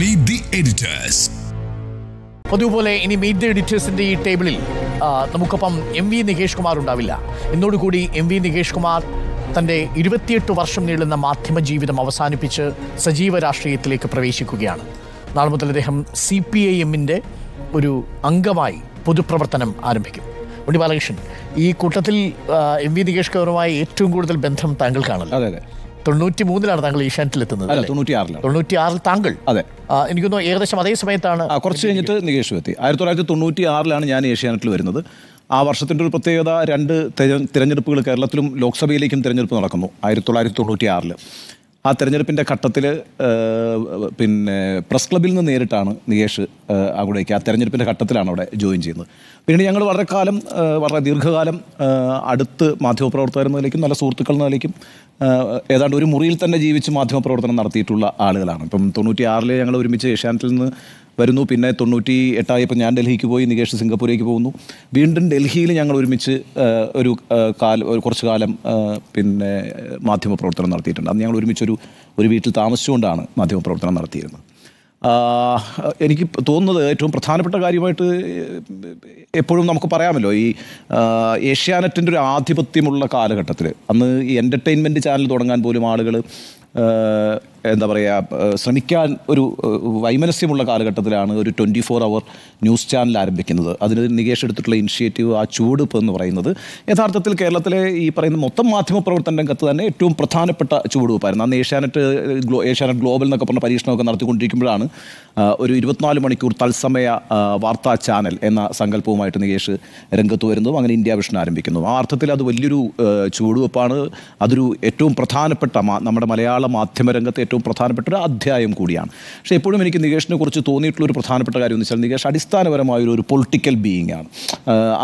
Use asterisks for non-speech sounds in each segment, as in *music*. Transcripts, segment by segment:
Meet the editors അതുപോലെ ഇനി meet the എഡിറ്റേഴ്സിന്റെ ഈ ടേബിളിൽ നമുക്കൊപ്പം എം വി നികേഷ് കുമാർ ഉണ്ടാവില്ല എന്നോടുകൂടി എം വി നികേഷ് കുമാർ തൻ്റെ ഇരുപത്തിയെട്ട് വർഷം നീളുന്ന മാധ്യമ ജീവിതം അവസാനിപ്പിച്ച് സജീവ രാഷ്ട്രീയത്തിലേക്ക് പ്രവേശിക്കുകയാണ് നാളെ മുതൽ അദ്ദേഹം സി പി ഐ എമ്മിൻ്റെ ഒരു അംഗമായി പൊതുപ്രവർത്തനം ആരംഭിക്കും ഉണ്ണി ബാലകൃഷ്ണൻ ഈ കൂട്ടത്തിൽ എം വി നികേഷ് കുമാറുമായി ഏറ്റവും കൂടുതൽ ബന്ധം താങ്കൾക്കാണല്ലോ അതെ അതെ തൊണ്ണൂറ്റി മൂന്നിലാണ് താങ്കൾ ഏഷ്യാനെറ്റിൽ എത്തുന്നത് തൊണ്ണൂറ്റിയാറിലാണ് തൊണ്ണൂറ്റിയാറിൽ താങ്കൾ അതെ എനിക്കൊന്നും ഏകദേശം അതേ സമയത്താണ് കുറച്ച് കഴിഞ്ഞിട്ട് നികേഷ് എത്തി ആയിരത്തി തൊള്ളായിരത്തി തൊണ്ണൂറ്റി ആറിലാണ് ഞാൻ ഏഷ്യാനെറ്റിൽ വരുന്നത് ആ വർഷത്തിൻ്റെ ഒരു പ്രത്യേകത രണ്ട് തിരഞ്ഞെടുപ്പുകൾ കേരളത്തിലും ലോക്സഭയിലേക്കും തിരഞ്ഞെടുപ്പ് നടക്കുന്നു ആയിരത്തി തൊള്ളായിരത്തി തൊണ്ണൂറ്റി ആറിൽ ആ തെരഞ്ഞെടുപ്പിൻ്റെ ഘട്ടത്തിൽ പിന്നെ പ്രസ് ക്ലബിൽ നിന്ന് നേരിട്ടാണ് നികേഷ് അവിടേക്ക് ആ തെരഞ്ഞെടുപ്പിൻ്റെ ഘട്ടത്തിലാണ് അവിടെ ജോയിൻ ചെയ്യുന്നത് പിന്നീട് ഞങ്ങൾ വളരെ കാലം വളരെ ദീർഘകാലം അടുത്ത് മാധ്യമപ്രവർത്തകർ നിലയ്ക്കും നല്ല സുഹൃത്തുക്കൾ നിലയ്ക്കും ഏതാണ്ട് ഒരു മുറിയിൽ തന്നെ ജീവിച്ച് മാധ്യമപ്രവർത്തനം നടത്തിയിട്ടുള്ള ആളുകളാണ് ഇപ്പം തൊണ്ണൂറ്റിയാറിൽ ഞങ്ങൾ ഒരുമിച്ച് ഏഷ്യാനെറ്റിൽ നിന്ന് വരുന്നു പിന്നെ തൊണ്ണൂറ്റി എട്ടായപ്പോൾ ഞാൻ ഡൽഹിക്ക് പോയി നികേഷ് സിംഗപ്പൂരേക്ക് പോകുന്നു വീണ്ടും ഡൽഹിയിൽ ഞങ്ങൾ ഒരുമിച്ച് ഒരു കാലം ഒരു കുറച്ച് കാലം പിന്നെ മാധ്യമപ്രവർത്തനം നടത്തിയിട്ടുണ്ട് അന്ന് ഞങ്ങൾ ഒരുമിച്ചൊരു ഒരു വീട്ടിൽ താമസിച്ചുകൊണ്ടാണ് മാധ്യമപ്രവർത്തനം നടത്തിയിരുന്നത് എനിക്ക് തോന്നുന്നത് ഏറ്റവും പ്രധാനപ്പെട്ട കാര്യമായിട്ട് എപ്പോഴും നമുക്ക് പറയാമല്ലോ ഈ ഏഷ്യാനെറ്റിൻ്റെ ഒരു ആധിപത്യമുള്ള കാലഘട്ടത്തിൽ അന്ന് ഈ എൻ്റർടൈൻമെൻറ്റ് ചാനൽ തുടങ്ങാൻ പോലും ആളുകൾ എന്താ പറയുക ശ്രമിക്കാൻ ഒരു വൈമനസ്യമുള്ള കാലഘട്ടത്തിലാണ് ഒരു twenty four hour news channel ആരംഭിക്കുന്നത് അതിന് നികേഷ് എടുത്തിട്ടുള്ള ഇനിഷ്യേറ്റീവ് ആ ചുവടുപ്പ് എന്ന് പറയുന്നത് യഥാർത്ഥത്തിൽ കേരളത്തിലെ ഈ പറയുന്ന മൊത്തം പ്രവർത്തന രംഗത്ത് തന്നെ ഏറ്റവും പ്രധാനപ്പെട്ട ചുവടുവെപ്പായിരുന്നു അന്ന് ഏഷ്യാനെറ്റ് ഗ്ലോ ഏഷ്യാനെറ്റ് ഗ്ലോബൽ എന്നൊക്കെ പറഞ്ഞ പരീക്ഷണമൊക്കെ നടത്തിക്കൊണ്ടിരിക്കുമ്പോഴാണ് ഒരു ഇരുപത്തിനാല് മണിക്കൂർ തത്സമയ വാർത്താ ചാനൽ എന്ന സങ്കല്പവുമായിട്ട് നികേഷ് രംഗത്ത് വരുന്നതും അങ്ങനെ ഇന്ത്യ വിഷൻ ആരംഭിക്കുന്നു ആ അർത്ഥത്തിൽ അത് വലിയൊരു ചുവടുവെപ്പാണ് അതൊരു ഏറ്റവും പ്രധാനപ്പെട്ട നമ്മുടെ മലയാള മാധ്യമരംഗത്ത് ഏറ്റവും പ്രധാനപ്പെട്ട ഒരു അധ്യായം കൂടിയാണ് പക്ഷേ എപ്പോഴും എനിക്ക് നികേഷിനെ കുറിച്ച് തോന്നിയിട്ടുള്ള ഒരു പ്രധാനപ്പെട്ട കാര്യം എന്ന് വെച്ചാൽ നികേഷ് അടിസ്ഥാനപരമായ ഒരു പൊളിറ്റിക്കൽ ബീയിങ് ആണ്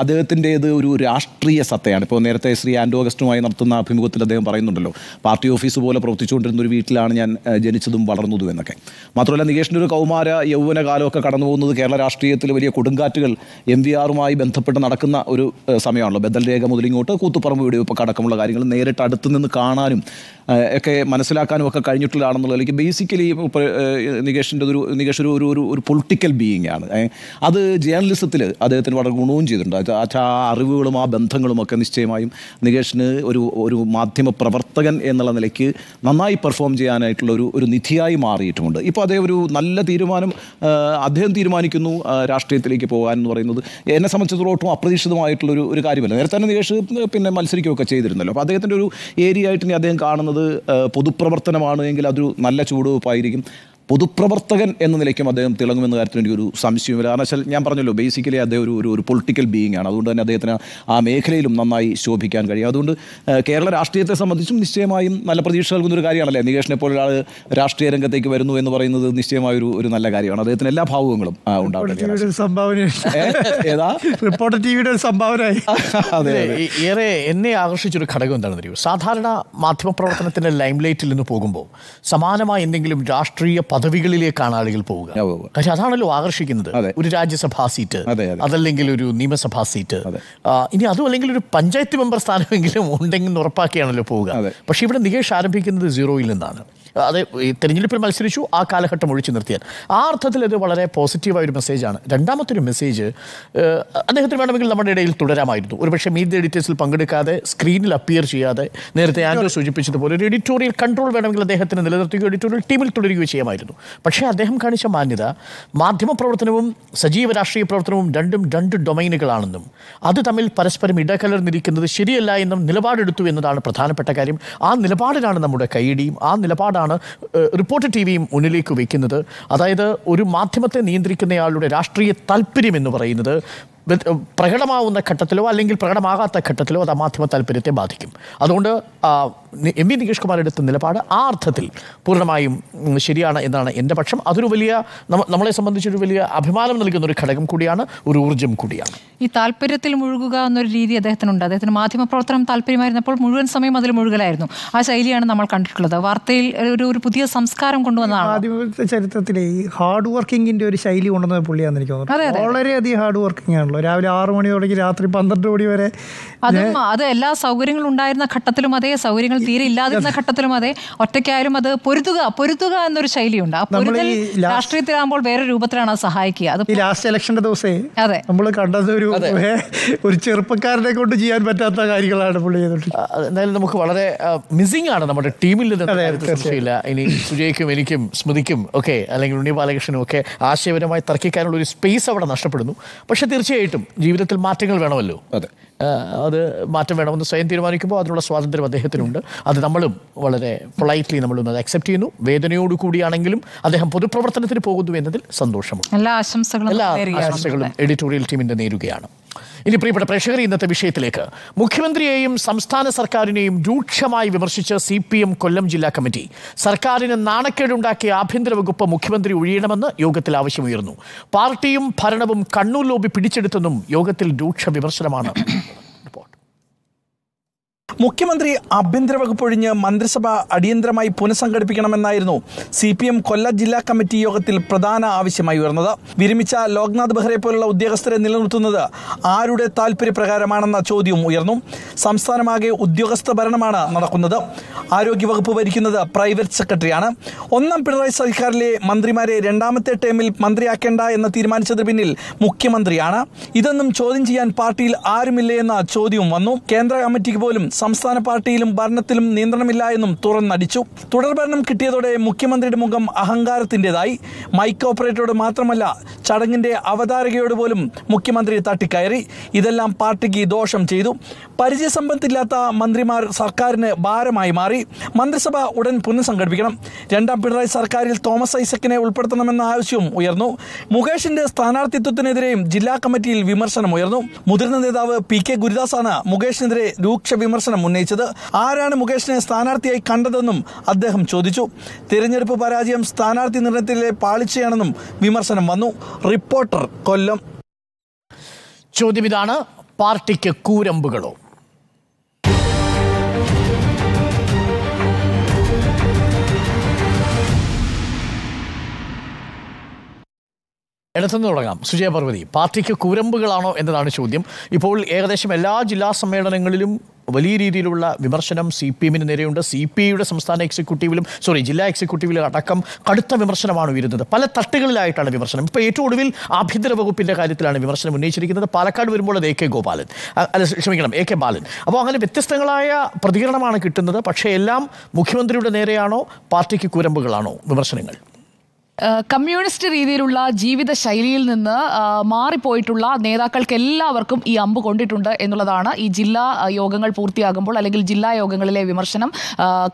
അദ്ദേഹത്തിൻ്റേത് ഒരു രാഷ്ട്രീയ സത്തയാണ് ഇപ്പോൾ നേരത്തെ ശ്രീ ആൻഡോ അഗസ്റ്റുമായി നടത്തുന്ന അഭിമുഖത്തിൽ അദ്ദേഹം പറയുന്നുണ്ടല്ലോ പാർട്ടി ഓഫീസ് പോലെ പ്രവർത്തിച്ചുകൊണ്ടിരുന്ന ഒരു വീട്ടിലാണ് ഞാൻ ജനിച്ചതും വളർന്നതും എന്നൊക്കെ മാത്രമല്ല നികേഷിൻ്റെ ഒരു കൗമാര യൗവന കാലമൊക്കെ കടന്നു പോകുന്നത് കേരള രാഷ്ട്രീയത്തിൽ വലിയ കൊടുങ്കാറ്റുകൾ എം വി ആറുമായി ബന്ധപ്പെട്ട് നടക്കുന്ന ഒരു സമയമാണല്ലോ ബദൽ രേഖ മുതലിങ്ങോട്ട് കൂത്തുപറമ്പ് വീഡിയോ ഇപ്പോൾ അടക്കമുള്ള കാര്യങ്ങൾ നേരിട്ട് അടുത്ത് നിന്ന് കാണാനും ഒക്കെ മനസ്സിലാക്കാനും ഒക്കെ കഴിഞ്ഞിട്ടുള്ള എന്താണെന്നുള്ളത് അല്ലെങ്കിൽ ബേസിക്കലി നികേഷിൻ്റെ ഒരു നികേഷ് ഒരു ഒരു ഒരു പൊളിറ്റിക്കൽ ബീയിങ് ആണ് അത് ജേർണലിസത്തിൽ അദ്ദേഹത്തിന് വളരെ ഗുണവും ചെയ്തിട്ടുണ്ട് ആ അറിവുകളും ആ ബന്ധങ്ങളും ഒക്കെ നിശ്ചയമായും നികേഷിന് ഒരു ഒരു മാധ്യമ പ്രവർത്തകൻ എന്നുള്ള നിലയ്ക്ക് നന്നായി പെർഫോം ചെയ്യാനായിട്ടുള്ള ഒരു ഒരു നിധിയായി മാറിയിട്ടുമുണ്ട് ഇപ്പോൾ അദ്ദേഹം ഒരു നല്ല തീരുമാനം അദ്ദേഹം തീരുമാനിക്കുന്നു രാഷ്ട്രീയത്തിലേക്ക് പോകാൻ എന്ന് പറയുന്നത് എന്നെ സംബന്ധിച്ചിടത്തോളം അപ്രതീക്ഷിതമായിട്ടുള്ള അപ്രതീക്ഷിതമായിട്ടുള്ളൊരു ഒരു കാര്യമല്ല നേരത്തെ തന്നെ നികേഷ് പിന്നെ മത്സരിക്കുകയൊക്കെ ചെയ്തിരുന്നല്ലോ അപ്പോൾ അദ്ദേഹത്തിൻ്റെ ഒരു ഏരിയ ആയിട്ട് അദ്ദേഹം കാണുന്നത് പൊതുപ്രവർത്തനമാണ് എങ്കിൽ അതൊരു ഒരു നല്ല ചുവടുവെപ്പായിരിക്കും പൊതുപ്രവർത്തകൻ എന്ന നിലയ്ക്കും അദ്ദേഹം തിളങ്ങുമെന്ന കാര്യത്തിൽ എനിക്കൊരു സംശയമില്ല കാരണം വെച്ചാൽ ഞാൻ പറഞ്ഞല്ലോ ബേസിക്കലി അദ്ദേഹം ഒരു ഒരു പൊളിറ്റിക്കൽ ബീയിങ് ആണ് അതുകൊണ്ട് തന്നെ അദ്ദേഹത്തിന് ആ മേഖലയിലും നന്നായി ശോഭിക്കാൻ കഴിയും അതുകൊണ്ട് കേരള രാഷ്ട്രീയത്തെ സംബന്ധിച്ചും നിശ്ചയമായും നല്ല പ്രതീക്ഷ നൽകുന്ന ഒരു കാര്യമാണല്ലേ നികേഷിനെ പോലെ ഒരാൾ രാഷ്ട്രീയ രംഗത്തേക്ക് വരുന്നു എന്ന് പറയുന്നത് നിശ്ചയമായ ഒരു ഒരു നല്ല കാര്യമാണ് അദ്ദേഹത്തിന് എല്ലാ ഭാവങ്ങളും ഉണ്ടാവും സംഭാവന ഏതാ റിപ്പോർട്ടർ ഒരു *laughs* അതെ ഏറെ എന്നെ ആകർഷിച്ചൊരു ഘടകം എന്താണെന്ന് അറിയൂ സാധാരണ മാധ്യമപ്രവർത്തനത്തിൻ്റെ ലൈംലൈറ്റിൽ നിന്ന് പോകുമ്പോൾ സമാനമായ എന്തെങ്കിലും രാഷ്ട്രീയ പദവികളിലേക്കാണ് ആളുകൾ പോവുക പക്ഷെ അതാണല്ലോ ആകർഷിക്കുന്നത് ഒരു രാജ്യസഭാ സീറ്റ് അതല്ലെങ്കിൽ ഒരു നിയമസഭാ സീറ്റ് ഇനി അതും അല്ലെങ്കിൽ ഒരു പഞ്ചായത്ത് മെമ്പർ സ്ഥാനമെങ്കിലും ഉണ്ടെങ്കിൽ ഉറപ്പാക്കിയാണല്ലോ പോവുക പക്ഷെ ഇവിടെ നികേഷ് ആരംഭിക്കുന്നത് സീറോയിൽ നിന്നാണ് അത് ഈ തെരഞ്ഞെടുപ്പിൽ മത്സരിച്ചു ആ കാലഘട്ടം ഒഴിച്ചു നിർത്തിയാൽ ആ അർത്ഥത്തിൽ ഇത് വളരെ പോസിറ്റീവായ ഒരു മെസ്സേജാണ് രണ്ടാമത്തെ ഒരു മെസ്സേജ് അദ്ദേഹത്തിന് വേണമെങ്കിൽ നമ്മുടെ ഇടയിൽ തുടരാമായിരുന്നു ഒരുപക്ഷെ മീഡിയ എഡിറ്റേഴ്സിൽ പങ്കെടുക്കാതെ സ്ക്രീനിൽ അപ്പിയർ ചെയ്യാതെ നേരത്തെ ആൻഡ്രോ സൂചിപ്പിച്ചതുപോലെ ഒരു എഡിറ്റോറിയൽ കൺട്രോൾ വേണമെങ്കിൽ അദ്ദേഹത്തിന് നിലനിർത്തുകയോ എഡിറ്റോറിയൽ ടീമിൽ തുടരുകയോ ചെയ്യാമായിരുന്നു പക്ഷേ അദ്ദേഹം കാണിച്ച മാന്യത മാധ്യമ പ്രവർത്തനവും സജീവ രാഷ്ട്രീയ പ്രവർത്തനവും രണ്ടും രണ്ട് ഡൊമൈനുകളാണെന്നും അത് തമ്മിൽ പരസ്പരം ഇടകലർന്നിരിക്കുന്നത് ശരിയല്ല എന്നും നിലപാടെടുത്തു എന്നതാണ് പ്രധാനപ്പെട്ട കാര്യം ആ നിലപാടിലാണ് നമ്മുടെ കൈയിടിയും ആ നിലപാടാണ് തന്നെയാണ് റിപ്പോർട്ട് ടി വിയും മുന്നിലേക്ക് വയ്ക്കുന്നത് അതായത് ഒരു മാധ്യമത്തെ നിയന്ത്രിക്കുന്നയാളുടെ രാഷ്ട്രീയ താല്പര്യം എന്ന് പറയുന്നത് പ്രകടമാവുന്ന ഘട്ടത്തിലോ അല്ലെങ്കിൽ പ്രകടമാകാത്ത ഘട്ടത്തിലോ അത് ആ മാധ്യമ താല്പര്യത്തെ ബാധിക്കും അതുകൊണ്ട് എം വി നികേഷ് കുമാർ എടുത്ത നിലപാട് ആ അർത്ഥത്തിൽ പൂർണ്ണമായും ശരിയാണ് എന്നാണ് എൻ്റെ പക്ഷം അതൊരു വലിയ നമ്മളെ സംബന്ധിച്ചൊരു വലിയ അഭിമാനം നൽകുന്ന ഒരു ഘടകം കൂടിയാണ് ഒരു ഊർജ്ജം കൂടിയാണ് ഈ താല്പര്യത്തിൽ മുഴുകുക എന്നൊരു രീതി അദ്ദേഹത്തിനുണ്ട് അദ്ദേഹത്തിന് മാധ്യമപ്രവർത്തനം താല്പര്യമായിരുന്നപ്പോൾ മുഴുവൻ സമയം അതിൽ മുഴുകലായിരുന്നു ആ ശൈലിയാണ് നമ്മൾ കണ്ടിട്ടുള്ളത് വാർത്തയിൽ ഒരു ഒരു പുതിയ സംസ്കാരം കൊണ്ടുവന്നതാണ് ആദ്യത്തെ ചരിത്രത്തിലെ ഈ ഹാർഡ് വർക്കിങ്ങിൻ്റെ ഒരു ശൈലി കൊണ്ടുവന്ന പുള്ളിയാണെന്ന് എനിക്ക് തോന്നുന്നു വളരെയധികം ഹാർഡ് വർക്കിംഗ് ആണല്ലോ രാവിലെ ആറ് മണി തുടങ്ങി രാത്രി പന്ത്രണ്ട് മണി വരെ അതും അത് എല്ലാ സൗകര്യങ്ങളും ഉണ്ടായിരുന്ന ഘട്ടത്തിലും അതേ സൗകര്യങ്ങൾ തീരെ ഇല്ലാതിരുന്ന ഘട്ടത്തിലും അതെ ഒറ്റയ്ക്കായാലും അത് പൊരുതുക പൊരുത്തുക എന്നൊരു ശൈലിയുണ്ട് ആ പൊരുതൽ രാഷ്ട്രീയത്തിലാകുമ്പോൾ വേറെ രൂപത്തിലാണ് അത് സഹായിക്കുക അത് ഈ ലാസ്റ്റ് ഇലക്ഷന്റെ ദിവസേ അതെ നമ്മൾ കണ്ടത് ഒരു ഒരു ചെറുപ്പക്കാരനെ കൊണ്ട് ചെയ്യാൻ പറ്റാത്ത കാര്യങ്ങളാണ് പുള്ളി എന്തായാലും നമുക്ക് വളരെ മിസ്സിംഗ് ആണ് നമ്മുടെ ടീമിൽ സംശയമില്ല ഇനി സുജയ്ക്കും എനിക്കും സ്മൃതിക്കും ഒക്കെ അല്ലെങ്കിൽ ഉണ്ണി ബാലകൃഷ്ണനും ഒക്കെ ആശയപരമായി തർക്കിക്കാനുള്ള ഒരു സ്പേസ് അവിടെ നഷ്ടപ്പെടുന്നു പക്ഷെ തീർച്ചയായിട്ടും ജീവിതത്തിൽ മാറ്റങ്ങൾ വേണമല്ലോ അതെ അത് മാറ്റം വേണമെന്ന് സ്വയം തീരുമാനിക്കുമ്പോൾ അതിനുള്ള സ്വാതന്ത്ര്യം അദ്ദേഹത്തിനുണ്ട് അത് നമ്മളും വളരെ പൊളൈറ്റ്ലി നമ്മളും അത് അക്സെപ്റ്റ് ചെയ്യുന്നു വേദനയോട് കൂടിയാണെങ്കിലും അദ്ദേഹം പൊതുപ്രവർത്തനത്തിന് പോകുന്നു എന്നതിൽ സന്തോഷമുണ്ട് എല്ലാ ആശംസകളും എല്ലാ ആശംസകളും എഡിറ്റോറിയൽ ടീമിൻ്റെ നേരുകയാണ് ഇനി പ്രിയപ്പെട്ട പ്രേക്ഷകർ ഇന്നത്തെ വിഷയത്തിലേക്ക് മുഖ്യമന്ത്രിയെയും സംസ്ഥാന സർക്കാരിനെയും രൂക്ഷമായി വിമർശിച്ച് സി പി എം കൊല്ലം ജില്ലാ കമ്മിറ്റി സർക്കാരിന് നാണക്കേടുണ്ടാക്കിയ ആഭ്യന്തര വകുപ്പ് മുഖ്യമന്ത്രി ഒഴിയണമെന്ന് യോഗത്തിൽ ആവശ്യമുയർന്നു പാർട്ടിയും ഭരണവും കണ്ണൂർ ലോബി പിടിച്ചെടുത്തെന്നും യോഗത്തിൽ രൂക്ഷ വിമർശനമാണ് മുഖ്യമന്ത്രി ആഭ്യന്തര വകുപ്പ് ഒഴിഞ്ഞ് മന്ത്രിസഭ അടിയന്തരമായി പുനഃസംഘടിപ്പിക്കണമെന്നായിരുന്നു സി പി എം കൊല്ല ജില്ലാ കമ്മിറ്റി യോഗത്തിൽ പ്രധാന ആവശ്യമായി ഉയർന്നത് വിരമിച്ച ലോക്നാഥ് ബെഹ്റയെ പോലുള്ള ഉദ്യോഗസ്ഥരെ നിലനിർത്തുന്നത് ആരുടെ താൽപര്യപ്രകാരമാണെന്ന ചോദ്യവും ഉയർന്നു സംസ്ഥാനമാകെ ഉദ്യോഗസ്ഥ ഭരണമാണ് നടക്കുന്നത് ആരോഗ്യവകുപ്പ് ഭരിക്കുന്നത് പ്രൈവറ്റ് സെക്രട്ടറിയാണ് ഒന്നാം പിണറായി സർക്കാരിലെ മന്ത്രിമാരെ രണ്ടാമത്തെ ടേമിൽ മന്ത്രിയാക്കേണ്ട എന്ന് തീരുമാനിച്ചതിന് പിന്നിൽ മുഖ്യമന്ത്രിയാണ് ഇതൊന്നും ചോദ്യം ചെയ്യാൻ പാർട്ടിയിൽ ആരുമില്ലേ എന്ന ചോദ്യവും വന്നു കേന്ദ്ര കമ്മിറ്റിക്ക് പോലും സംസ്ഥാന പാർട്ടിയിലും ഭരണത്തിലും നിയന്ത്രണമില്ല എന്നും തുറന്നടിച്ചു തുടർഭരണം കിട്ടിയതോടെ മുഖ്യമന്ത്രിയുടെ മുഖം അഹങ്കാരത്തിൻ്റെതായി മൈക്ക് ഓപ്പറേറ്ററോട് മാത്രമല്ല ചടങ്ങിൻ്റെ അവതാരകയോട് പോലും മുഖ്യമന്ത്രി തട്ടിക്കയറി ഇതെല്ലാം പാർട്ടിക്ക് ദോഷം ചെയ്തു പരിചയസമ്പത്തില്ലാത്ത മന്ത്രിമാർ സർക്കാരിന് ഭാരമായി മാറി മന്ത്രിസഭ ഉടൻ പുനഃസംഘടിപ്പിക്കണം രണ്ടാം പിണറായി സർക്കാരിൽ തോമസ് ഐസക്കിനെ ഉൾപ്പെടുത്തണമെന്ന ആവശ്യവും ഉയർന്നു മുകേഷിന്റെ സ്ഥാനാർത്ഥിത്വത്തിനെതിരെയും ജില്ലാ കമ്മിറ്റിയിൽ വിമർശനം ഉയർന്നു മുതിർന്ന നേതാവ് പി കെ ഗുരുദാസാണ് മുകേഷിനെതിരെ രൂക്ഷ വിമർശനം വിമർശനം ഉന്നയിച്ചത് ആരാണ് മുകേഷിനെ സ്ഥാനാർത്ഥിയായി കണ്ടതെന്നും അദ്ദേഹം ചോദിച്ചു തിരഞ്ഞെടുപ്പ് പരാജയം സ്ഥാനാർത്ഥി നിർണയത്തിലെ പാളിച്ചയാണെന്നും വിമർശനം വന്നു റിപ്പോർട്ടർ കൊല്ലം ചോദ്യം ഇതാണ് പാർട്ടിക്ക് കൂരമ്പുകളോ എടുത്തുനിന്ന് തുടങ്ങാം സുജയ പാർട്ടിക്ക് കൂരമ്പുകളാണോ എന്നതാണ് ചോദ്യം ഇപ്പോൾ ഏകദേശം എല്ലാ ജില്ലാ സമ്മേളനങ്ങളിലും വലിയ രീതിയിലുള്ള വിമർശനം സി പി എമ്മിന് നേരെയുണ്ട് സി പി ഐയുടെ സംസ്ഥാന എക്സിക്യൂട്ടീവിലും സോറി ജില്ലാ എക്സിക്യൂട്ടീവിലും അടക്കം കടുത്ത വിമർശനമാണ് ഉയരുന്നത് പല തട്ടുകളിലായിട്ടാണ് വിമർശനം ഇപ്പോൾ ഏറ്റവും ഒടുവിൽ ആഭ്യന്തര വകുപ്പിൻ്റെ കാര്യത്തിലാണ് വിമർശനം ഉന്നയിച്ചിരിക്കുന്നത് പാലക്കാട് വരുമ്പോൾ അത് എ കെ ഗോപാലൻ അല്ല ക്ഷമിക്കണം എ കെ ബാലൻ അപ്പോൾ അങ്ങനെ വ്യത്യസ്തങ്ങളായ പ്രതികരണമാണ് കിട്ടുന്നത് പക്ഷേ എല്ലാം മുഖ്യമന്ത്രിയുടെ നേരെയാണോ പാർട്ടിക്ക് കുരമ്പുകളാണോ വിമർശനങ്ങൾ കമ്മ്യൂണിസ്റ്റ് രീതിയിലുള്ള ജീവിത ശൈലിയിൽ നിന്ന് മാറിപ്പോയിട്ടുള്ള നേതാക്കൾക്ക് എല്ലാവർക്കും ഈ അമ്പ് കൊണ്ടിട്ടുണ്ട് എന്നുള്ളതാണ് ഈ ജില്ലാ യോഗങ്ങൾ പൂർത്തിയാകുമ്പോൾ അല്ലെങ്കിൽ ജില്ലാ യോഗങ്ങളിലെ വിമർശനം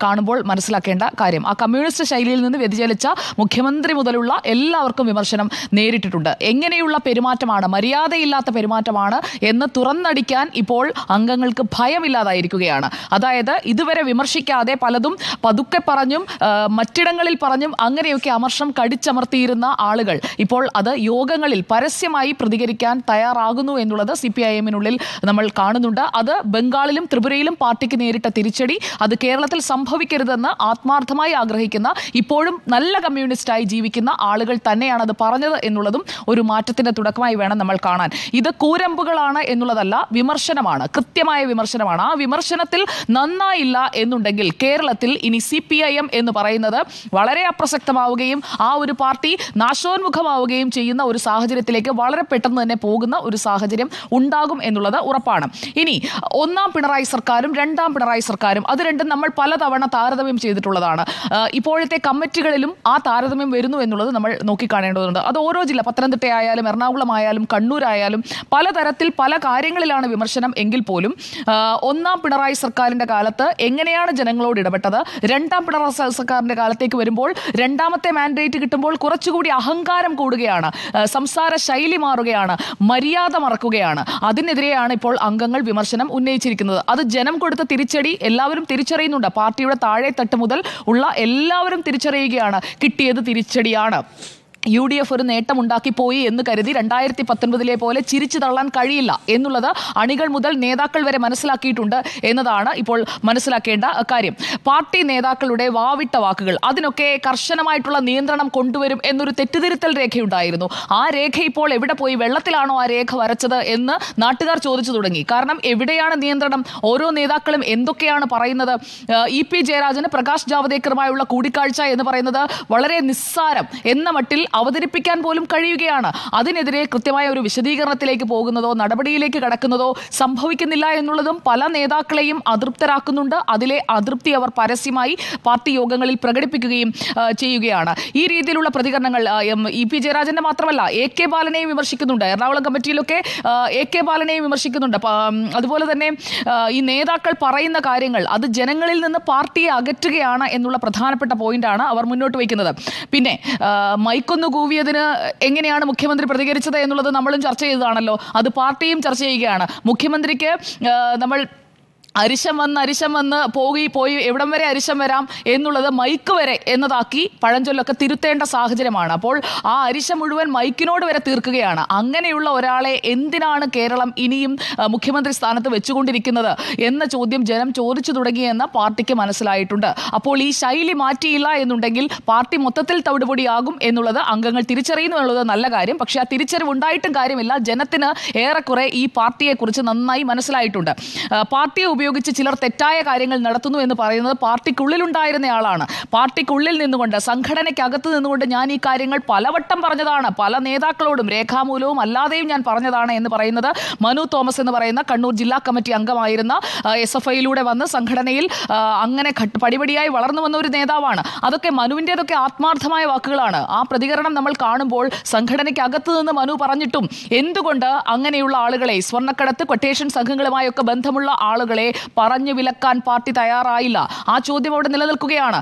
കാണുമ്പോൾ മനസ്സിലാക്കേണ്ട കാര്യം ആ കമ്മ്യൂണിസ്റ്റ് ശൈലിയിൽ നിന്ന് വ്യതിചലിച്ച മുഖ്യമന്ത്രി മുതലുള്ള എല്ലാവർക്കും വിമർശനം നേരിട്ടിട്ടുണ്ട് എങ്ങനെയുള്ള പെരുമാറ്റമാണ് മര്യാദയില്ലാത്ത പെരുമാറ്റമാണ് എന്ന് തുറന്നടിക്കാൻ ഇപ്പോൾ അംഗങ്ങൾക്ക് ഭയമില്ലാതായിരിക്കുകയാണ് അതായത് ഇതുവരെ വിമർശിക്കാതെ പലതും പതുക്കെ പറഞ്ഞും മറ്റിടങ്ങളിൽ പറഞ്ഞും അങ്ങനെയൊക്കെ അമർഷം അടിച്ചമർത്തിയിരുന്ന ആളുകൾ ഇപ്പോൾ അത് യോഗങ്ങളിൽ പരസ്യമായി പ്രതികരിക്കാൻ തയ്യാറാകുന്നു എന്നുള്ളത് സി പി ഐ എമ്മിനുള്ളിൽ നമ്മൾ കാണുന്നുണ്ട് അത് ബംഗാളിലും ത്രിപുരയിലും പാർട്ടിക്ക് നേരിട്ട തിരിച്ചടി അത് കേരളത്തിൽ സംഭവിക്കരുതെന്ന് ആത്മാർത്ഥമായി ആഗ്രഹിക്കുന്ന ഇപ്പോഴും നല്ല കമ്മ്യൂണിസ്റ്റായി ജീവിക്കുന്ന ആളുകൾ തന്നെയാണ് അത് പറഞ്ഞത് എന്നുള്ളതും ഒരു മാറ്റത്തിന്റെ തുടക്കമായി വേണം നമ്മൾ കാണാൻ ഇത് കൂരമ്പുകളാണ് എന്നുള്ളതല്ല വിമർശനമാണ് കൃത്യമായ വിമർശനമാണ് ആ വിമർശനത്തിൽ നന്നായില്ല എന്നുണ്ടെങ്കിൽ കേരളത്തിൽ ഇനി സി പി ഐ എം എന്ന് പറയുന്നത് വളരെ അപ്രസക്തമാവുകയും ആ ഒരു പാർട്ടി നാശോന്മുഖമാവുകയും ചെയ്യുന്ന ഒരു സാഹചര്യത്തിലേക്ക് വളരെ പെട്ടെന്ന് തന്നെ പോകുന്ന ഒരു സാഹചര്യം ഉണ്ടാകും എന്നുള്ളത് ഉറപ്പാണ് ഇനി ഒന്നാം പിണറായി സർക്കാരും രണ്ടാം പിണറായി സർക്കാരും അത് രണ്ടും നമ്മൾ പലതവണ താരതമ്യം ചെയ്തിട്ടുള്ളതാണ് ഇപ്പോഴത്തെ കമ്മിറ്റികളിലും ആ താരതമ്യം വരുന്നു എന്നുള്ളത് നമ്മൾ നോക്കിക്കാണേണ്ടതുണ്ട് അത് ഓരോ ജില്ല പത്തനംതിട്ടയായാലും എറണാകുളമായാലും കണ്ണൂരായാലും പലതരത്തിൽ പല കാര്യങ്ങളിലാണ് വിമർശനം എങ്കിൽ പോലും ഒന്നാം പിണറായി സർക്കാരിൻ്റെ കാലത്ത് എങ്ങനെയാണ് ജനങ്ങളോട് ഇടപെട്ടത് രണ്ടാം പിണറായി സർക്കാരിൻ്റെ കാലത്തേക്ക് വരുമ്പോൾ രണ്ടാമത്തെ മാൻഡേറ്റ് കിട്ടുമ്പോൾ കുറച്ചുകൂടി അഹങ്കാരം കൂടുകയാണ് സംസാര ശൈലി മാറുകയാണ് മര്യാദ മറക്കുകയാണ് അതിനെതിരെയാണ് ഇപ്പോൾ അംഗങ്ങൾ വിമർശനം ഉന്നയിച്ചിരിക്കുന്നത് അത് ജനം കൊടുത്ത തിരിച്ചടി എല്ലാവരും തിരിച്ചറിയുന്നുണ്ട് പാർട്ടിയുടെ തട്ട് മുതൽ ഉള്ള എല്ലാവരും തിരിച്ചറിയുകയാണ് കിട്ടിയത് തിരിച്ചടിയാണ് യു ഡി എഫ് ഒരു നേട്ടമുണ്ടാക്കിപ്പോയി എന്ന് കരുതി രണ്ടായിരത്തി പത്തൊൻപതിലെ പോലെ ചിരിച്ചു തള്ളാൻ കഴിയില്ല എന്നുള്ളത് അണികൾ മുതൽ നേതാക്കൾ വരെ മനസ്സിലാക്കിയിട്ടുണ്ട് എന്നതാണ് ഇപ്പോൾ മനസ്സിലാക്കേണ്ട കാര്യം പാർട്ടി നേതാക്കളുടെ വാവിട്ട വാക്കുകൾ അതിനൊക്കെ കർശനമായിട്ടുള്ള നിയന്ത്രണം കൊണ്ടുവരും എന്നൊരു തെറ്റിദ്ധരുത്തൽ രേഖയുണ്ടായിരുന്നു ആ രേഖ ഇപ്പോൾ എവിടെ പോയി വെള്ളത്തിലാണോ ആ രേഖ വരച്ചത് എന്ന് നാട്ടുകാർ ചോദിച്ചു തുടങ്ങി കാരണം എവിടെയാണ് നിയന്ത്രണം ഓരോ നേതാക്കളും എന്തൊക്കെയാണ് പറയുന്നത് ഇ പി ജയരാജന് പ്രകാശ് ജാവദേക്കറുമായുള്ള കൂടിക്കാഴ്ച എന്ന് പറയുന്നത് വളരെ നിസ്സാരം എന്ന മട്ടിൽ അവതരിപ്പിക്കാൻ പോലും കഴിയുകയാണ് അതിനെതിരെ കൃത്യമായ ഒരു വിശദീകരണത്തിലേക്ക് പോകുന്നതോ നടപടിയിലേക്ക് കടക്കുന്നതോ സംഭവിക്കുന്നില്ല എന്നുള്ളതും പല നേതാക്കളെയും അതൃപ്തരാക്കുന്നുണ്ട് അതിലെ അതൃപ്തി അവർ പരസ്യമായി പാർട്ടി യോഗങ്ങളിൽ പ്രകടിപ്പിക്കുകയും ചെയ്യുകയാണ് ഈ രീതിയിലുള്ള പ്രതികരണങ്ങൾ ഇ പി ജയരാജന്റെ മാത്രമല്ല എ കെ ബാലനെയും വിമർശിക്കുന്നുണ്ട് എറണാകുളം കമ്മിറ്റിയിലൊക്കെ എ കെ ബാലനെയും വിമർശിക്കുന്നുണ്ട് അതുപോലെ തന്നെ ഈ നേതാക്കൾ പറയുന്ന കാര്യങ്ങൾ അത് ജനങ്ങളിൽ നിന്ന് പാർട്ടിയെ അകറ്റുകയാണ് എന്നുള്ള പ്രധാനപ്പെട്ട പോയിന്റാണ് അവർ മുന്നോട്ട് വയ്ക്കുന്നത് പിന്നെ മൈക്കൊന്ന് കുന്നുകൂവിയതിന് എങ്ങനെയാണ് മുഖ്യമന്ത്രി പ്രതികരിച്ചത് എന്നുള്ളത് നമ്മളും ചർച്ച ചെയ്തതാണല്ലോ അത് പാർട്ടിയും ചർച്ച ചെയ്യുകയാണ് മുഖ്യമന്ത്രിക്ക് നമ്മൾ അരിശം വന്ന് അരിശം വന്ന് പോയി പോയി എവിടം വരെ അരിശം വരാം എന്നുള്ളത് മൈക്ക് വരെ എന്നതാക്കി പഴഞ്ചൊല്ലൊക്കെ തിരുത്തേണ്ട സാഹചര്യമാണ് അപ്പോൾ ആ അരിശം മുഴുവൻ മൈക്കിനോട് വരെ തീർക്കുകയാണ് അങ്ങനെയുള്ള ഒരാളെ എന്തിനാണ് കേരളം ഇനിയും മുഖ്യമന്ത്രി സ്ഥാനത്ത് വെച്ചുകൊണ്ടിരിക്കുന്നത് എന്ന ചോദ്യം ജനം ചോദിച്ചു തുടങ്ങിയെന്ന് പാർട്ടിക്ക് മനസ്സിലായിട്ടുണ്ട് അപ്പോൾ ഈ ശൈലി മാറ്റിയില്ല എന്നുണ്ടെങ്കിൽ പാർട്ടി മൊത്തത്തിൽ തവിടുപൊടിയാകും എന്നുള്ളത് അംഗങ്ങൾ തിരിച്ചറിയുന്നു എന്നുള്ളത് നല്ല കാര്യം പക്ഷേ ആ തിരിച്ചറിവ് ഉണ്ടായിട്ടും കാര്യമില്ല ജനത്തിന് ഏറെക്കുറെ ഈ പാർട്ടിയെക്കുറിച്ച് നന്നായി മനസ്സിലായിട്ടുണ്ട് പാർട്ടിയെ ഉപയോഗിച്ച് ചിലർ തെറ്റായ കാര്യങ്ങൾ നടത്തുന്നു എന്ന് പറയുന്നത് പാർട്ടിക്കുള്ളിലുണ്ടായിരുന്നയാളാണ് പാർട്ടിക്കുള്ളിൽ നിന്നുകൊണ്ട് സംഘടനയ്ക്കകത്ത് നിന്നുകൊണ്ട് ഞാൻ ഈ കാര്യങ്ങൾ പലവട്ടം പറഞ്ഞതാണ് പല നേതാക്കളോടും രേഖാമൂലവും അല്ലാതെയും ഞാൻ പറഞ്ഞതാണ് എന്ന് പറയുന്നത് മനു തോമസ് എന്ന് പറയുന്ന കണ്ണൂർ ജില്ലാ കമ്മിറ്റി അംഗമായിരുന്ന എസ് എഫ് ഐയിലൂടെ വന്ന് സംഘടനയിൽ അങ്ങനെ പടിപടിയായി വളർന്നു വന്ന ഒരു നേതാവാണ് അതൊക്കെ മനുവിൻ്റെതൊക്കെ ആത്മാർത്ഥമായ വാക്കുകളാണ് ആ പ്രതികരണം നമ്മൾ കാണുമ്പോൾ സംഘടനയ്ക്കകത്ത് നിന്ന് മനു പറഞ്ഞിട്ടും എന്തുകൊണ്ട് അങ്ങനെയുള്ള ആളുകളെ സ്വർണ്ണക്കടത്ത് കൊട്ടേഷൻ സംഘങ്ങളുമായൊക്കെ ബന്ധമുള്ള ആളുകളെ പറഞ്ഞു വിലക്കാൻ പാർട്ടി തയ്യാറായില്ല ആ ചോദ്യം അവിടെ നിലനിൽക്കുകയാണ്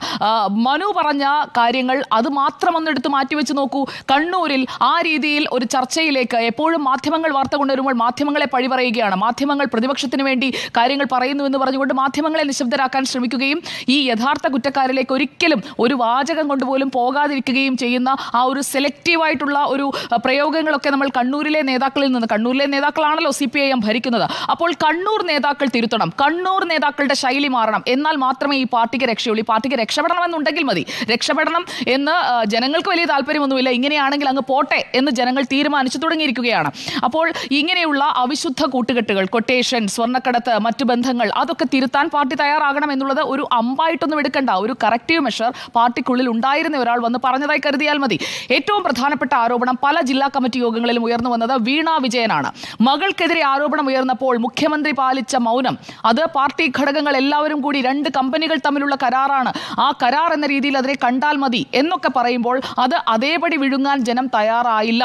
മനു പറഞ്ഞ കാര്യങ്ങൾ അത് മാത്രം ഒന്നെടുത്ത് മാറ്റിവെച്ച് നോക്കൂ കണ്ണൂരിൽ ആ രീതിയിൽ ഒരു ചർച്ചയിലേക്ക് എപ്പോഴും മാധ്യമങ്ങൾ വാർത്ത കൊണ്ടുവരുമ്പോൾ മാധ്യമങ്ങളെ പഴി പറയുകയാണ് മാധ്യമങ്ങൾ പ്രതിപക്ഷത്തിന് വേണ്ടി കാര്യങ്ങൾ പറയുന്നു എന്ന് പറഞ്ഞുകൊണ്ട് മാധ്യമങ്ങളെ നിശബ്ദരാക്കാൻ ശ്രമിക്കുകയും ഈ യഥാർത്ഥ കുറ്റക്കാരിലേക്ക് ഒരിക്കലും ഒരു വാചകം കൊണ്ടുപോലും പോകാതിരിക്കുകയും ചെയ്യുന്ന ആ ഒരു സെലക്റ്റീവായിട്ടുള്ള ഒരു പ്രയോഗങ്ങളൊക്കെ നമ്മൾ കണ്ണൂരിലെ നേതാക്കളിൽ നിന്ന് കണ്ണൂരിലെ നേതാക്കളാണല്ലോ സി ഭരിക്കുന്നത് അപ്പോൾ കണ്ണൂർ നേതാക്കൾ തിരുത്തണം കണ്ണൂർ നേതാക്കളുടെ ശൈലി മാറണം എന്നാൽ മാത്രമേ ഈ പാർട്ടിക്ക് രക്ഷയുള്ളൂ ഈ പാർട്ടിക്ക് രക്ഷപ്പെടണമെന്നുണ്ടെങ്കിൽ മതി രക്ഷപ്പെടണം എന്ന് ജനങ്ങൾക്ക് വലിയ താല്പര്യമൊന്നുമില്ല ഇങ്ങനെയാണെങ്കിൽ അങ്ങ് പോട്ടെ എന്ന് ജനങ്ങൾ തീരുമാനിച്ചു തുടങ്ങിയിരിക്കുകയാണ് അപ്പോൾ ഇങ്ങനെയുള്ള അവിശുദ്ധ കൂട്ടുകെട്ടുകൾ കൊട്ടേഷൻ സ്വർണ്ണക്കടത്ത് മറ്റു ബന്ധങ്ങൾ അതൊക്കെ തിരുത്താൻ പാർട്ടി തയ്യാറാകണം എന്നുള്ളത് ഒരു അമ്പായിട്ടൊന്നും എടുക്കേണ്ട ഒരു കറക്റ്റീവ് മെഷർ പാർട്ടിക്കുള്ളിൽ ഉണ്ടായിരുന്ന ഒരാൾ വന്ന് പറഞ്ഞതായി കരുതിയാൽ മതി ഏറ്റവും പ്രധാനപ്പെട്ട ആരോപണം പല ജില്ലാ കമ്മിറ്റി യോഗങ്ങളിലും ഉയർന്നു വന്നത് വീണ വിജയനാണ് മകൾക്കെതിരെ ആരോപണം ഉയർന്നപ്പോൾ മുഖ്യമന്ത്രി പാലിച്ച മൗനം അത് പാർട്ടി ഘടകങ്ങൾ എല്ലാവരും കൂടി രണ്ട് കമ്പനികൾ തമ്മിലുള്ള കരാറാണ് ആ കരാർ എന്ന രീതിയിൽ അതിനെ കണ്ടാൽ മതി എന്നൊക്കെ പറയുമ്പോൾ അത് അതേപടി വിഴുങ്ങാൻ ജനം തയ്യാറായില്ല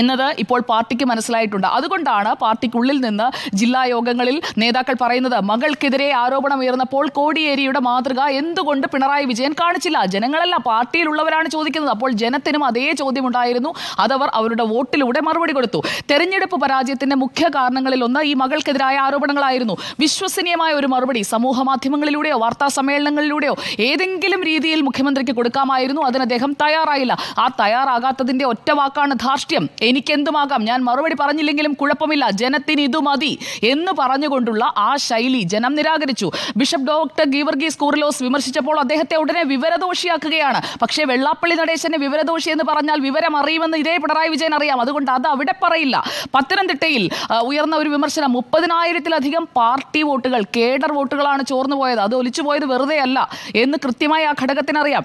എന്നത് ഇപ്പോൾ പാർട്ടിക്ക് മനസ്സിലായിട്ടുണ്ട് അതുകൊണ്ടാണ് പാർട്ടിക്കുള്ളിൽ നിന്ന് ജില്ലാ യോഗങ്ങളിൽ നേതാക്കൾ പറയുന്നത് മകൾക്കെതിരെ ആരോപണം ഉയർന്നപ്പോൾ കോടിയേരിയുടെ മാതൃക എന്തുകൊണ്ട് പിണറായി വിജയൻ കാണിച്ചില്ല ജനങ്ങളല്ല പാർട്ടിയിലുള്ളവരാണ് ചോദിക്കുന്നത് അപ്പോൾ ജനത്തിനും അതേ ചോദ്യമുണ്ടായിരുന്നു അതവർ അവരുടെ വോട്ടിലൂടെ മറുപടി കൊടുത്തു തെരഞ്ഞെടുപ്പ് പരാജയത്തിന്റെ മുഖ്യ കാരണങ്ങളിൽ ഒന്ന് ഈ മകൾക്കെതിരായ ആരോപണങ്ങളായിരുന്നു വിശ്വസനീയമായ ഒരു മറുപടി സമൂഹ മാധ്യമങ്ങളിലൂടെയോ വാർത്താ സമ്മേളനങ്ങളിലൂടെയോ ഏതെങ്കിലും രീതിയിൽ മുഖ്യമന്ത്രിക്ക് കൊടുക്കാമായിരുന്നു അതിന് അദ്ദേഹം തയ്യാറായില്ല ആ തയ്യാറാകാത്തതിന്റെ ഒറ്റ വാക്കാണ് ധാർഷ്ട്യം എനിക്കെന്തുമാകാം ഞാൻ മറുപടി പറഞ്ഞില്ലെങ്കിലും കുഴപ്പമില്ല ജനത്തിന് ഇതു മതി എന്ന് പറഞ്ഞുകൊണ്ടുള്ള ആ ശൈലി ജനം നിരാകരിച്ചു ബിഷപ്പ് ഡോക്ടർ ഗീവർഗീസ് കൂറിലോസ് വിമർശിച്ചപ്പോൾ അദ്ദേഹത്തെ ഉടനെ വിവരദോഷിയാക്കുകയാണ് പക്ഷേ വെള്ളാപ്പള്ളി നടേശനെ വിവരദോഷി എന്ന് പറഞ്ഞാൽ വിവരം അറിയുമെന്ന് ഇതേ പിണറായി വിജയൻ അറിയാം അതുകൊണ്ട് അത് അവിടെ പറയില്ല പത്തനംതിട്ടയിൽ ഉയർന്ന ഒരു വിമർശനം മുപ്പതിനായിരത്തിലധികം പാർട്ടി വോട്ടുകൾ കേഡർ വോട്ടുകളാണ് ചോർന്നു പോയത് അത് ഒലിച്ചു പോയത് വെറുതെ അല്ല എന്ന് കൃത്യമായി ആ ഘടകത്തിനറിയാം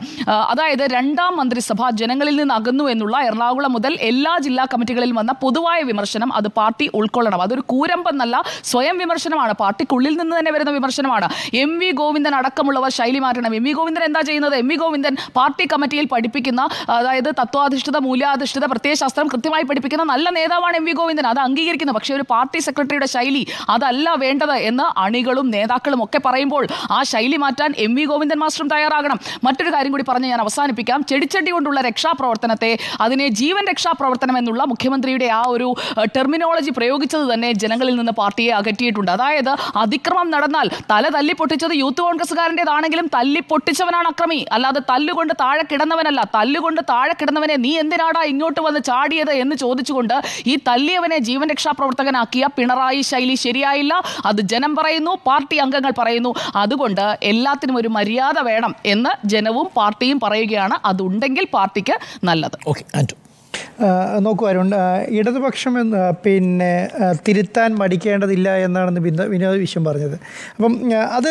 അതായത് രണ്ടാം മന്ത്രിസഭ ജനങ്ങളിൽ നിന്ന് അകന്നു എന്നുള്ള എറണാകുളം മുതൽ എല്ലാ ജില്ലാ കമ്മിറ്റികളിൽ വന്ന പൊതുവായ വിമർശനം അത് പാർട്ടി ഉൾക്കൊള്ളണം അതൊരു കൂരമ്പെന്നല്ല സ്വയം വിമർശനമാണ് പാർട്ടിക്കുള്ളിൽ നിന്ന് തന്നെ വരുന്ന വിമർശനമാണ് എം വി ഗോവിന്ദൻ അടക്കമുള്ളവർ ശൈലി മാറ്റണം എം വി ഗോവിന്ദൻ എന്താ ചെയ്യുന്നത് എം വി ഗോവിന്ദൻ പാർട്ടി കമ്മിറ്റിയിൽ പഠിപ്പിക്കുന്ന അതായത് തത്വാധിഷ്ഠിത മൂല്യാധിഷ്ഠിത പ്രത്യയശാസ്ത്രം കൃത്യമായി പഠിപ്പിക്കുന്ന നല്ല നേതാവാണ് എം വി ഗോവിന്ദൻ അത് അംഗീകരിക്കുന്നു പക്ഷേ ഒരു പാർട്ടി സെക്രട്ടറിയുടെ ശൈലി അതല്ല വേണ്ടത് എന്ന് അണികളും നേതാക്കളും ഒക്കെ പറയുമ്പോൾ ആ ശൈലി മാറ്റാൻ എം വി ഗോവിന്ദൻ മാസ്റ്ററും തയ്യാറാകണം മറ്റൊരു കാര്യം കൂടി പറഞ്ഞ് ഞാൻ അവസാനിപ്പിക്കാം ചെടിച്ചട്ടി കൊണ്ടുള്ള രക്ഷാപ്രവർത്തനത്തെ അതിനെ ജീവൻ രക്ഷാപ്രവർത്തനം എന്നുള്ള എന്നുള്ള മുഖ്യമന്ത്രിയുടെ ആ ഒരു ടെർമിനോളജി പ്രയോഗിച്ചത് തന്നെ ജനങ്ങളിൽ നിന്ന് പാർട്ടിയെ അകറ്റിയിട്ടുണ്ട് അതായത് അതിക്രമം നടന്നാൽ തല തല്ലി പൊട്ടിച്ചത് യൂത്ത് കോൺഗ്രസ്സുകാരൻ്റെതാണെങ്കിലും തല്ലി പൊട്ടിച്ചവനാണ് അക്രമി അല്ലാതെ തല്ലുകൊണ്ട് താഴെ കിടന്നവനല്ല തല്ലുകൊണ്ട് താഴെ കിടന്നവനെ നീ എന്തിനാടാ ഇങ്ങോട്ട് വന്ന് ചാടിയത് എന്ന് ചോദിച്ചുകൊണ്ട് ഈ തല്ലിയവനെ ജീവൻ രക്ഷാ പ്രവർത്തകനാക്കിയ പിണറായി ശൈലി ശരിയായില്ല അത് ജനം പറയുന്നു പാർട്ടി അംഗങ്ങൾ പറയുന്നു അതുകൊണ്ട് എല്ലാത്തിനും ഒരു മര്യാദ വേണം എന്ന് ജനവും പാർട്ടിയും പറയുകയാണ് അതുണ്ടെങ്കിൽ പാർട്ടിക്ക് നല്ലത് ഓക്കെ നോക്കുവാനുണ്ട് ഇടതുപക്ഷം എന്ന് പിന്നെ തിരുത്താൻ മടിക്കേണ്ടതില്ല എന്നാണെന്ന് ബിന്ദ വിനോദ് വിശ്വം പറഞ്ഞത് അപ്പം അത്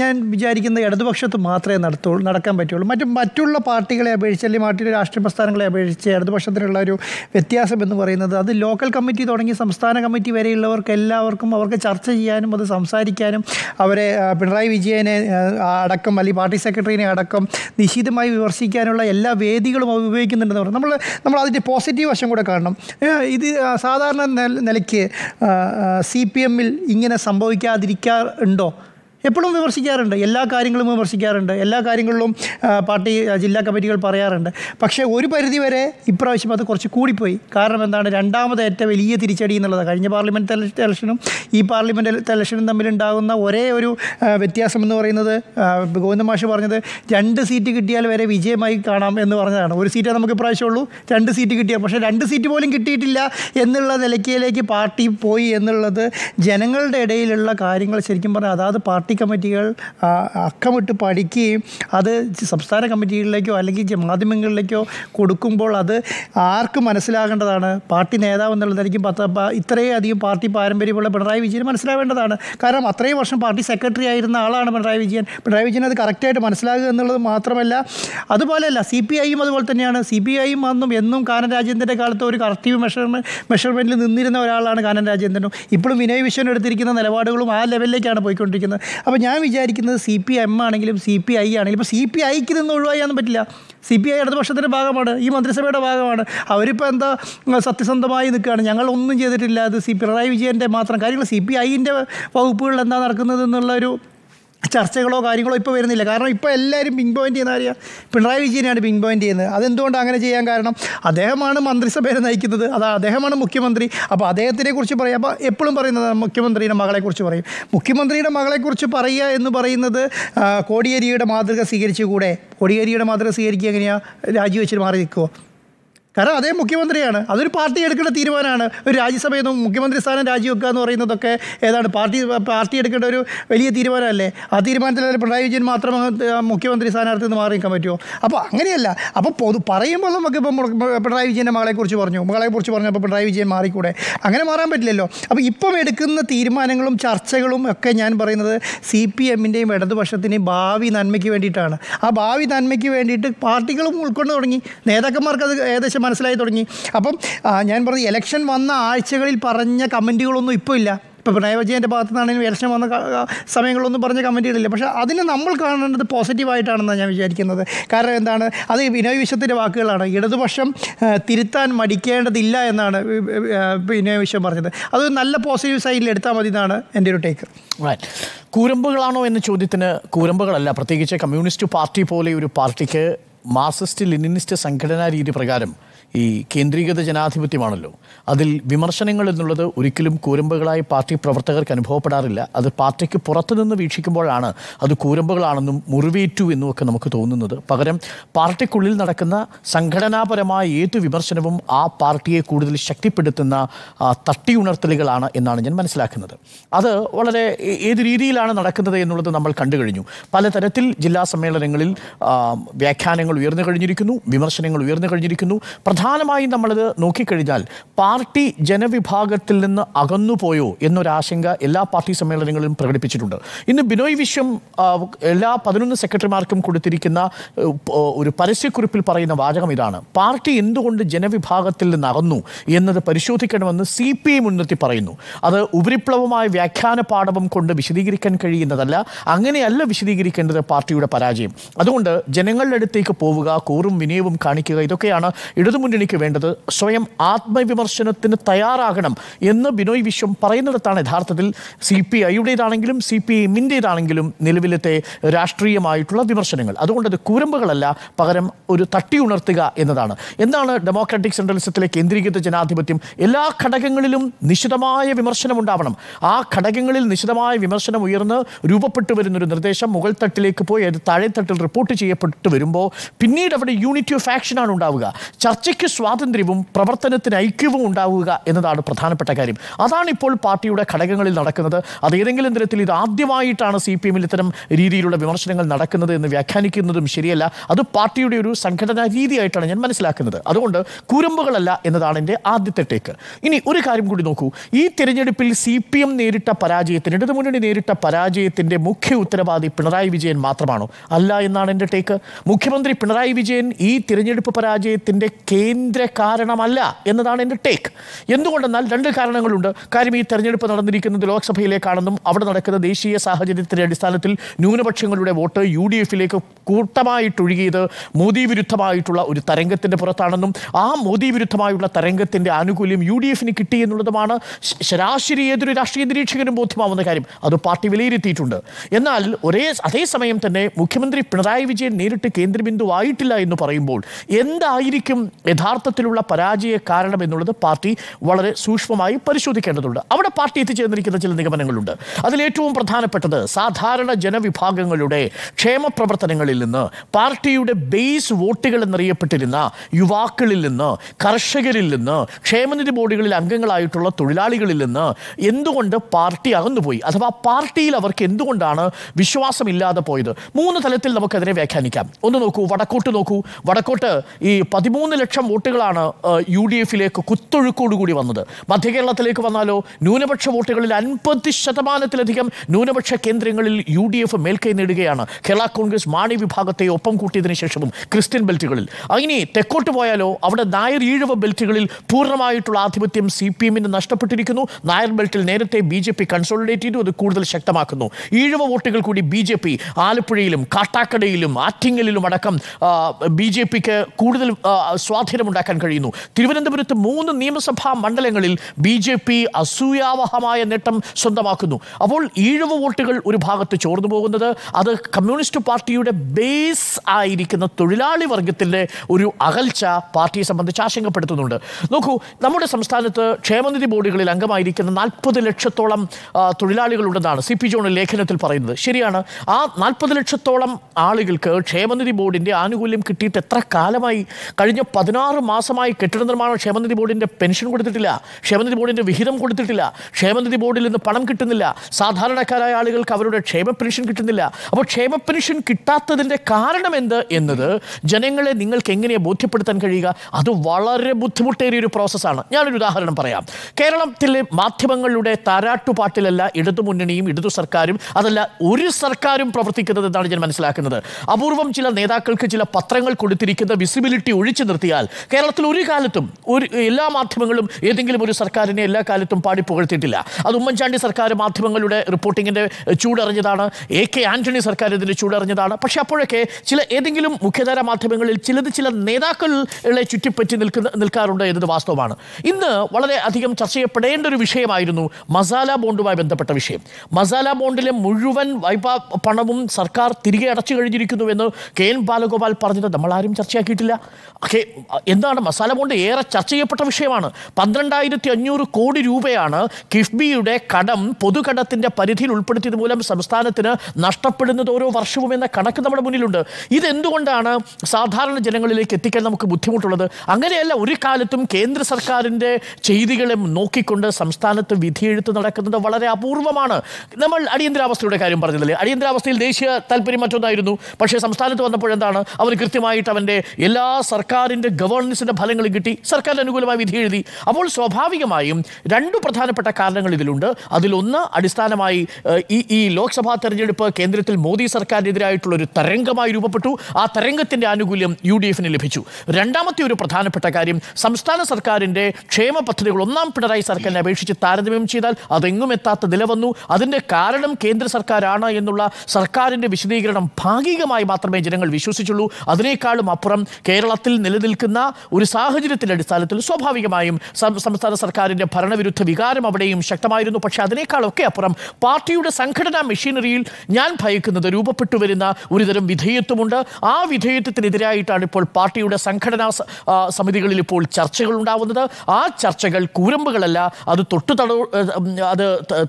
ഞാൻ വിചാരിക്കുന്ന ഇടതുപക്ഷത്ത് മാത്രമേ നടത്തുള്ളൂ നടക്കാൻ പറ്റുള്ളൂ മറ്റു മറ്റുള്ള പാർട്ടികളെ അപേക്ഷിച്ച് അല്ലെങ്കിൽ മറ്റുള്ള രാഷ്ട്രീയ പ്രസ്ഥാനങ്ങളെ അപേക്ഷിച്ച് ഇടതുപക്ഷത്തിനുള്ള ഒരു വ്യത്യാസം എന്ന് പറയുന്നത് അത് ലോക്കൽ കമ്മിറ്റി തുടങ്ങി സംസ്ഥാന കമ്മിറ്റി വരെയുള്ളവർക്ക് എല്ലാവർക്കും അവർക്ക് ചർച്ച ചെയ്യാനും അത് സംസാരിക്കാനും അവരെ പിണറായി വിജയനെ അടക്കം അല്ലെങ്കിൽ പാർട്ടി സെക്രട്ടറിനെ അടക്കം നിശിതമായി വിമർശിക്കാനുള്ള എല്ലാ വേദികളും ഉപയോഗിക്കുന്നുണ്ടെന്ന് പറഞ്ഞു നമ്മൾ നമ്മൾ അതിൻ്റെ പോസിറ്റീവ് വശം കൂടെ കാണണം ഇത് സാധാരണ നിലയ്ക്ക് സി പി എമ്മിൽ ഇങ്ങനെ സംഭവിക്കാതിരിക്കാറുണ്ടോ എപ്പോഴും വിമർശിക്കാറുണ്ട് എല്ലാ കാര്യങ്ങളും വിമർശിക്കാറുണ്ട് എല്ലാ കാര്യങ്ങളിലും പാർട്ടി ജില്ലാ കമ്മിറ്റികൾ പറയാറുണ്ട് പക്ഷേ ഒരു പരിധിവരെ ഇപ്രാവശ്യം അത് കുറച്ച് കൂടിപ്പോയി കാരണം എന്താണ് രണ്ടാമത് ഏറ്റവും വലിയ തിരിച്ചടി എന്നുള്ളത് കഴിഞ്ഞ പാർലമെൻറ്റ് ഇലക്ഷനും ഈ പാർലമെൻ്റ് ഇലക്ഷനും തമ്മിലുണ്ടാകുന്ന ഒരേ ഒരു വ്യത്യാസം എന്ന് പറയുന്നത് ഗോവിന്ദ മാഷ് പറഞ്ഞത് രണ്ട് സീറ്റ് കിട്ടിയാൽ വരെ വിജയമായി കാണാം എന്ന് പറഞ്ഞതാണ് ഒരു സീറ്റേ നമുക്ക് ഇപ്രാവശ്യമുള്ളൂ രണ്ട് സീറ്റ് കിട്ടിയ പക്ഷേ രണ്ട് സീറ്റ് പോലും കിട്ടിയിട്ടില്ല എന്നുള്ള നിലയ്ക്കിലേക്ക് പാർട്ടി പോയി എന്നുള്ളത് ജനങ്ങളുടെ ഇടയിലുള്ള കാര്യങ്ങൾ ശരിക്കും പറഞ്ഞാൽ അതാത് പാർട്ടി പാർട്ടി കമ്മിറ്റികൾ അക്കമിട്ട് പഠിക്കുകയും അത് സംസ്ഥാന കമ്മിറ്റികളിലേക്കോ അല്ലെങ്കിൽ മാധ്യമങ്ങളിലേക്കോ കൊടുക്കുമ്പോൾ അത് ആർക്ക് മനസ്സിലാകേണ്ടതാണ് പാർട്ടി നേതാവ് എന്നുള്ളതായിരിക്കും പത്ത് അധികം പാർട്ടി പാരമ്പര്യമുള്ള പിണറായി വിജയൻ മനസ്സിലാവേണ്ടതാണ് കാരണം അത്രയും വർഷം പാർട്ടി സെക്രട്ടറി ആയിരുന്ന ആളാണ് പിണറായി വിജയൻ പിണറായി വിജയൻ അത് കറക്റ്റായിട്ട് മനസ്സിലാകുക എന്നുള്ളത് മാത്രമല്ല അതുപോലെയല്ല സി പി ഐയും അതുപോലെ തന്നെയാണ് സി പി ഐയും അന്നും എന്നും കാനൻ രാജേന്ദ്രൻ്റെ കാലത്ത് ഒരു കറക്റ്റീവ് മെഷർമെൻറ്റ് മെഷർമെൻറ്റിൽ നിന്നിരുന്ന ഒരാളാണ് കാനൻ രാജേന്ദ്രനും ഇപ്പോഴും വിനയ് വിശ്വനെടുത്തിരിക്കുന്ന എടുത്തിരിക്കുന്ന നിലപാടുകളും ആ ലെവലിലേക്കാണ് പോയിക്കൊണ്ടിരിക്കുന്നത് അപ്പോൾ ഞാൻ വിചാരിക്കുന്നത് സി പി എം ആണെങ്കിലും സി പി ഐ ആണെങ്കിലും ഇപ്പോൾ സി പി ഐക്ക് ഇതൊന്നും ഒഴിവാകാൻ പറ്റില്ല സി പി ഐ ഇടതുപക്ഷത്തിൻ്റെ ഭാഗമാണ് ഈ മന്ത്രിസഭയുടെ ഭാഗമാണ് അവരിപ്പോൾ എന്താ സത്യസന്ധമായി നിൽക്കുകയാണ് ഞങ്ങൾ ഒന്നും ചെയ്തിട്ടില്ല അത് സി പിണറായി വിജയൻ്റെ മാത്രം കാര്യങ്ങൾ സി പി ഐൻ്റെ വകുപ്പുകളിൽ എന്താ നടക്കുന്നത് എന്നുള്ള ഒരു ചർച്ചകളോ കാര്യങ്ങളോ ഇപ്പോൾ വരുന്നില്ല കാരണം ഇപ്പോൾ എല്ലാവരും പിങ് പോയിൻ്റ് ചെയ്യുന്ന അറിയാം പിണറായി വിജയനാണ് പിങ് പോയിൻ്റ് ചെയ്യുന്നത് അതെന്തുകൊണ്ട് അങ്ങനെ ചെയ്യാൻ കാരണം അദ്ദേഹമാണ് മന്ത്രിസഭയെ നയിക്കുന്നത് അത് അദ്ദേഹമാണ് മുഖ്യമന്ത്രി അപ്പോൾ അദ്ദേഹത്തിനെക്കുറിച്ച് പറയാം അപ്പോൾ എപ്പോഴും പറയുന്നത് മുഖ്യമന്ത്രിയുടെ മകളെക്കുറിച്ച് പറയും മുഖ്യമന്ത്രിയുടെ മകളെക്കുറിച്ച് പറയുക എന്ന് പറയുന്നത് കോടിയേരിയുടെ മാതൃക സ്വീകരിച്ചുകൂടെ കോടിയേരിയുടെ മാതൃക സ്വീകരിക്കുക എങ്ങനെയാണ് രാജിവെച്ചിട്ട് മാറി നിൽക്കുമോ കാരണം അതേ മുഖ്യമന്ത്രിയാണ് അതൊരു പാർട്ടി എടുക്കേണ്ട തീരുമാനമാണ് ഒരു രാജ്യസഭയിൽ നിന്നും മുഖ്യമന്ത്രി സ്ഥാനം രാജിവെക്കുക എന്ന് പറയുന്നതൊക്കെ ഏതാണ് പാർട്ടി പാർട്ടി എടുക്കേണ്ട ഒരു വലിയ തീരുമാനമല്ലേ ആ തീരുമാനത്തിൽ പിണറായി വിജയൻ മാത്രം മുഖ്യമന്ത്രി സ്ഥാനാർത്ഥി നിന്ന് മാറി നിൽക്കാൻ പറ്റുമോ അപ്പോൾ അങ്ങനെയല്ല അപ്പോൾ പൊതു പറയുമ്പോൾ നമുക്കിപ്പം പിണറായി വിജയൻ്റെ മകളെക്കുറിച്ച് പറഞ്ഞു മകളെക്കുറിച്ച് പറഞ്ഞപ്പോൾ പിണറായി വിജയൻ മാറിക്കൂടെ അങ്ങനെ മാറാൻ പറ്റില്ലല്ലോ അപ്പോൾ ഇപ്പം എടുക്കുന്ന തീരുമാനങ്ങളും ചർച്ചകളും ഒക്കെ ഞാൻ പറയുന്നത് സി പി എമ്മിൻ്റെയും ഇടതുപക്ഷത്തിൻ്റെയും ഭാവി നന്മയ്ക്ക് വേണ്ടിയിട്ടാണ് ആ ഭാവി നന്മയ്ക്ക് വേണ്ടിയിട്ട് പാർട്ടികളും ഉൾക്കൊണ്ട് തുടങ്ങി നേതാക്കന്മാർക്ക് അത് ഏകദേശം മനസ്സിലായി തുടങ്ങി അപ്പം ഞാൻ പറഞ്ഞു ഇലക്ഷൻ വന്ന ആഴ്ചകളിൽ പറഞ്ഞ കമൻറ്റുകളൊന്നും ഇപ്പോൾ ഇല്ല ഇപ്പോൾ പിണറായി വിജയൻ്റെ ഭാഗത്തു നിന്നാണെങ്കിലും ഇലക്ഷൻ വന്ന സമയങ്ങളൊന്നും പറഞ്ഞ കമൻറ്റുകളില്ല പക്ഷേ അതിനെ നമ്മൾ കാണേണ്ടത് പോസിറ്റീവായിട്ടാണെന്നാണ് ഞാൻ വിചാരിക്കുന്നത് കാരണം എന്താണ് അത് വിനോയ് വിശ്വത്തിൻ്റെ വാക്കുകളാണ് ഇടതുപക്ഷം തിരുത്താൻ മടിക്കേണ്ടതില്ല എന്നാണ് വിനോയ് വിശ്വം പറഞ്ഞത് അത് നല്ല പോസിറ്റീവ് സൈഡിൽ എടുത്താൽ മതി എന്നാണ് എൻ്റെ ഒരു ടേക്ക് റൈറ്റ് കൂരമ്പുകളാണോ എന്ന ചോദ്യത്തിന് കൂരമ്പുകളല്ല പ്രത്യേകിച്ച് കമ്മ്യൂണിസ്റ്റ് പാർട്ടി പോലെ ഒരു പാർട്ടിക്ക് മാർസിസ്റ്റ് ലെനിനിസ്റ്റ് സംഘടനാ രീതി പ്രകാരം ഈ കേന്ദ്രീകൃത ജനാധിപത്യമാണല്ലോ അതിൽ വിമർശനങ്ങൾ എന്നുള്ളത് ഒരിക്കലും കൂരമ്പുകളായി പാർട്ടി പ്രവർത്തകർക്ക് അനുഭവപ്പെടാറില്ല അത് പാർട്ടിക്ക് പുറത്തുനിന്ന് വീക്ഷിക്കുമ്പോഴാണ് അത് കൂരമ്പുകളാണെന്നും മുറിവേറ്റു എന്നും ഒക്കെ നമുക്ക് തോന്നുന്നത് പകരം പാർട്ടിക്കുള്ളിൽ നടക്കുന്ന സംഘടനാപരമായ ഏത് വിമർശനവും ആ പാർട്ടിയെ കൂടുതൽ ശക്തിപ്പെടുത്തുന്ന തട്ടിയുണർത്തലുകളാണ് എന്നാണ് ഞാൻ മനസ്സിലാക്കുന്നത് അത് വളരെ ഏത് രീതിയിലാണ് നടക്കുന്നത് എന്നുള്ളത് നമ്മൾ കണ്ടു കഴിഞ്ഞു പലതരത്തിൽ ജില്ലാ സമ്മേളനങ്ങളിൽ വ്യാഖ്യാനങ്ങൾ ഉയർന്നു കഴിഞ്ഞിരിക്കുന്നു വിമർശനങ്ങൾ ഉയർന്നു കഴിഞ്ഞിരിക്കുന്നു പ്രധാനമായും നമ്മളത് നോക്കിക്കഴിഞ്ഞാൽ പാർട്ടി ജനവിഭാഗത്തിൽ നിന്ന് അകന്നുപോയോ എന്നൊരാശങ്ക എല്ലാ പാർട്ടി സമ്മേളനങ്ങളിലും പ്രകടിപ്പിച്ചിട്ടുണ്ട് ഇന്ന് ബിനോയ് വിശ്വം എല്ലാ പതിനൊന്ന് സെക്രട്ടറിമാർക്കും കൊടുത്തിരിക്കുന്ന ഒരു പരസ്യക്കുറിപ്പിൽ പറയുന്ന വാചകം ഇതാണ് പാർട്ടി എന്തുകൊണ്ട് ജനവിഭാഗത്തിൽ നിന്ന് അകന്നു എന്നത് പരിശോധിക്കണമെന്ന് സി പി ഐ മുൻനിർത്തി പറയുന്നു അത് ഉപരിപ്ലവമായ വ്യാഖ്യാന പാഠവം കൊണ്ട് വിശദീകരിക്കാൻ കഴിയുന്നതല്ല അങ്ങനെയല്ല വിശദീകരിക്കേണ്ടത് പാർട്ടിയുടെ പരാജയം അതുകൊണ്ട് ജനങ്ങളുടെ അടുത്തേക്ക് പോവുക കൂറും വിനയവും കാണിക്കുക ഇതൊക്കെയാണ് ഇടതുമുന്നിൽ എനിക്ക് വേണ്ടത് സ്വയം ആത്മവിമർശനത്തിന് തയ്യാറാകണം എന്ന് ബിനോയ് വിശ്വം പറയുന്നിടത്താണ് യഥാർത്ഥത്തിൽ സി പി ഐയുടേതാണെങ്കിലും സി പി എമ്മിൻ്റേതാണെങ്കിലും നിലവിലത്തെ രാഷ്ട്രീയമായിട്ടുള്ള വിമർശനങ്ങൾ അതുകൊണ്ടത് കുരമ്പുകളല്ല കൂരമ്പുകളല്ല പകരം ഒരു തട്ടിയുണർത്തുക എന്നതാണ് എന്താണ് ഡെമോക്രാറ്റിക് സെൻട്രലിസത്തിലെ കേന്ദ്രീകൃത ജനാധിപത്യം എല്ലാ ഘടകങ്ങളിലും നിശിതമായ വിമർശനം ഉണ്ടാവണം ആ ഘടകങ്ങളിൽ നിശിതമായ വിമർശനം ഉയർന്ന് രൂപപ്പെട്ടു വരുന്നൊരു നിർദ്ദേശം മുകൾ തട്ടിലേക്ക് പോയി അത് താഴെത്തട്ടിൽ റിപ്പോർട്ട് ചെയ്യപ്പെട്ടു വരുമ്പോൾ പിന്നീട് അവിടെ യൂണിറ്റി ഓഫ് ആക്ഷനാണ് ഉണ്ടാവുക ചർച്ചയ്ക്ക് സ്വാതന്ത്ര്യവും പ്രവർത്തനത്തിന് ഐക്യവും ഉണ്ടാവുക എന്നതാണ് പ്രധാനപ്പെട്ട കാര്യം അതാണ് ഇപ്പോൾ പാർട്ടിയുടെ ഘടകങ്ങളിൽ നടക്കുന്നത് അത് ഏതെങ്കിലും തരത്തിൽ ഇത് ആദ്യമായിട്ടാണ് സി പി എമ്മിൽ ഇത്തരം രീതിയിലുള്ള വിമർശനങ്ങൾ നടക്കുന്നത് എന്ന് വ്യാഖ്യാനിക്കുന്നതും ശരിയല്ല അത് പാർട്ടിയുടെ ഒരു സംഘടനാ രീതിയായിട്ടാണ് ഞാൻ മനസ്സിലാക്കുന്നത് അതുകൊണ്ട് കൂരമ്പുകളല്ല എന്നതാണ് എൻ്റെ ആദ്യത്തെ ടേക്ക് ഇനി ഒരു കാര്യം കൂടി നോക്കൂ ഈ തിരഞ്ഞെടുപ്പിൽ സി പി എം നേരിട്ട പരാജയത്തിന് ഇടതുമുന്നണി നേരിട്ട പരാജയത്തിൻ്റെ മുഖ്യ ഉത്തരവാദി പിണറായി വിജയൻ മാത്രമാണോ അല്ല എന്നാണ് എൻ്റെ ടേക്ക് മുഖ്യമന്ത്രി പിണറായി വിജയൻ ഈ തിരഞ്ഞെടുപ്പ് പരാജയത്തിൻ്റെ കേ കേന്ദ്ര കാരണമല്ല എന്നതാണ് എൻ്റെ ടേക്ക് എന്തുകൊണ്ടെന്നാൽ രണ്ട് കാരണങ്ങളുണ്ട് കാര്യം ഈ തെരഞ്ഞെടുപ്പ് നടന്നിരിക്കുന്നത് ലോക്സഭയിലേക്കാണെന്നും അവിടെ നടക്കുന്ന ദേശീയ സാഹചര്യത്തിൻ്റെ അടിസ്ഥാനത്തിൽ ന്യൂനപക്ഷങ്ങളുടെ വോട്ട് യു ഡി എഫിലേക്ക് കൂട്ടമായിട്ടൊഴുകിയത് മോദി വിരുദ്ധമായിട്ടുള്ള ഒരു തരംഗത്തിൻ്റെ പുറത്താണെന്നും ആ മോദി വിരുദ്ധമായുള്ള തരംഗത്തിൻ്റെ ആനുകൂല്യം യു ഡി എഫിന് കിട്ടി എന്നുള്ളതുമാണ് ശരാശരി ഏതൊരു രാഷ്ട്രീയ നിരീക്ഷകനും ബോധ്യമാവുന്ന കാര്യം അത് പാർട്ടി വിലയിരുത്തിയിട്ടുണ്ട് എന്നാൽ ഒരേ അതേസമയം തന്നെ മുഖ്യമന്ത്രി പിണറായി വിജയൻ നേരിട്ട് കേന്ദ്രബിന്ദുവായിട്ടില്ല എന്ന് പറയുമ്പോൾ എന്തായിരിക്കും യഥാർത്ഥത്തിലുള്ള പരാജയ കാരണം എന്നുള്ളത് പാർട്ടി വളരെ സൂക്ഷ്മമായി പരിശോധിക്കേണ്ടതുണ്ട് അവിടെ പാർട്ടി എത്തിച്ചേർന്നിരിക്കുന്ന ചില നിഗമനങ്ങളുണ്ട് അതിലേറ്റവും പ്രധാനപ്പെട്ടത് സാധാരണ ജനവിഭാഗങ്ങളുടെ ക്ഷേമ പ്രവർത്തനങ്ങളിൽ നിന്ന് പാർട്ടിയുടെ ബേസ് വോട്ടുകൾ എന്നറിയപ്പെട്ടിരുന്ന യുവാക്കളിൽ നിന്ന് കർഷകരിൽ നിന്ന് ക്ഷേമനിധി ബോർഡുകളിൽ അംഗങ്ങളായിട്ടുള്ള തൊഴിലാളികളിൽ നിന്ന് എന്തുകൊണ്ട് പാർട്ടി അകന്നുപോയി അഥവാ പാർട്ടിയിൽ അവർക്ക് എന്തുകൊണ്ടാണ് വിശ്വാസമില്ലാതെ പോയത് മൂന്ന് തലത്തിൽ നമുക്കതിനെ വ്യാഖ്യാനിക്കാം ഒന്ന് നോക്കൂ വടക്കോട്ട് നോക്കൂ വടക്കോട്ട് ഈ പതിമൂന്ന് ലക്ഷം ഭൂരിപക്ഷം വോട്ടുകളാണ് യു ഡി എഫിലേക്ക് കുത്തൊഴുക്കോടുകൂടി വന്നത് മധ്യകേരളത്തിലേക്ക് വന്നാലോ ന്യൂനപക്ഷ വോട്ടുകളിൽ അൻപത് ശതമാനത്തിലധികം ന്യൂനപക്ഷ കേന്ദ്രങ്ങളിൽ യു ഡി എഫ് മേൽക്കൈ നേടുകയാണ് കേരള കോൺഗ്രസ് മാണി വിഭാഗത്തെ ഒപ്പം കൂട്ടിയതിനു ശേഷവും ക്രിസ്ത്യൻ ബെൽറ്റുകളിൽ അങ്ങനെ തെക്കോട്ട് പോയാലോ അവിടെ നായർ ഈഴവ ബെൽറ്റുകളിൽ പൂർണ്ണമായിട്ടുള്ള ആധിപത്യം സി പി എമ്മിന് നഷ്ടപ്പെട്ടിരിക്കുന്നു നായർ ബെൽറ്റിൽ നേരത്തെ ബി ജെ പി കൺസോളിഡേറ്റ് ചെയ്തു അത് കൂടുതൽ ശക്തമാക്കുന്നു ഈഴവ വോട്ടുകൾ കൂടി ബി ജെ പി ആലപ്പുഴയിലും കാട്ടാക്കടയിലും ആറ്റിങ്ങലിലും അടക്കം ബി ജെ പിക്ക് കൂടുതൽ സ്വാധീനം സ്വാധീനമുണ്ടാക്കാൻ കഴിയുന്നു തിരുവനന്തപുരത്ത് മൂന്ന് നിയമസഭാ മണ്ഡലങ്ങളിൽ ബി ജെ പി അസൂയാവഹമായ നേട്ടം സ്വന്തമാക്കുന്നു അപ്പോൾ ഈഴവ് വോട്ടുകൾ ഒരു ഭാഗത്ത് ചോർന്നു പോകുന്നത് അത് കമ്മ്യൂണിസ്റ്റ് പാർട്ടിയുടെ ബേസ് ആയിരിക്കുന്ന തൊഴിലാളി വർഗത്തിൻ്റെ ഒരു അകൽച്ച പാർട്ടിയെ സംബന്ധിച്ച് ആശങ്കപ്പെടുത്തുന്നുണ്ട് നോക്കൂ നമ്മുടെ സംസ്ഥാനത്ത് ക്ഷേമനിധി ബോർഡുകളിൽ അംഗമായിരിക്കുന്ന നാൽപ്പത് ലക്ഷത്തോളം തൊഴിലാളികളുണ്ടെന്നാണ് സി പി ജോൺ ലേഖനത്തിൽ പറയുന്നത് ശരിയാണ് ആ നാൽപ്പത് ലക്ഷത്തോളം ആളുകൾക്ക് ക്ഷേമനിധി ബോർഡിൻ്റെ ആനുകൂല്യം കിട്ടിയിട്ട് എത്ര കാലമായി കഴിഞ്ഞ പതിനാറ് പതിനാറ് മാസമായി കെട്ടിട നിർമ്മാണ ക്ഷേമനിധി ബോർഡിൻ്റെ പെൻഷൻ കൊടുത്തിട്ടില്ല ക്ഷേമനിധി ബോർഡിൻ്റെ വിഹിതം കൊടുത്തിട്ടില്ല ക്ഷേമനിധി ബോർഡിൽ നിന്ന് പണം കിട്ടുന്നില്ല സാധാരണക്കാരായ ആളുകൾക്ക് അവരുടെ ക്ഷേമ പെൻഷൻ കിട്ടുന്നില്ല അപ്പോൾ ക്ഷേമ പെൻഷൻ കിട്ടാത്തതിൻ്റെ കാരണം എന്ത് എന്നത് ജനങ്ങളെ നിങ്ങൾക്ക് എങ്ങനെ ബോധ്യപ്പെടുത്താൻ കഴിയുക അത് വളരെ ബുദ്ധിമുട്ടേറിയ ഒരു പ്രോസസ്സാണ് ഞാനൊരു ഉദാഹരണം പറയാം കേരളത്തിലെ മാധ്യമങ്ങളുടെ താരാട്ടുപാട്ടിലല്ല ഇടതു ഇടതു സർക്കാരും അതല്ല ഒരു സർക്കാരും പ്രവർത്തിക്കുന്നത് എന്നാണ് ഞാൻ മനസ്സിലാക്കുന്നത് അപൂർവം ചില നേതാക്കൾക്ക് ചില പത്രങ്ങൾ കൊടുത്തിരിക്കുന്ന വിസിബിലിറ്റി ഒഴിച്ചു നിർത്തിയാൽ കേരളത്തിൽ ഒരു കാലത്തും ഒരു എല്ലാ മാധ്യമങ്ങളും ഏതെങ്കിലും ഒരു സർക്കാരിനെ എല്ലാ കാലത്തും പാടി പുകഴ്ത്തിയിട്ടില്ല അത് ഉമ്മൻചാണ്ടി സർക്കാർ മാധ്യമങ്ങളുടെ റിപ്പോർട്ടിങ്ങിൻ്റെ ചൂടറിഞ്ഞതാണ് എ കെ ആൻ്റണി സർക്കാർ ഇതിൻ്റെ ചൂടറിഞ്ഞതാണ് പക്ഷേ അപ്പോഴൊക്കെ ചില ഏതെങ്കിലും മുഖ്യധാര മാധ്യമങ്ങളിൽ ചിലത് ചില നേതാക്കളെ ചുറ്റിപ്പറ്റി നിൽക്കുന്ന നിൽക്കാറുണ്ട് എന്നത് വാസ്തവമാണ് ഇന്ന് വളരെ അധികം ചർച്ച ചെയ്യപ്പെടേണ്ട ഒരു വിഷയമായിരുന്നു മസാല ബോണ്ടുമായി ബന്ധപ്പെട്ട വിഷയം മസാല ബോണ്ടിലെ മുഴുവൻ വായ്പ പണവും സർക്കാർ തിരികെ അടച്ചു കഴിഞ്ഞിരിക്കുന്നു എന്ന് കെ എൻ ബാലഗോപാൽ പറഞ്ഞത് നമ്മൾ ആരും ചർച്ചയാക്കിയിട്ടില്ല എന്താണ് മസാല ബോണ്ട് ഏറെ ചർച്ച ചെയ്യപ്പെട്ട വിഷയമാണ് പന്ത്രണ്ടായിരത്തി അഞ്ഞൂറ് കോടി രൂപയാണ് കിഫ്ബിയുടെ കടം പൊതുകടത്തിൻ്റെ പരിധിയിൽ ഉൾപ്പെടുത്തിയത് മൂലം സംസ്ഥാനത്തിന് നഷ്ടപ്പെടുന്നത് ഓരോ വർഷവും എന്ന കണക്ക് നമ്മുടെ മുന്നിലുണ്ട് ഇതെന്തുകൊണ്ടാണ് സാധാരണ ജനങ്ങളിലേക്ക് എത്തിക്കാൻ നമുക്ക് ബുദ്ധിമുട്ടുള്ളത് അങ്ങനെയല്ല ഒരു കാലത്തും കേന്ദ്ര സർക്കാരിൻ്റെ ചെയ്തികളെ നോക്കിക്കൊണ്ട് സംസ്ഥാനത്ത് വിധിയെഴുത്ത് നടക്കുന്നത് വളരെ അപൂർവമാണ് നമ്മൾ അടിയന്തരാവസ്ഥയുടെ കാര്യം പറഞ്ഞില്ലേ അടിയന്തരാവസ്ഥയിൽ ദേശീയ താല്പര്യം മറ്റൊന്നായിരുന്നു പക്ഷേ സംസ്ഥാനത്ത് വന്നപ്പോഴെന്താണ് അവർ കൃത്യമായിട്ട് അവൻ്റെ എല്ലാ സർക്കാരിൻ്റെ ഗവ അവേർനെസ്സിൻ്റെ ഫലങ്ങൾ കിട്ടി സർക്കാർ അനുകൂലമായി വിധി എഴുതി അപ്പോൾ സ്വാഭാവികമായും രണ്ട് പ്രധാനപ്പെട്ട കാരണങ്ങൾ ഇതിലുണ്ട് അതിലൊന്ന് അടിസ്ഥാനമായി ഈ ഈ ലോക്സഭാ തെരഞ്ഞെടുപ്പ് കേന്ദ്രത്തിൽ മോദി സർക്കാരിനെതിരായിട്ടുള്ള ഒരു തരംഗമായി രൂപപ്പെട്ടു ആ തരംഗത്തിൻ്റെ ആനുകൂല്യം യു ഡി എഫിന് ലഭിച്ചു രണ്ടാമത്തെ ഒരു പ്രധാനപ്പെട്ട കാര്യം സംസ്ഥാന സർക്കാരിൻ്റെ ക്ഷേമ പദ്ധതികൾ ഒന്നാം പിണറായി സർക്കാരിനെ അപേക്ഷിച്ച് താരതമ്യം ചെയ്താൽ അതെങ്ങും എത്താത്ത നില വന്നു അതിൻ്റെ കാരണം കേന്ദ്ര സർക്കാരാണ് എന്നുള്ള സർക്കാരിൻ്റെ വിശദീകരണം ഭാഗികമായി മാത്രമേ ജനങ്ങൾ വിശ്വസിച്ചുള്ളൂ അതിനേക്കാളും അപ്പുറം കേരളത്തിൽ നിലനിൽക്കുന്ന വരുന്ന ഒരു സാഹചര്യത്തിൻ്റെ അടിസ്ഥാനത്തിൽ സ്വാഭാവികമായും സംസ്ഥാന സർക്കാരിൻ്റെ ഭരണവിരുദ്ധ വികാരം അവിടെയും ശക്തമായിരുന്നു പക്ഷേ അതിനേക്കാളൊക്കെ അപ്പുറം പാർട്ടിയുടെ സംഘടനാ മെഷീനറിയിൽ ഞാൻ ഭയക്കുന്നത് രൂപപ്പെട്ടു വരുന്ന ഒരുതരം വിധേയത്വമുണ്ട് ആ വിധേയത്വത്തിനെതിരായിട്ടാണ് ഇപ്പോൾ പാർട്ടിയുടെ സംഘടനാ സമിതികളിൽ ഇപ്പോൾ ചർച്ചകൾ ഉണ്ടാവുന്നത് ആ ചർച്ചകൾ കൂരമ്പുകളല്ല അത് തൊട്ടു തടോ അത്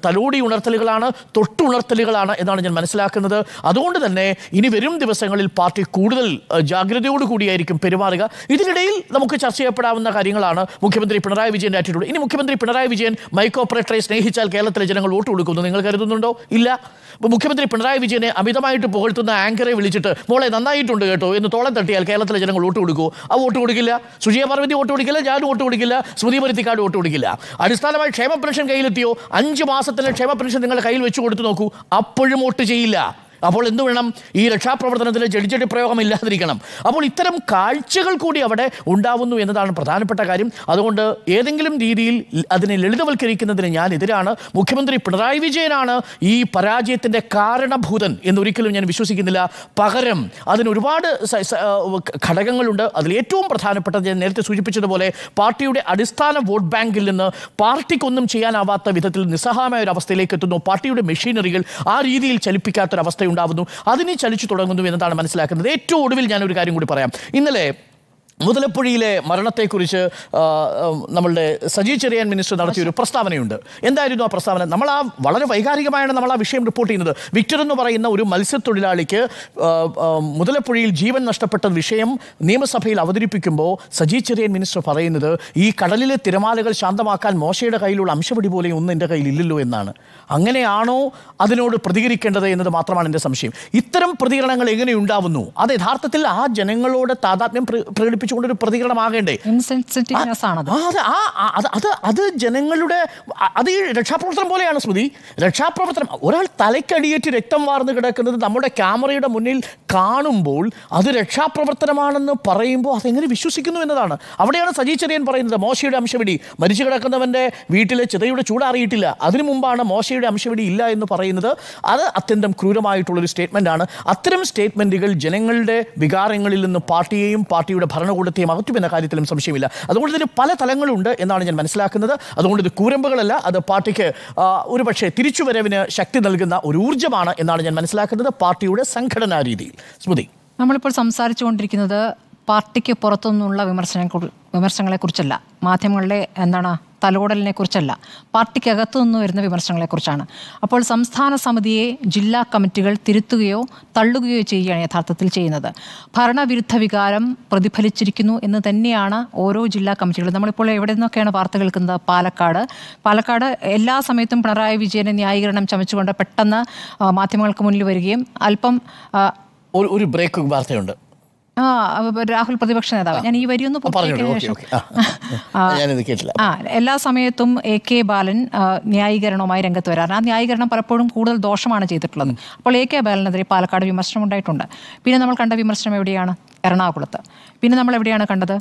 തലോടി ഉണർത്തലുകളാണ് തൊട്ടുണർത്തലുകളാണ് എന്നാണ് ഞാൻ മനസ്സിലാക്കുന്നത് അതുകൊണ്ട് തന്നെ ഇനി വരും ദിവസങ്ങളിൽ പാർട്ടി കൂടുതൽ ജാഗ്രതയോടുകൂടിയായിരിക്കും പെരുമാറുക ഇതിൽ ഇതിനിടയിൽ നമുക്ക് ചർച്ച ചെയ്യപ്പെടാവുന്ന കാര്യങ്ങളാണ് മുഖ്യമന്ത്രി പിണറായി വിജയൻ്റെ ആറ്റിറ്റ്യൂഡ് ഇനി മുഖ്യമന്ത്രി പിണറായി വിജയൻ മൈക്ക് ഓപ്പറേറ്ററെ സ്നേഹിച്ചാൽ കേരളത്തിലെ ജനങ്ങൾ വോട്ട് കൊടുക്കുന്നു നിങ്ങൾ കരുതുന്നുണ്ടോ ഇല്ല മുഖ്യമന്ത്രി പിണറായി വിജയനെ അമിതമായിട്ട് പുകഴ്ത്തുന്ന ആങ്കറെ വിളിച്ചിട്ട് മോളെ നന്നായിട്ടുണ്ട് കേട്ടോ എന്ന് തോളം തട്ടിയാൽ കേരളത്തിലെ ജനങ്ങൾ വോട്ട് കൊടുക്കുമോ ആ വോട്ട് കൊടുക്കില്ല സുജയ പാർവതി വോട്ട് കൊടുക്കില്ല ഞാൻ വോട്ട് കൊടുക്കില്ല സ്മൃതി പരിധിക്കാട് വോട്ട് കൊടുക്കില്ല അടിസ്ഥാനമായി ക്ഷേമ പെൻഷൻ കയ്യിലെത്തിയോ അഞ്ച് മാസത്തിലെ ക്ഷേമ പെൻഷൻ നിങ്ങളുടെ കയ്യിൽ വെച്ച് കൊടുത്തു നോക്കൂ അപ്പോഴും വോട്ട് ചെയ്യില്ല അപ്പോൾ എന്തു വേണം ഈ രക്ഷാപ്രവർത്തനത്തിൽ ചെടിച്ചെടി പ്രയോഗം ഇല്ലാതിരിക്കണം അപ്പോൾ ഇത്തരം കാഴ്ചകൾ കൂടി അവിടെ ഉണ്ടാവുന്നു എന്നതാണ് പ്രധാനപ്പെട്ട കാര്യം അതുകൊണ്ട് ഏതെങ്കിലും രീതിയിൽ അതിനെ ലളിതവൽക്കരിക്കുന്നതിന് ഞാൻ എതിരാണ് മുഖ്യമന്ത്രി പിണറായി വിജയനാണ് ഈ പരാജയത്തിൻ്റെ കാരണഭൂതൻ എന്നൊരിക്കലും ഞാൻ വിശ്വസിക്കുന്നില്ല പകരം അതിന് ഒരുപാട് ഘടകങ്ങളുണ്ട് അതിൽ ഏറ്റവും പ്രധാനപ്പെട്ടത് ഞാൻ നേരത്തെ സൂചിപ്പിച്ചതുപോലെ പാർട്ടിയുടെ അടിസ്ഥാന വോട്ട് ബാങ്കിൽ നിന്ന് പാർട്ടിക്കൊന്നും ചെയ്യാനാവാത്ത വിധത്തിൽ നിസ്സഹായമായ ഒരു അവസ്ഥയിലേക്ക് എത്തുന്നു പാർട്ടിയുടെ മെഷീനറികൾ ആ രീതിയിൽ ചലിപ്പിക്കാത്തൊരവസ്ഥയുണ്ട് ഉണ്ടാവുന്നു അതിനെ ചലിച്ചു തുടങ്ങുന്നു എന്നതാണ് മനസ്സിലാക്കുന്നത് ഏറ്റവും ഒടുവിൽ ഞാൻ ഒരു കാര്യം കൂടി പറയാം ഇന്നലെ മുതലപ്പുഴയിലെ മരണത്തെക്കുറിച്ച് നമ്മളുടെ സജി ചെറിയാൻ മിനിസ്റ്റർ നടത്തിയ ഒരു പ്രസ്താവനയുണ്ട് എന്തായിരുന്നു ആ പ്രസ്താവന നമ്മൾ ആ വളരെ വൈകാരികമായാണ് നമ്മൾ ആ വിഷയം റിപ്പോർട്ട് ചെയ്യുന്നത് വിക്ടർ എന്ന് പറയുന്ന ഒരു മത്സ്യത്തൊഴിലാളിക്ക് മുതലപ്പുഴയിൽ ജീവൻ നഷ്ടപ്പെട്ട വിഷയം നിയമസഭയിൽ അവതരിപ്പിക്കുമ്പോൾ സജി ചെറിയൻ മിനിസ്റ്റർ പറയുന്നത് ഈ കടലിലെ തിരമാലകൾ ശാന്തമാക്കാൻ മോശയുടെ കയ്യിലുള്ള അംശപടി പോലെ ഒന്നും എൻ്റെ കയ്യിലില്ലല്ലോ എന്നാണ് അങ്ങനെയാണോ അതിനോട് പ്രതികരിക്കേണ്ടത് എന്നത് മാത്രമാണ് എൻ്റെ സംശയം ഇത്തരം പ്രതികരണങ്ങൾ എങ്ങനെ ഉണ്ടാവുന്നു അത് യഥാർത്ഥത്തിൽ ആ ജനങ്ങളോട് താതാത്മ്യം പ്രകടിപ്പിക്കും സൂചിപ്പിച്ചുകൊണ്ടൊരു പ്രതികരണമാകേണ്ടേ അത് അത് അത് ജനങ്ങളുടെ അത് ഈ രക്ഷാപ്രവർത്തനം പോലെയാണ് സ്മൃതി രക്ഷാപ്രവർത്തനം ഒരാൾ തലയ്ക്കടിയേറ്റ് രക്തം വാർന്ന് കിടക്കുന്നത് നമ്മുടെ ക്യാമറയുടെ മുന്നിൽ കാണുമ്പോൾ അത് രക്ഷാപ്രവർത്തനമാണെന്ന് പറയുമ്പോൾ അതെങ്ങനെ വിശ്വസിക്കുന്നു എന്നതാണ് അവിടെയാണ് സജി ചെറിയൻ പറയുന്നത് മോശയുടെ അംശവിടി മരിച്ചു കിടക്കുന്നവൻ്റെ വീട്ടിലെ ചിതയുടെ ചൂടാറിയിട്ടില്ല അതിനു മുമ്പാണ് മോശയുടെ അംശവിടി ഇല്ല എന്ന് പറയുന്നത് അത് അത്യന്തം ക്രൂരമായിട്ടുള്ളൊരു ആണ് അത്തരം സ്റ്റേറ്റ്മെൻറ്റുകൾ ജനങ്ങളുടെ വികാരങ്ങളിൽ നിന്ന് പാർട്ടിയെയും പാർട്ടിയുടെ ഭരണ ഭരണകൂടത്തെയും അകറ്റുമെന്ന കാര്യത്തിലും സംശയമില്ല അതുകൊണ്ട് ഇതിന് പല തലങ്ങളുണ്ട് എന്നാണ് ഞാൻ മനസ്സിലാക്കുന്നത് അതുകൊണ്ട് ഇത് കൂരമ്പുകളല്ല അത് പാർട്ടിക്ക് ഒരു പക്ഷേ തിരിച്ചുവരവിന് ശക്തി നൽകുന്ന ഒരു ഊർജ്ജമാണ് എന്നാണ് ഞാൻ മനസ്സിലാക്കുന്നത് പാർട്ടിയുടെ സംഘടനാ രീതിയിൽ സ്മൃതി നമ്മളിപ്പോൾ സംസാരിച്ചുകൊണ്ടിരിക്കുന്നത് പാർട്ടിക്ക് പുറത്തുനിന്നുള്ള വിമർശനങ്ങൾ വിമർശനങ്ങളെക്കുറിച്ചല്ല മാധ്യമങ്ങളുടെ എന്താണ് തലോടലിനെ കുറിച്ചല്ല പാർട്ടിക്കകത്തു നിന്ന് വരുന്ന വിമർശനങ്ങളെക്കുറിച്ചാണ് അപ്പോൾ സംസ്ഥാന സമിതിയെ ജില്ലാ കമ്മിറ്റികൾ തിരുത്തുകയോ തള്ളുകയോ ചെയ്യുകയാണ് യഥാർത്ഥത്തിൽ ചെയ്യുന്നത് ഭരണവിരുദ്ധ വികാരം പ്രതിഫലിച്ചിരിക്കുന്നു എന്ന് തന്നെയാണ് ഓരോ ജില്ലാ കമ്മിറ്റികളും നമ്മളിപ്പോൾ എവിടെ നിന്നൊക്കെയാണ് വാർത്ത കേൾക്കുന്നത് പാലക്കാട് പാലക്കാട് എല്ലാ സമയത്തും പിണറായി വിജയനെ ന്യായീകരണം ചമച്ചുകൊണ്ട് പെട്ടെന്ന് മാധ്യമങ്ങൾക്ക് മുന്നിൽ വരികയും അല്പം ഒരു ബ്രേക്ക് വാർത്തയുണ്ട് ആ രാഹുൽ പ്രതിപക്ഷ നേതാവ് ഞാൻ ഈ വരിയൊന്ന് പൂർത്തിയാക്കിയതിനു ആ എല്ലാ സമയത്തും എ കെ ബാലൻ ന്യായീകരണവുമായി രംഗത്ത് വരാറ് ആ ന്യായീകരണം പലപ്പോഴും കൂടുതൽ ദോഷമാണ് ചെയ്തിട്ടുള്ളത് അപ്പോൾ എ കെ ബാലനെതിരെ പാലക്കാട് വിമർശനം ഉണ്ടായിട്ടുണ്ട് പിന്നെ നമ്മൾ കണ്ട വിമർശനം എവിടെയാണ് എറണാകുളത്ത് പിന്നെ നമ്മൾ എവിടെയാണ് കണ്ടത്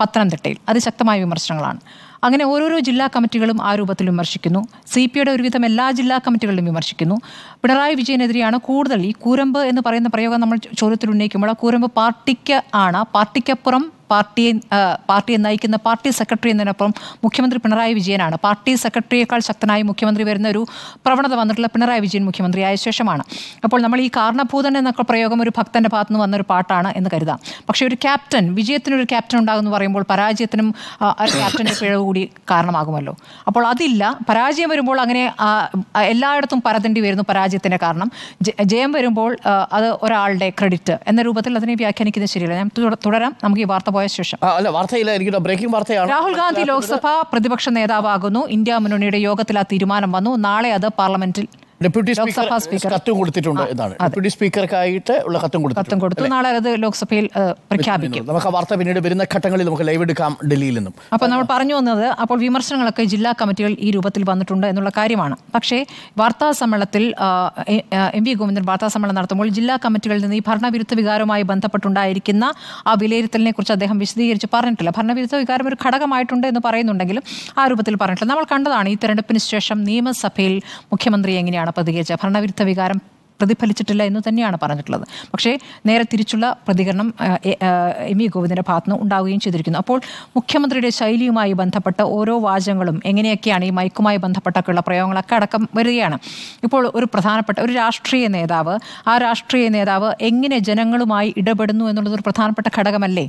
പത്തനംതിട്ടയിൽ അത് ശക്തമായ വിമർശനങ്ങളാണ് അങ്ങനെ ഓരോരോ ജില്ലാ കമ്മിറ്റികളും ആ രൂപത്തിൽ വിമർശിക്കുന്നു സി പി ഐയുടെ ഒരുവിധം എല്ലാ ജില്ലാ കമ്മിറ്റികളിലും വിമർശിക്കുന്നു പിണറായി വിജയനെതിരെയാണ് കൂടുതൽ ഈ കൂരമ്പ് എന്ന് പറയുന്ന പ്രയോഗം നമ്മൾ ചോദ്യത്തിൽ ഉന്നയിക്കുമ്പോൾ ആ കൂരമ്പ് പാർട്ടിക്ക് ആണ് പാർട്ടിക്കപ്പുറം പാർട്ടിയെ പാർട്ടിയെ നയിക്കുന്ന പാർട്ടി സെക്രട്ടറി എന്നതിനൊപ്പം മുഖ്യമന്ത്രി പിണറായി വിജയനാണ് പാർട്ടി സെക്രട്ടറിയേക്കാൾ ശക്തനായി മുഖ്യമന്ത്രി വരുന്ന ഒരു പ്രവണത വന്നിട്ടുള്ള പിണറായി വിജയൻ മുഖ്യമന്ത്രിയായ ശേഷമാണ് അപ്പോൾ നമ്മൾ ഈ കാരണഭൂതൻ എന്നൊക്കെ പ്രയോഗം ഒരു ഭക്തൻ്റെ ഭാഗത്തു നിന്ന് വന്നൊരു പാട്ടാണ് എന്ന് കരുതാം പക്ഷേ ഒരു ക്യാപ്റ്റൻ വിജയത്തിനൊരു ക്യാപ്റ്റൻ ഉണ്ടാകുമെന്ന് പറയുമ്പോൾ പരാജയത്തിനും ക്യാപ്റ്റൻ്റെ പിഴവ് കൂടി കാരണമാകുമല്ലോ അപ്പോൾ അതില്ല പരാജയം വരുമ്പോൾ അങ്ങനെ എല്ലായിടത്തും പരതേണ്ടി വരുന്നു പരാജയത്തിൻ്റെ കാരണം ജയം വരുമ്പോൾ അത് ഒരാളുടെ ക്രെഡിറ്റ് എന്ന രൂപത്തിൽ അതിനെ വ്യാഖ്യാനിക്കുന്നത് ശരിയല്ല ഞാൻ തുടരാം നമുക്ക് ഈ വാർത്ത പോയ ശേഷം അല്ല വാർത്തയില്ല എനിക്ക് ബ്രേക്കിംഗ് വാർത്തയാണ് രാഹുൽ ഗാന്ധി ലോക്സഭ പ്രതിപക്ഷ നേതാവാകുന്നു ഇന്ത്യ മുന്നണിയുടെ യോഗത്തിൽ ആ തീരുമാനം വന്നു നാളെ അത് പാർലമെന്റിൽ ഡെപ്യൂട്ടി സ്പീക്കർ കത്തും കൊടുത്തിട്ടുണ്ട് എന്നാണ് ഡെപ്യൂട്ടി സ്പീക്കർക്കായിട്ട് ഉള്ള കത്തും കൊടുത്തു കൊടുത്തു നാളെ അത് ലോക്സഭയിൽ പ്രഖ്യാപിക്കും നമുക്ക് വാർത്ത പിന്നീട് വരുന്ന ഘട്ടങ്ങളിൽ നമുക്ക് ലൈവ് എടുക്കാം ഡൽഹിയിൽ നിന്നും അപ്പോൾ നമ്മൾ പറഞ്ഞു വന്നത് അപ്പോൾ വിമർശനങ്ങളൊക്കെ ജില്ലാ കമ്മിറ്റികൾ ഈ രൂപത്തിൽ വന്നിട്ടുണ്ട് എന്നുള്ള കാര്യമാണ് പക്ഷേ വാർത്താ സമ്മേളനത്തിൽ എം വി ഗോവിന്ദൻ വാർത്താ സമ്മേളനം നടത്തുമ്പോൾ ജില്ലാ കമ്മിറ്റികളിൽ നിന്ന് ഈ ഭരണവിരുദ്ധ വികാരവുമായി ബന്ധപ്പെട്ടുണ്ടായിരിക്കുന്ന ആ വിലയിരുത്തലിനെ കുറിച്ച് അദ്ദേഹം വിശദീകരിച്ച് പറഞ്ഞിട്ടില്ല ഭരണവിരുദ്ധ വികാരം ഒരു ഘടകമായിട്ടുണ്ട് എന്ന് പറയുന്നുണ്ടെങ്കിലും ആ രൂപത്തിൽ പറഞ്ഞിട്ടില്ല നമ്മൾ കണ്ടതാണ് ഈ തെരഞ്ഞെടുപ്പിന് ശേഷം നിയമസഭയിൽ മുഖ്യമന്ത്രി എങ്ങനെയാണ് പതിയെ ഭരണവിരുദ്ധ വികാരം പ്രതിഫലിച്ചിട്ടില്ല എന്ന് തന്നെയാണ് പറഞ്ഞിട്ടുള്ളത് പക്ഷേ നേരെ തിരിച്ചുള്ള പ്രതികരണം എം ഇ ഗോവിന്ദൻ്റെ ഭാഗത്തുനിന്ന് ഉണ്ടാവുകയും ചെയ്തിരിക്കുന്നു അപ്പോൾ മുഖ്യമന്ത്രിയുടെ ശൈലിയുമായി ബന്ധപ്പെട്ട ഓരോ വാചകങ്ങളും എങ്ങനെയൊക്കെയാണ് ഈ മൈക്കുമായി ബന്ധപ്പെട്ടൊക്കെയുള്ള പ്രയോഗങ്ങളൊക്കെ അടക്കം വരികയാണ് ഇപ്പോൾ ഒരു പ്രധാനപ്പെട്ട ഒരു രാഷ്ട്രീയ നേതാവ് ആ രാഷ്ട്രീയ നേതാവ് എങ്ങനെ ജനങ്ങളുമായി ഇടപെടുന്നു എന്നുള്ളത് ഒരു പ്രധാനപ്പെട്ട ഘടകമല്ലേ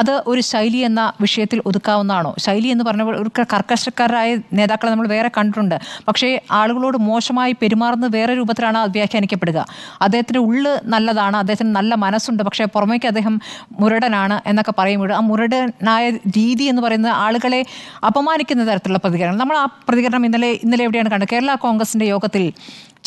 അത് ഒരു ശൈലി എന്ന വിഷയത്തിൽ ഒതുക്കാവുന്നതാണോ ശൈലി എന്ന് പറഞ്ഞപ്പോൾ ഒരു കർക്കശക്കാരായ നേതാക്കളെ നമ്മൾ വേറെ കണ്ടിട്ടുണ്ട് പക്ഷേ ആളുകളോട് മോശമായി പെരുമാറുന്ന വേറെ രൂപത്തിലാണ് അത് വ്യാഖ്യാനിക്കപ്പെടുന്നത് കാണപ്പെടുക അദ്ദേഹത്തിൻ്റെ ഉള്ള് നല്ലതാണ് അദ്ദേഹത്തിന് നല്ല മനസ്സുണ്ട് പക്ഷേ പുറമേക്ക് അദ്ദേഹം മുരടനാണ് എന്നൊക്കെ പറയുമ്പോൾ ആ മുരടനായ രീതി എന്ന് പറയുന്നത് ആളുകളെ അപമാനിക്കുന്ന തരത്തിലുള്ള പ്രതികരണം നമ്മൾ ആ പ്രതികരണം ഇന്നലെ ഇന്നലെ എവിടെയാണ് കണ്ടത് കേരള കോൺഗ്രസിൻ്റെ യോഗത്തിൽ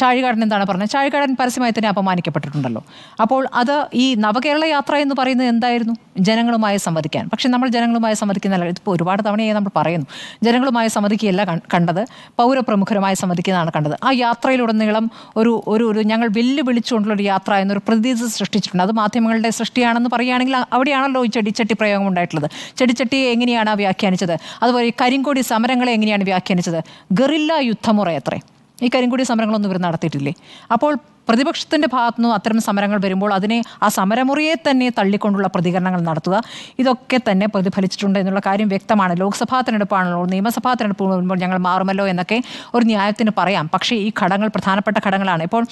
ചാഴികാടൻ എന്താണ് പറഞ്ഞത് ചാഴികാടൻ പരസ്യമായി തന്നെ അപമാനിക്കപ്പെട്ടിട്ടുണ്ടല്ലോ അപ്പോൾ അത് ഈ നവകേരള യാത്ര എന്ന് പറയുന്നത് എന്തായിരുന്നു ജനങ്ങളുമായി സംവദിക്കാൻ പക്ഷെ നമ്മൾ ജനങ്ങളുമായി സംവദിക്കുന്നതല്ല ഇപ്പോൾ ഒരുപാട് തവണയായി നമ്മൾ പറയുന്നു ജനങ്ങളുമായി സംവദിക്കുകയല്ല കണ്ടത് പൗരപ്രമുഖരുമായി സംവദിക്കുന്നതാണ് കണ്ടത് ആ യാത്രയിലുടനീളം ഒരു ഒരു ഒരു ഞങ്ങൾ വെല്ലുവിളിച്ചുകൊണ്ടുള്ള ഒരു യാത്ര എന്നൊരു പ്രതീതി സൃഷ്ടിച്ചിട്ടുണ്ട് അത് മാധ്യമങ്ങളുടെ സൃഷ്ടിയാണെന്ന് പറയുകയാണെങ്കിൽ അവിടെയാണല്ലോ ഈ ചെടിച്ചട്ടി പ്രയോഗം ഉണ്ടായിട്ടുള്ളത് ചെടിച്ചട്ടി എങ്ങനെയാണ് വ്യാഖ്യാനിച്ചത് അതുപോലെ കരിങ്കൊടി സമരങ്ങളെ എങ്ങനെയാണ് വ്യാഖ്യാനിച്ചത് ഗറില്ല യുദ്ധമുറ എത്രേ ഇക്കാര്യം കൂടി സമരങ്ങളൊന്നും ഇവർ നടത്തിയിട്ടില്ലേ അപ്പോൾ പ്രതിപക്ഷത്തിൻ്റെ ഭാഗത്തു നിന്നും അത്തരം സമരങ്ങൾ വരുമ്പോൾ അതിനെ ആ സമരമുറിയെ തന്നെ തള്ളിക്കൊണ്ടുള്ള പ്രതികരണങ്ങൾ നടത്തുക ഇതൊക്കെ തന്നെ പ്രതിഫലിച്ചിട്ടുണ്ട് എന്നുള്ള കാര്യം വ്യക്തമാണ് ലോക്സഭാ തിരഞ്ഞെടുപ്പാണല്ലോ നിയമസഭാ തിരഞ്ഞെടുപ്പ് വരുമ്പോൾ ഞങ്ങൾ മാറുമല്ലോ എന്നൊക്കെ ഒരു ന്യായത്തിന് പറയാം പക്ഷേ ഈ ഘടകങ്ങൾ പ്രധാനപ്പെട്ട ഘടകങ്ങളാണ് ഇപ്പോൾ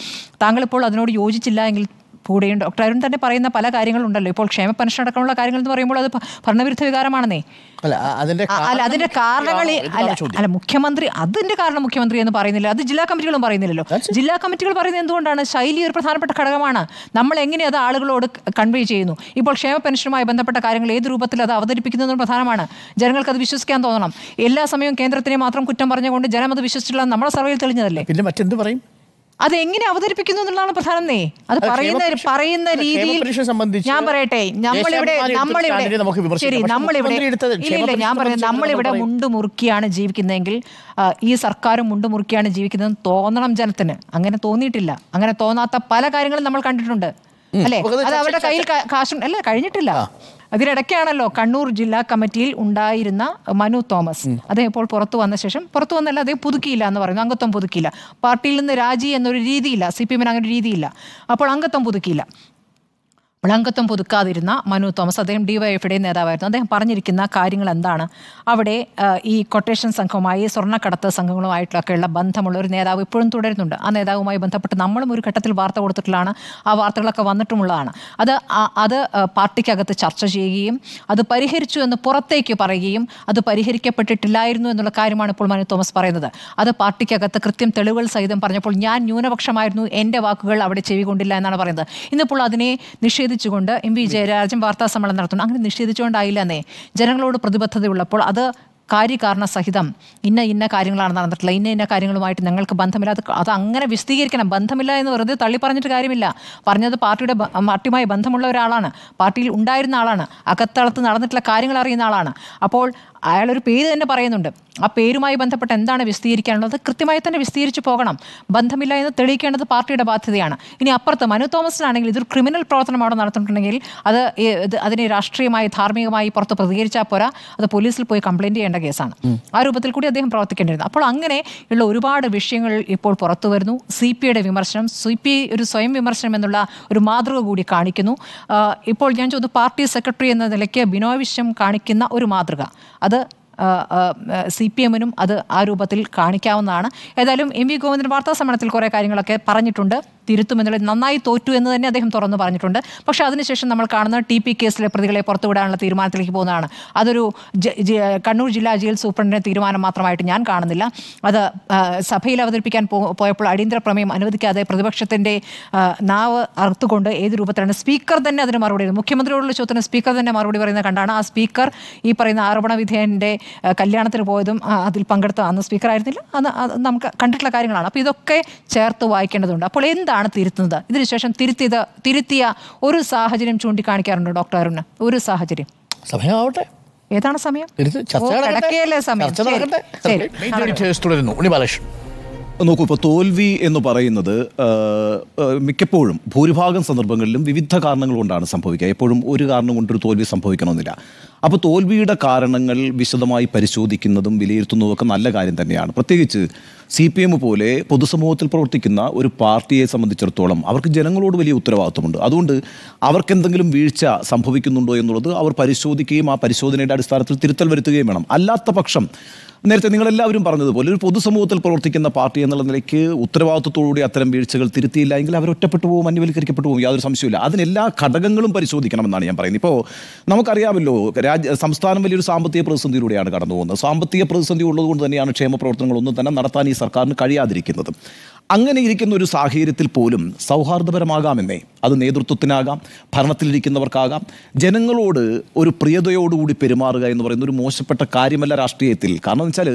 താങ്കൾ ഇപ്പോൾ അതിനോട് യോജിച്ചില്ല എങ്കിൽ കൂടെയും ഡോക്ടർ അരുൺ തന്നെ പറയുന്ന പല കാര്യങ്ങളുണ്ടല്ലോ ഇപ്പോൾ ക്ഷേമ പെൻഷൻ അടക്കമുള്ള കാര്യങ്ങൾ എന്ന് പറയുമ്പോൾ അത് ഭരണവിരുദ്ധ വികാരമാണെന്നേ അല്ല അതിന്റെ അല്ല അതിന്റെ കാരണങ്ങൾ അല്ല മുഖ്യമന്ത്രി അതിന്റെ കാരണം മുഖ്യമന്ത്രി എന്ന് പറയുന്നില്ല അത് ജില്ലാ കമ്മിറ്റികളും പറയുന്നില്ലല്ലോ ജില്ലാ കമ്മിറ്റികൾ പറയുന്നത് എന്തുകൊണ്ടാണ് ശൈലി ഒരു പ്രധാനപ്പെട്ട ഘടകമാണ് നമ്മൾ എങ്ങനെ അത് ആളുകളോട് കൺവേ ചെയ്യുന്നു ഇപ്പോൾ ക്ഷേമ പെൻഷനുമായി ബന്ധപ്പെട്ട കാര്യങ്ങൾ ഏത് രൂപത്തിൽ അത് അവതരിപ്പിക്കുന്നതും പ്രധാനമാണ് ജനങ്ങൾക്ക് അത് വിശ്വസിക്കാൻ തോന്നണം എല്ലാ സമയവും കേന്ദ്രത്തിനെ മാത്രം കുറ്റം പറഞ്ഞുകൊണ്ട് ജനം അത് വിശ്വസിച്ചിട്ടില്ല നമ്മുടെ സർവേയിൽ തെളിഞ്ഞതല്ലേ പിന്നെ മറ്റെന്ത് പറയും അത് എങ്ങനെ അവതരിപ്പിക്കുന്നു എന്നുള്ളതാണ് നേ അത് പറയുന്ന പറയുന്ന രീതിയിൽ ഞാൻ പറയട്ടെ നമ്മളിവിടെ നമ്മളിവിടെ ശരി നമ്മളിവിടെ ഇല്ല ഞാൻ പറയുന്നത് നമ്മളിവിടെ മുണ്ട് മുറുക്കിയാണ് ജീവിക്കുന്നതെങ്കിൽ ഈ സർക്കാരും മുണ്ട് മുറുക്കിയാണ് ജീവിക്കുന്നതെന്ന് തോന്നണം ജനത്തിന് അങ്ങനെ തോന്നിയിട്ടില്ല അങ്ങനെ തോന്നാത്ത പല കാര്യങ്ങളും നമ്മൾ കണ്ടിട്ടുണ്ട് അല്ലെ അത് അവരുടെ കയ്യിൽ കാശ് അല്ല കഴിഞ്ഞിട്ടില്ല അതിനിടയ്ക്കാണല്ലോ കണ്ണൂർ ജില്ലാ കമ്മിറ്റിയിൽ ഉണ്ടായിരുന്ന മനു തോമസ് അദ്ദേഹം ഇപ്പോൾ പുറത്തു വന്ന ശേഷം പുറത്തു വന്നല്ല അദ്ദേഹം പുതുക്കിയില്ല എന്ന് പറയുന്നു അംഗത്വം പുതുക്കിയില്ല പാർട്ടിയിൽ നിന്ന് രാജി എന്നൊരു രീതിയില്ല സി പി എമ്മിന് അങ്ങനെ ഒരു രീതിയില്ല അപ്പോൾ അംഗത്വം പുതുക്കിയില്ല വിളങ്കത്വം പുതുക്കാതിരുന്ന മനു തോമസ് അദ്ദേഹം ഡിവൈഎഫ്ഐയുടെ നേതാവായിരുന്നു അദ്ദേഹം പറഞ്ഞിരിക്കുന്ന കാര്യങ്ങൾ എന്താണ് അവിടെ ഈ കൊട്ടേഷൻ സംഘവുമായി സ്വർണ്ണക്കടത്ത് സംഘങ്ങളുമായിട്ടൊക്കെയുള്ള ബന്ധമുള്ള ഒരു നേതാവ് ഇപ്പോഴും തുടരുന്നുണ്ട് ആ നേതാവുമായി ബന്ധപ്പെട്ട് നമ്മളും ഒരു ഘട്ടത്തിൽ വാർത്ത കൊടുത്തിട്ടുള്ളതാണ് ആ വാർത്തകളൊക്കെ വന്നിട്ടുമുള്ളതാണ് അത് അത് പാർട്ടിക്കകത്ത് ചർച്ച ചെയ്യുകയും അത് പരിഹരിച്ചു എന്ന് പുറത്തേക്ക് പറയുകയും അത് പരിഹരിക്കപ്പെട്ടിട്ടില്ലായിരുന്നു എന്നുള്ള കാര്യമാണ് ഇപ്പോൾ മനു തോമസ് പറയുന്നത് അത് പാർട്ടിക്കകത്ത് കൃത്യം തെളിവുകൾ സഹിതം പറഞ്ഞപ്പോൾ ഞാൻ ന്യൂനപക്ഷമായിരുന്നു എൻ്റെ വാക്കുകൾ അവിടെ ചെവികൊണ്ടില്ല എന്നാണ് പറയുന്നത് ഇന്നിപ്പോൾ അതിനെ നിഷേധ നിഷേധിച്ചുകൊണ്ട് എം വി ജയരാജൻ വാർത്താ സമ്മേളനം നടത്തുന്നു അങ്ങനെ നിഷേധിച്ചുകൊണ്ടായില്ലെന്നേ ജനങ്ങളോട് പ്രതിബദ്ധതയുള്ളപ്പോൾ അത് കാര്യകാരണ സഹിതം ഇന്ന ഇന്ന കാര്യങ്ങളാണ് നടന്നിട്ടുള്ളത് ഇന്ന ഇന്ന കാര്യങ്ങളുമായിട്ട് ഞങ്ങൾക്ക് ബന്ധമില്ല അത് അത് അങ്ങനെ വിശദീകരിക്കണം ബന്ധമില്ല എന്ന് വെറുതെ തള്ളി പറഞ്ഞിട്ട് കാര്യമില്ല പറഞ്ഞത് പാർട്ടിയുടെ പാർട്ടിയുമായി ബന്ധമുള്ള ഒരാളാണ് പാർട്ടിയിൽ ഉണ്ടായിരുന്ന ആളാണ് അകത്തളത്ത് നടന്നിട്ടുള്ള കാര്യങ്ങൾ അറിയുന്ന ആളാണ് അപ്പോൾ അയാളൊരു പേര് തന്നെ പറയുന്നുണ്ട് ആ പേരുമായി ബന്ധപ്പെട്ട് എന്താണ് വിശദീകരിക്കാനുള്ളത് കൃത്യമായി തന്നെ വിശദീകരിച്ചു പോകണം ബന്ധമില്ല എന്ന് തെളിയിക്കേണ്ടത് പാർട്ടിയുടെ ബാധ്യതയാണ് ഇനി അപ്പുറത്ത് മനു തോമസിനാണെങ്കിൽ ഇതൊരു ക്രിമിനൽ പ്രവർത്തനം അവിടെ നടത്തിയിട്ടുണ്ടെങ്കിൽ അത് അതിനെ രാഷ്ട്രീയമായി ധാർമ്മികമായി പുറത്ത് പ്രതികരിച്ചാൽ പോരാ അത് പോലീസിൽ പോയി കംപ്ലയിൻറ്റ് ചെയ്യേണ്ട കേസാണ് ആ രൂപത്തിൽ കൂടി അദ്ദേഹം പ്രവർത്തിക്കേണ്ടിരുന്നു അപ്പോൾ അങ്ങനെ ഉള്ള ഒരുപാട് വിഷയങ്ങൾ ഇപ്പോൾ പുറത്തു വരുന്നു സി പി ഐയുടെ വിമർശനം സി പി ഒരു സ്വയം വിമർശനം എന്നുള്ള ഒരു മാതൃക കൂടി കാണിക്കുന്നു ഇപ്പോൾ ഞാൻ ചോദിച്ചു പാർട്ടി സെക്രട്ടറി എന്ന നിലയ്ക്ക് ബിനോയ് കാണിക്കുന്ന ഒരു മാതൃക അത് അത് സി പി എമ്മിനും അത് ആ രൂപത്തിൽ കാണിക്കാവുന്നതാണ് ഏതായാലും എം വി ഗോവിന്ദൻ വാർത്താ സമ്മേളനത്തിൽ കുറേ കാര്യങ്ങളൊക്കെ പറഞ്ഞിട്ടുണ്ട് തിരുത്തുമെന്നുള്ളത് നന്നായി തോറ്റു എന്ന് തന്നെ അദ്ദേഹം തുറന്നു പറഞ്ഞിട്ടുണ്ട് പക്ഷേ അതിനുശേഷം നമ്മൾ കാണുന്ന ടി പി കേസിലെ പ്രതികളെ പുറത്തുവിടാനുള്ള തീരുമാനത്തിലേക്ക് പോകുന്നതാണ് അതൊരു കണ്ണൂർ ജില്ലാ ജയിൽ സൂപ്രണ്ടിൻ്റെ തീരുമാനം മാത്രമായിട്ട് ഞാൻ കാണുന്നില്ല അത് സഭയിൽ അവതരിപ്പിക്കാൻ പോയപ്പോൾ അടിയന്തര പ്രമേയം അനുവദിക്കാതെ പ്രതിപക്ഷത്തിൻ്റെ നാവ് അർത്തുകൊണ്ട് ഏത് രൂപത്തിലാണ് സ്പീക്കർ തന്നെ അതിന് മറുപടി മുഖ്യമന്ത്രിയോടുള്ള ചോദ്യത്തിന് സ്പീക്കർ തന്നെ മറുപടി പറയുന്നത് കണ്ടാണ് ആ സ്പീക്കർ ഈ പറയുന്ന ആരോപണ വിധേയൻ്റെ കല്യാണത്തിന് പോയതും അതിൽ പങ്കെടുത്ത അന്ന് സ്പീക്കർ ആയിരുന്നില്ല അത് നമുക്ക് കണ്ടിട്ടുള്ള കാര്യങ്ങളാണ് അപ്പോൾ ഇതൊക്കെ ചേർത്ത് വായിക്കേണ്ടതുണ്ട് അപ്പോൾ എന്ത് എന്താണ് തിരുത്തുന്നത് ഇതിനുശേഷം തിരുത്തിയത് തിരുത്തിയ ഒരു സാഹചര്യം ചൂണ്ടിക്കാണിക്കാറുണ്ടോ ഡോക്ടർ അരുണ് ഒരു സാഹചര്യം സമയമാവട്ടെ ഏതാണ് സമയം നോക്കൂ ഇപ്പോൾ തോൽവി എന്ന് പറയുന്നത് മിക്കപ്പോഴും ഭൂരിഭാഗം സന്ദർഭങ്ങളിലും വിവിധ കാരണങ്ങൾ കൊണ്ടാണ് സംഭവിക്കുക എപ്പോഴും ഒരു കാരണം കൊണ്ടൊരു തോൽവി സംഭവിക്കണമെന്നില്ല അപ്പോൾ തോൽവിയുടെ കാരണങ്ങൾ വിശദമായി പരിശോധിക്കുന്നതും വിലയിരുത്തുന്നതും ഒക്കെ നല്ല കാര്യം തന്നെയാണ് പ്രത്യേകിച്ച് സി പി എം പോലെ പൊതുസമൂഹത്തിൽ പ്രവർത്തിക്കുന്ന ഒരു പാർട്ടിയെ സംബന്ധിച്ചിടത്തോളം അവർക്ക് ജനങ്ങളോട് വലിയ ഉത്തരവാദിത്വമുണ്ട് അതുകൊണ്ട് അവർക്ക് എന്തെങ്കിലും വീഴ്ച സംഭവിക്കുന്നുണ്ടോ എന്നുള്ളത് അവർ പരിശോധിക്കുകയും ആ പരിശോധനയുടെ അടിസ്ഥാനത്തിൽ തിരുത്തൽ വരുത്തുകയും വേണം അല്ലാത്ത പക്ഷം നേരത്തെ നിങ്ങളെല്ലാവരും പറഞ്ഞതുപോലെ ഒരു പൊതുസമൂഹത്തിൽ പ്രവർത്തിക്കുന്ന പാർട്ടി എന്നുള്ള നിലയ്ക്ക് ഉത്തരവാദിത്വത്തോടുകൂടി അത്തരം വീഴ്ചകൾ തിരുത്തിയില്ല എങ്കിൽ അവർ ഒറ്റപ്പെട്ടു പോകും അന്യവൽക്കരിക്കപ്പെട്ടു പോകും യാതൊരു സംശയമില്ല അതിനെല്ലാ ഘടകങ്ങളും പരിശോധിക്കണമെന്നാണ് ഞാൻ പറയുന്നത് ഇപ്പോൾ നമുക്കറിയാമല്ലോ രാജ്യ സംസ്ഥാനം വലിയൊരു സാമ്പത്തിക പ്രതിസന്ധിയിലൂടെയാണ് കടന്നു പോകുന്നത് സാമ്പത്തിക പ്രതിസന്ധി ഉള്ളതുകൊണ്ട് തന്നെയാണ് ക്ഷേമ പ്രവർത്തനങ്ങളൊന്നും തന്നെ നടത്താൻ ഈ സർക്കാരിന് കഴിയാതിരിക്കുന്നത് അങ്ങനെ ഇരിക്കുന്ന ഒരു സാഹചര്യത്തിൽ പോലും സൗഹാർദ്ദപരമാകാമെന്നേ അത് നേതൃത്വത്തിനാകാം ഭരണത്തിലിരിക്കുന്നവർക്കാകാം ജനങ്ങളോട് ഒരു പ്രിയതയോടുകൂടി പെരുമാറുക എന്ന് പറയുന്ന ഒരു മോശപ്പെട്ട കാര്യമല്ല രാഷ്ട്രീയത്തിൽ കാരണം എന്ന് വെച്ചാൽ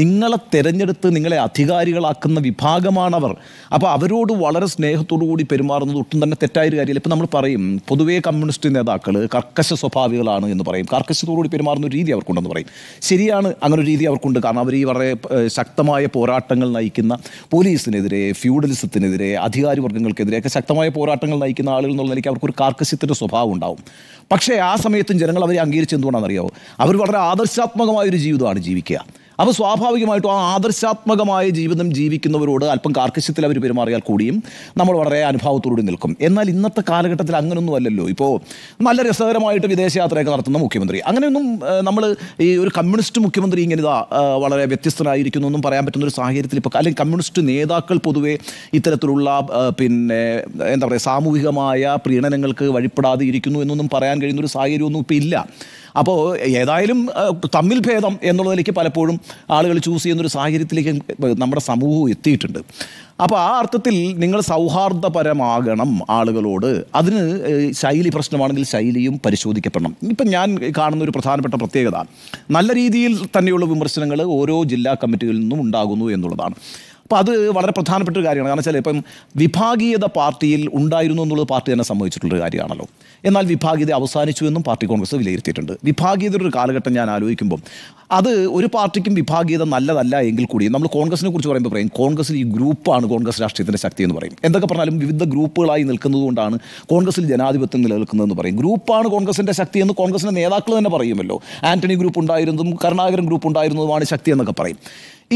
നിങ്ങളെ തിരഞ്ഞെടുത്ത് നിങ്ങളെ അധികാരികളാക്കുന്ന വിഭാഗമാണവർ അപ്പോൾ അവരോട് വളരെ സ്നേഹത്തോടു കൂടി പെരുമാറുന്നത് ഒട്ടും തന്നെ തെറ്റായ ഒരു കാര്യമില്ല ഇപ്പോൾ നമ്മൾ പറയും പൊതുവേ കമ്മ്യൂണിസ്റ്റ് നേതാക്കൾ കർക്കശ സ്വഭാവികളാണ് എന്ന് പറയും കർക്കശത്തോടുകൂടി പെരുമാറുന്ന ഒരു രീതി അവർക്കുണ്ടെന്ന് പറയും ശരിയാണ് അങ്ങനെ ഒരു രീതി അവർക്കുണ്ട് കാരണം അവർ ഈ വളരെ ശക്തമായ പോരാട്ടങ്ങൾ നയിക്കുന്ന പോലീസിനെതിരെ ഫ്യൂഡലിസത്തിനെതിരെ അധികാരി അധികാരവർഗ്ഗങ്ങൾക്കെതിരെയൊക്കെ ശക്തമായ പോരാട്ടങ്ങൾ നയിക്കുന്ന ആളുകൾ എന്നുള്ള നിലയ്ക്ക് അവർക്കൊരു കാർക്കശ്യത്തിൻ്റെ സ്വഭാവം ഉണ്ടാവും പക്ഷേ ആ സമയത്തും ജനങ്ങൾ അവരെ അംഗീകരിച്ച് എന്തുകൊണ്ടാണെന്നറിയാമോ അവർ വളരെ ആദർശാത്മകമായൊരു ജീവിതമാണ് ജീവിക്കുക അപ്പോൾ സ്വാഭാവികമായിട്ടും ആ ആദർശാത്മകമായ ജീവിതം ജീവിക്കുന്നവരോട് അല്പം കാർക്കശ്യത്തിൽ അവർ പെരുമാറിയാൽ കൂടിയും നമ്മൾ വളരെ അനുഭവത്തോടുകൂടി നിൽക്കും എന്നാൽ ഇന്നത്തെ കാലഘട്ടത്തിൽ അങ്ങനൊന്നും അല്ലല്ലോ ഇപ്പോൾ നല്ല രസകരമായിട്ട് വിദേശയാത്രയൊക്കെ നടത്തുന്ന മുഖ്യമന്ത്രി അങ്ങനെയൊന്നും നമ്മൾ ഈ ഒരു കമ്മ്യൂണിസ്റ്റ് മുഖ്യമന്ത്രി ഇങ്ങനെ ഇതാ വളരെ വ്യത്യസ്തനായിരിക്കുന്നു എന്നും പറയാൻ പറ്റുന്ന ഒരു സാഹചര്യത്തിൽ ഇപ്പോൾ അല്ലെങ്കിൽ കമ്മ്യൂണിസ്റ്റ് നേതാക്കൾ പൊതുവേ ഇത്തരത്തിലുള്ള പിന്നെ എന്താ പറയുക സാമൂഹികമായ പ്രീണനങ്ങൾക്ക് വഴിപ്പെടാതെ ഇരിക്കുന്നു എന്നൊന്നും പറയാൻ കഴിയുന്ന ഒരു സാഹചര്യമൊന്നും ഇപ്പോൾ ഇല്ല അപ്പോൾ ഏതായാലും തമ്മിൽ ഭേദം എന്നുള്ളതിലേക്ക് പലപ്പോഴും ആളുകൾ ചൂസ് ചെയ്യുന്നൊരു സാഹചര്യത്തിലേക്ക് നമ്മുടെ സമൂഹവും എത്തിയിട്ടുണ്ട് അപ്പോൾ ആ അർത്ഥത്തിൽ നിങ്ങൾ സൗഹാർദ്ദപരമാകണം ആളുകളോട് അതിന് ശൈലി പ്രശ്നമാണെങ്കിൽ ശൈലിയും പരിശോധിക്കപ്പെടണം ഇപ്പം ഞാൻ കാണുന്ന ഒരു പ്രധാനപ്പെട്ട പ്രത്യേകത നല്ല രീതിയിൽ തന്നെയുള്ള വിമർശനങ്ങൾ ഓരോ ജില്ലാ കമ്മിറ്റികളിൽ നിന്നും ഉണ്ടാകുന്നു എന്നുള്ളതാണ് അപ്പോൾ അത് വളരെ പ്രധാനപ്പെട്ട ഒരു കാര്യമാണ് കാരണം വെച്ചാൽ ഇപ്പം വിഭാഗീയത പാർട്ടിയിൽ ഉണ്ടായിരുന്നു എന്നുള്ളത് പാർട്ടി തന്നെ സംഭവിച്ചിട്ടുള്ളൊരു കാര്യമാണല്ലോ എന്നാൽ വിഭാഗീയത അവസാനിച്ചു എന്നും പാർട്ടി കോൺഗ്രസ് വിലയിരുത്തിയിട്ടുണ്ട് വിഭാഗീയതയുടെ ഒരു കാലഘട്ടം ഞാൻ ആലോചിക്കുമ്പോൾ അത് ഒരു പാർട്ടിക്കും വിഭാഗീയത നല്ലതല്ല എങ്കിൽ കൂടി നമ്മൾ കോൺഗ്രസിനെ കുറിച്ച് പറയുമ്പോൾ പറയും കോൺഗ്രസിൽ ഈ ഗ്രൂപ്പാണ് കോൺഗ്രസ് രാഷ്ട്രീയത്തിൻ്റെ ശക്തി എന്ന് പറയും എന്തൊക്കെ പറഞ്ഞാലും വിവിധ ഗ്രൂപ്പുകളായി നിൽക്കുന്നതുകൊണ്ടാണ് കോൺഗ്രസിൽ ജനാധിപത്യം നിലനിൽക്കുന്നതെന്ന് പറയും ഗ്രൂപ്പാണ് കോൺഗ്രസിൻ്റെ ശക്തി എന്ന് കോൺഗ്രസിൻ്റെ നേതാക്കൾ തന്നെ പറയുമല്ലോ ആന്റണി ഗ്രൂപ്പ് ഉണ്ടായിരുന്നതും കരുണാകരൻ ഗ്രൂപ്പ് ഉണ്ടായിരുന്നതുമാണ് ശക്തി എന്നൊക്കെ പറയും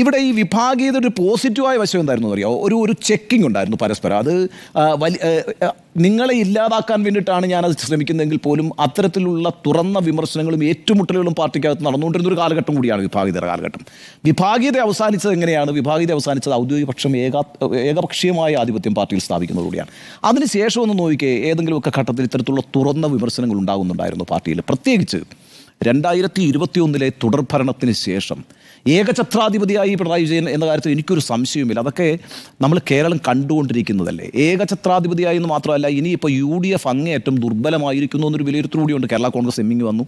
ഇവിടെ ഈ വിഭാഗീയത ഒരു പോസിറ്റീവായ വശം എന്തായിരുന്നു അറിയാമോ ഒരു ഒരു ചെക്കിംഗ് ഉണ്ടായിരുന്നു പരസ്പരം അത് വലിയ നിങ്ങളെ ഇല്ലാതാക്കാൻ വേണ്ടിയിട്ടാണ് ഞാനത് ശ്രമിക്കുന്നതെങ്കിൽ പോലും അത്തരത്തിലുള്ള തുറന്ന വിമർശനങ്ങളും ഏറ്റുമുട്ടലുകളും പാർട്ടിക്കകത്ത് നടന്നുകൊണ്ടിരുന്ന ഒരു കാലഘട്ടം കൂടിയാണ് വിഭാഗീയത കാലഘട്ടം വിഭാഗീയത അവസാനിച്ചത് എങ്ങനെയാണ് വിഭാഗീയത അവസാനിച്ചത് ഔദ്യോഗിക പക്ഷം ഏകാ ഏകപക്ഷീയമായ ആധിപത്യം പാർട്ടിയിൽ സ്ഥാപിക്കുന്നതോടെയാണ് അതിനുശേഷം ഒന്ന് നോക്കിയേ ഏതെങ്കിലുമൊക്കെ ഘട്ടത്തിൽ ഇത്തരത്തിലുള്ള തുറന്ന വിമർശനങ്ങൾ ഉണ്ടാകുന്നുണ്ടായിരുന്നു പാർട്ടിയിൽ പ്രത്യേകിച്ച് രണ്ടായിരത്തി ഇരുപത്തിയൊന്നിലെ തുടർഭരണത്തിന് ശേഷം ഏകഛത്രാധിപതിയായി പിണറായി വിജയൻ എന്ന കാര്യത്തിൽ എനിക്കൊരു സംശയവുമില്ല അതൊക്കെ നമ്മൾ കേരളം കണ്ടുകൊണ്ടിരിക്കുന്നതല്ലേ ഏകഛത്രാധിപതിയായി എന്ന് മാത്രമല്ല ഇനിയിപ്പോൾ യു ഡി എഫ് അങ്ങേയറ്റം ദുർബലമായിരിക്കുന്നു എന്നൊരു വിലയിരുത്തൽ കൂടിയുണ്ട് കേരള കോൺഗ്രസ് എമ്മിങ് വന്നു